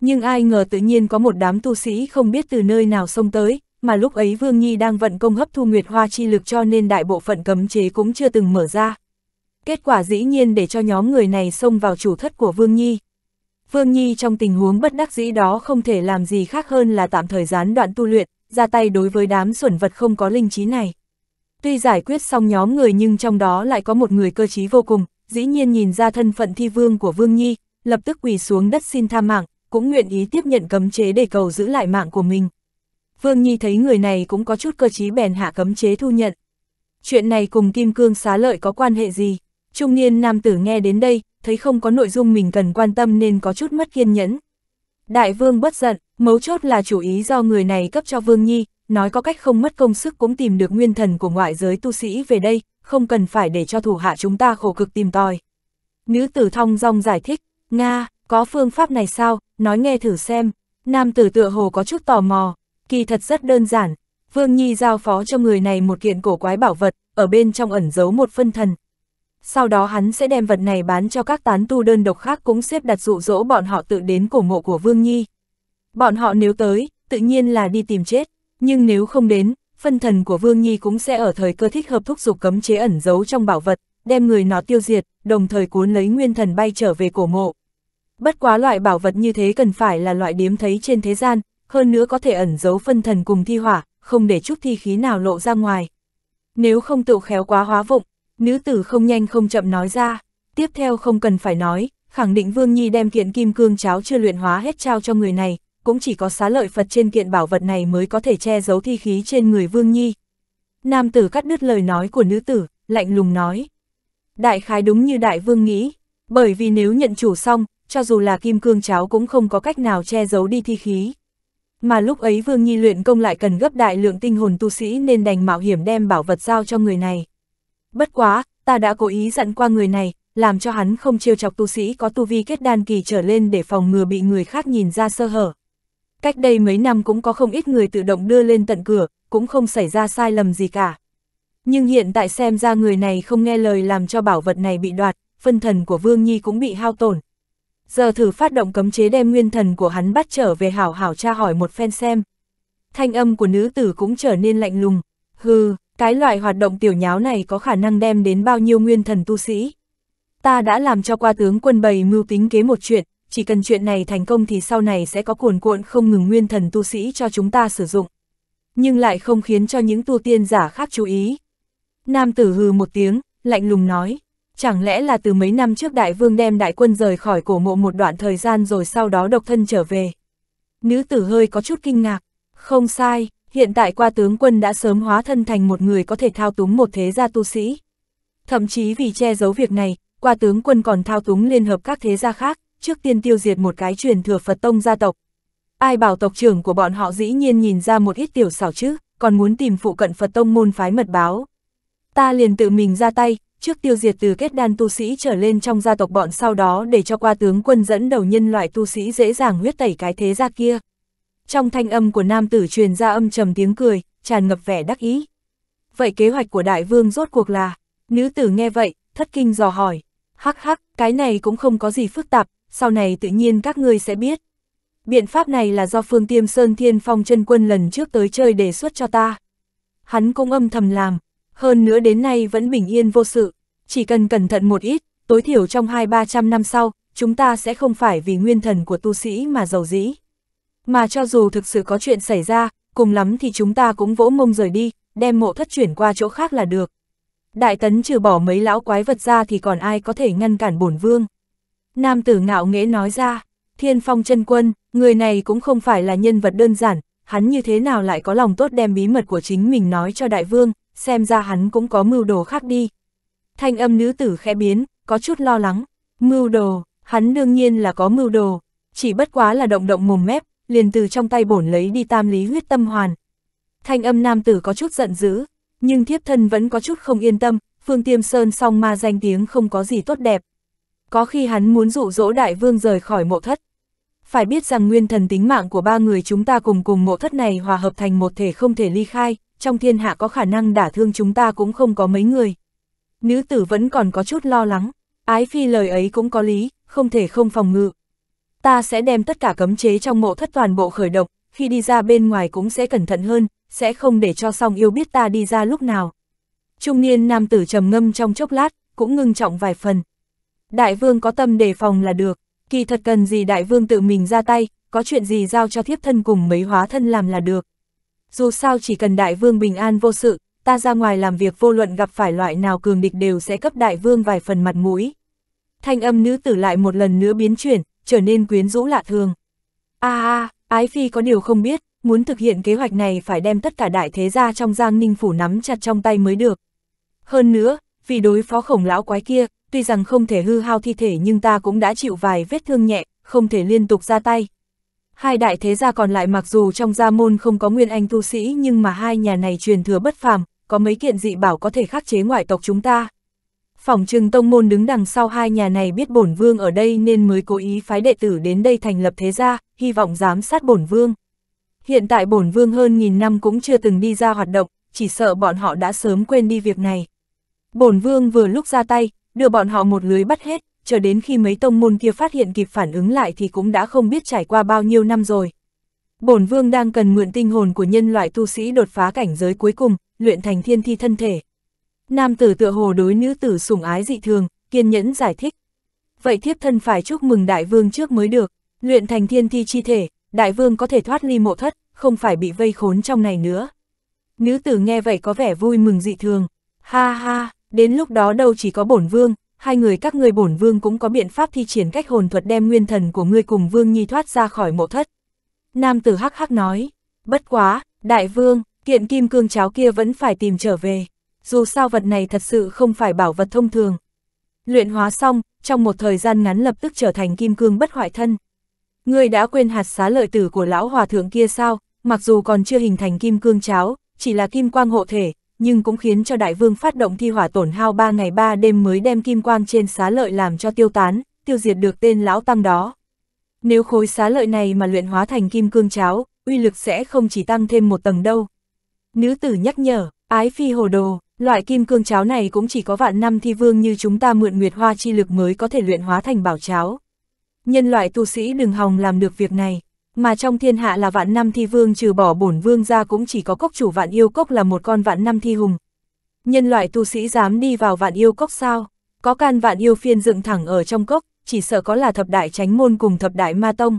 Nhưng ai ngờ tự nhiên có một đám tu sĩ không biết từ nơi nào xông tới, mà lúc ấy Vương Nhi đang vận công hấp thu nguyệt hoa chi lực cho nên đại bộ phận cấm chế cũng chưa từng mở ra. Kết quả dĩ nhiên để cho nhóm người này xông vào chủ thất của Vương Nhi. Vương Nhi trong tình huống bất đắc dĩ đó không thể làm gì khác hơn là tạm thời gián đoạn tu luyện, ra tay đối với đám xuẩn vật không có linh trí này. Tuy giải quyết xong nhóm người nhưng trong đó lại có một người cơ trí vô cùng, dĩ nhiên nhìn ra thân phận thi vương của Vương Nhi, lập tức quỳ xuống đất xin tha mạng, cũng nguyện ý tiếp nhận cấm chế để cầu giữ lại mạng của mình. Vương Nhi thấy người này cũng có chút cơ trí bèn hạ cấm chế thu nhận. Chuyện này cùng Kim Cương xá lợi có quan hệ gì? Trung niên nam tử nghe đến đây, thấy không có nội dung mình cần quan tâm nên có chút mất kiên nhẫn. Đại vương bất giận, mấu chốt là chủ ý do người này cấp cho Vương Nhi, nói có cách không mất công sức cũng tìm được nguyên thần của ngoại giới tu sĩ về đây, không cần phải để cho thủ hạ chúng ta khổ cực tìm tòi. Nữ tử thong dong giải thích, Nga, có phương pháp này sao, nói nghe thử xem, nam tử tựa hồ có chút tò mò, kỳ thật rất đơn giản, Vương Nhi giao phó cho người này một kiện cổ quái bảo vật, ở bên trong ẩn giấu một phân thần. Sau đó hắn sẽ đem vật này bán cho các tán tu đơn độc khác cũng xếp đặt dụ dỗ bọn họ tự đến cổ mộ của Vương Nhi. Bọn họ nếu tới, tự nhiên là đi tìm chết. Nhưng nếu không đến, phân thần của Vương Nhi cũng sẽ ở thời cơ thích hợp thúc giục cấm chế ẩn giấu trong bảo vật, đem người nó tiêu diệt, đồng thời cuốn lấy nguyên thần bay trở về cổ mộ. Bất quá loại bảo vật như thế cần phải là loại điếm thấy trên thế gian, hơn nữa có thể ẩn giấu phân thần cùng thi hỏa, không để chút thi khí nào lộ ra ngoài. Nếu không tự khéo quá hóa vụng, nữ tử không nhanh không chậm nói ra, tiếp theo không cần phải nói, khẳng định Vương Nhi đem kiện kim cương cháo chưa luyện hóa hết trao cho người này, cũng chỉ có xá lợi Phật trên kiện bảo vật này mới có thể che giấu thi khí trên người Vương Nhi. Nam tử cắt đứt lời nói của nữ tử, lạnh lùng nói. Đại khái đúng như đại vương nghĩ, bởi vì nếu nhận chủ xong, cho dù là kim cương cháo cũng không có cách nào che giấu đi thi khí. Mà lúc ấy Vương Nhi luyện công lại cần gấp đại lượng tinh hồn tu sĩ nên đành mạo hiểm đem bảo vật giao cho người này. Bất quá, ta đã cố ý dặn qua người này, làm cho hắn không trêu chọc tu sĩ có tu vi kết đan kỳ trở lên để phòng ngừa bị người khác nhìn ra sơ hở. Cách đây mấy năm cũng có không ít người tự động đưa lên tận cửa, cũng không xảy ra sai lầm gì cả. Nhưng hiện tại xem ra người này không nghe lời làm cho bảo vật này bị đoạt, phân thần của Vương Nhi cũng bị hao tổn. Giờ thử phát động cấm chế đem nguyên thần của hắn bắt trở về hảo hảo tra hỏi một phen xem. Thanh âm của nữ tử cũng trở nên lạnh lùng. Hừ, cái loại hoạt động tiểu nháo này có khả năng đem đến bao nhiêu nguyên thần tu sĩ. Ta đã làm cho qua tướng quân bày mưu tính kế một chuyện, chỉ cần chuyện này thành công thì sau này sẽ có cuồn cuộn không ngừng nguyên thần tu sĩ cho chúng ta sử dụng. Nhưng lại không khiến cho những tu tiên giả khác chú ý. Nam tử hừ một tiếng, lạnh lùng nói, chẳng lẽ là từ mấy năm trước đại vương đem đại quân rời khỏi cổ mộ một đoạn thời gian rồi sau đó độc thân trở về. Nữ tử hơi có chút kinh ngạc, không sai, hiện tại qua tướng quân đã sớm hóa thân thành một người có thể thao túng một thế gia tu sĩ. Thậm chí vì che giấu việc này, qua tướng quân còn thao túng liên hợp các thế gia khác trước tiên tiêu diệt một cái truyền thừa Phật Tông gia tộc. Ai bảo tộc trưởng của bọn họ dĩ nhiên nhìn ra một ít tiểu xảo chứ, còn muốn tìm phụ cận Phật Tông môn phái mật báo. Ta liền tự mình ra tay, trước tiêu diệt từ kết đan tu sĩ trở lên trong gia tộc bọn sau đó để cho qua tướng quân dẫn đầu nhân loại tu sĩ dễ dàng huyết tẩy cái thế gia kia. Trong thanh âm của nam tử truyền ra âm trầm tiếng cười, tràn ngập vẻ đắc ý. Vậy kế hoạch của đại vương rốt cuộc là, nữ tử nghe vậy, thất kinh dò hỏi. Hắc hắc, cái này cũng không có gì phức tạp, sau này tự nhiên các ngươi sẽ biết. Biện pháp này là do Phương Tiêm Sơn Thiên Phong chân quân lần trước tới chơi đề xuất cho ta. Hắn cũng âm thầm làm, hơn nữa đến nay vẫn bình yên vô sự, chỉ cần cẩn thận một ít, tối thiểu trong hai ba trăm năm sau, chúng ta sẽ không phải vì nguyên thần của tu sĩ mà giàu dĩ. Mà cho dù thực sự có chuyện xảy ra, cùng lắm thì chúng ta cũng vỗ mông rời đi, đem mộ thất chuyển qua chỗ khác là được. Đại tấn trừ bỏ mấy lão quái vật ra thì còn ai có thể ngăn cản bổn vương. Nam tử ngạo nghễ nói ra, thiên phong chân quân, người này cũng không phải là nhân vật đơn giản, hắn như thế nào lại có lòng tốt đem bí mật của chính mình nói cho đại vương, xem ra hắn cũng có mưu đồ khác đi. Thanh âm nữ tử khẽ biến, có chút lo lắng, mưu đồ, hắn đương nhiên là có mưu đồ, chỉ bất quá là động động mồm mép, liền từ trong tay bổn lấy đi tam lý huyết tâm hoàn. Thanh âm nam tử có chút giận dữ, nhưng thiếp thân vẫn có chút không yên tâm, Phương Tiêm Sơn song ma danh tiếng không có gì tốt đẹp, có khi hắn muốn dụ dỗ đại vương rời khỏi mộ thất. Phải biết rằng nguyên thần tính mạng của ba người chúng ta cùng cùng mộ thất này hòa hợp thành một thể không thể ly khai, trong thiên hạ có khả năng đả thương chúng ta cũng không có mấy người. Nữ tử vẫn còn có chút lo lắng, ái phi lời ấy cũng có lý, không thể không phòng ngự. Ta sẽ đem tất cả cấm chế trong mộ thất toàn bộ khởi động, khi đi ra bên ngoài cũng sẽ cẩn thận hơn, sẽ không để cho song yêu biết ta đi ra lúc nào. Trung niên nam tử trầm ngâm trong chốc lát, cũng ngưng trọng vài phần. Đại vương có tâm đề phòng là được, kỳ thật cần gì đại vương tự mình ra tay, có chuyện gì giao cho thiếp thân cùng mấy hóa thân làm là được. Dù sao chỉ cần đại vương bình an vô sự, ta ra ngoài làm việc vô luận gặp phải loại nào cường địch đều sẽ cấp đại vương vài phần mặt mũi. Thanh âm nữ tử lại một lần nữa biến chuyển, trở nên quyến rũ lạ thường. a à, a ái phi có điều không biết, muốn thực hiện kế hoạch này phải đem tất cả đại thế gia trong giang ninh phủ nắm chặt trong tay mới được. Hơn nữa, vì đối phó khổng lão quái kia, tuy rằng không thể hư hao thi thể nhưng ta cũng đã chịu vài vết thương nhẹ, không thể liên tục ra tay. Hai đại thế gia còn lại mặc dù trong gia môn không có nguyên anh tu sĩ nhưng mà hai nhà này truyền thừa bất phàm, có mấy kiện dị bảo có thể khắc chế ngoại tộc chúng ta. Phỏng trừng tông môn đứng đằng sau hai nhà này biết bổn vương ở đây nên mới cố ý phái đệ tử đến đây thành lập thế gia, hy vọng giám sát bổn vương. Hiện tại bổn vương hơn nghìn năm cũng chưa từng đi ra hoạt động, chỉ sợ bọn họ đã sớm quên đi việc này. Bổn vương vừa lúc ra tay, đưa bọn họ một lưới bắt hết, chờ đến khi mấy tông môn kia phát hiện kịp phản ứng lại thì cũng đã không biết trải qua bao nhiêu năm rồi. Bổn vương đang cần mượn tinh hồn của nhân loại tu sĩ đột phá cảnh giới cuối cùng, luyện thành thiên thi thân thể. Nam tử tựa hồ đối nữ tử sủng ái dị thường, kiên nhẫn giải thích. Vậy thiếp thân phải chúc mừng đại vương trước mới được, luyện thành thiên thi chi thể, đại vương có thể thoát ly mộ thất, không phải bị vây khốn trong này nữa. Nữ tử nghe vậy có vẻ vui mừng dị thường. Ha ha, Đến lúc đó đâu chỉ có bổn vương, hai người các ngươi bổn vương cũng có biện pháp thi triển cách hồn thuật đem nguyên thần của ngươi cùng vương nhi thoát ra khỏi mộ thất. Nam tử hắc hắc nói, bất quá, đại vương, kiện kim cương cháo kia vẫn phải tìm trở về, dù sao vật này thật sự không phải bảo vật thông thường. Luyện hóa xong, trong một thời gian ngắn lập tức trở thành kim cương bất hoại thân. Ngươi đã quên hạt xá lợi tử của lão hòa thượng kia sao, mặc dù còn chưa hình thành kim cương cháo, chỉ là kim quang hộ thể, nhưng cũng khiến cho đại vương phát động thi hỏa tổn hao 3 ngày 3 đêm mới đem kim quang trên xá lợi làm cho tiêu tán, tiêu diệt được tên lão tăng đó. Nếu khối xá lợi này mà luyện hóa thành kim cương cháo, uy lực sẽ không chỉ tăng thêm một tầng đâu. Nữ tử nhắc nhở, ái phi hồ đồ, loại kim cương cháo này cũng chỉ có vạn năm thi vương như chúng ta mượn nguyệt hoa chi lực mới có thể luyện hóa thành bảo cháo. Nhân loại tu sĩ đừng hòng làm được việc này mà trong thiên hạ là vạn năm thi vương trừ bỏ bổn vương ra cũng chỉ có cốc chủ vạn yêu cốc là một con vạn năm thi hùng. Nhân loại tu sĩ dám đi vào vạn yêu cốc sao? Có can vạn yêu phiên dựng thẳng ở trong cốc, chỉ sợ có là thập đại tránh môn cùng thập đại ma tông.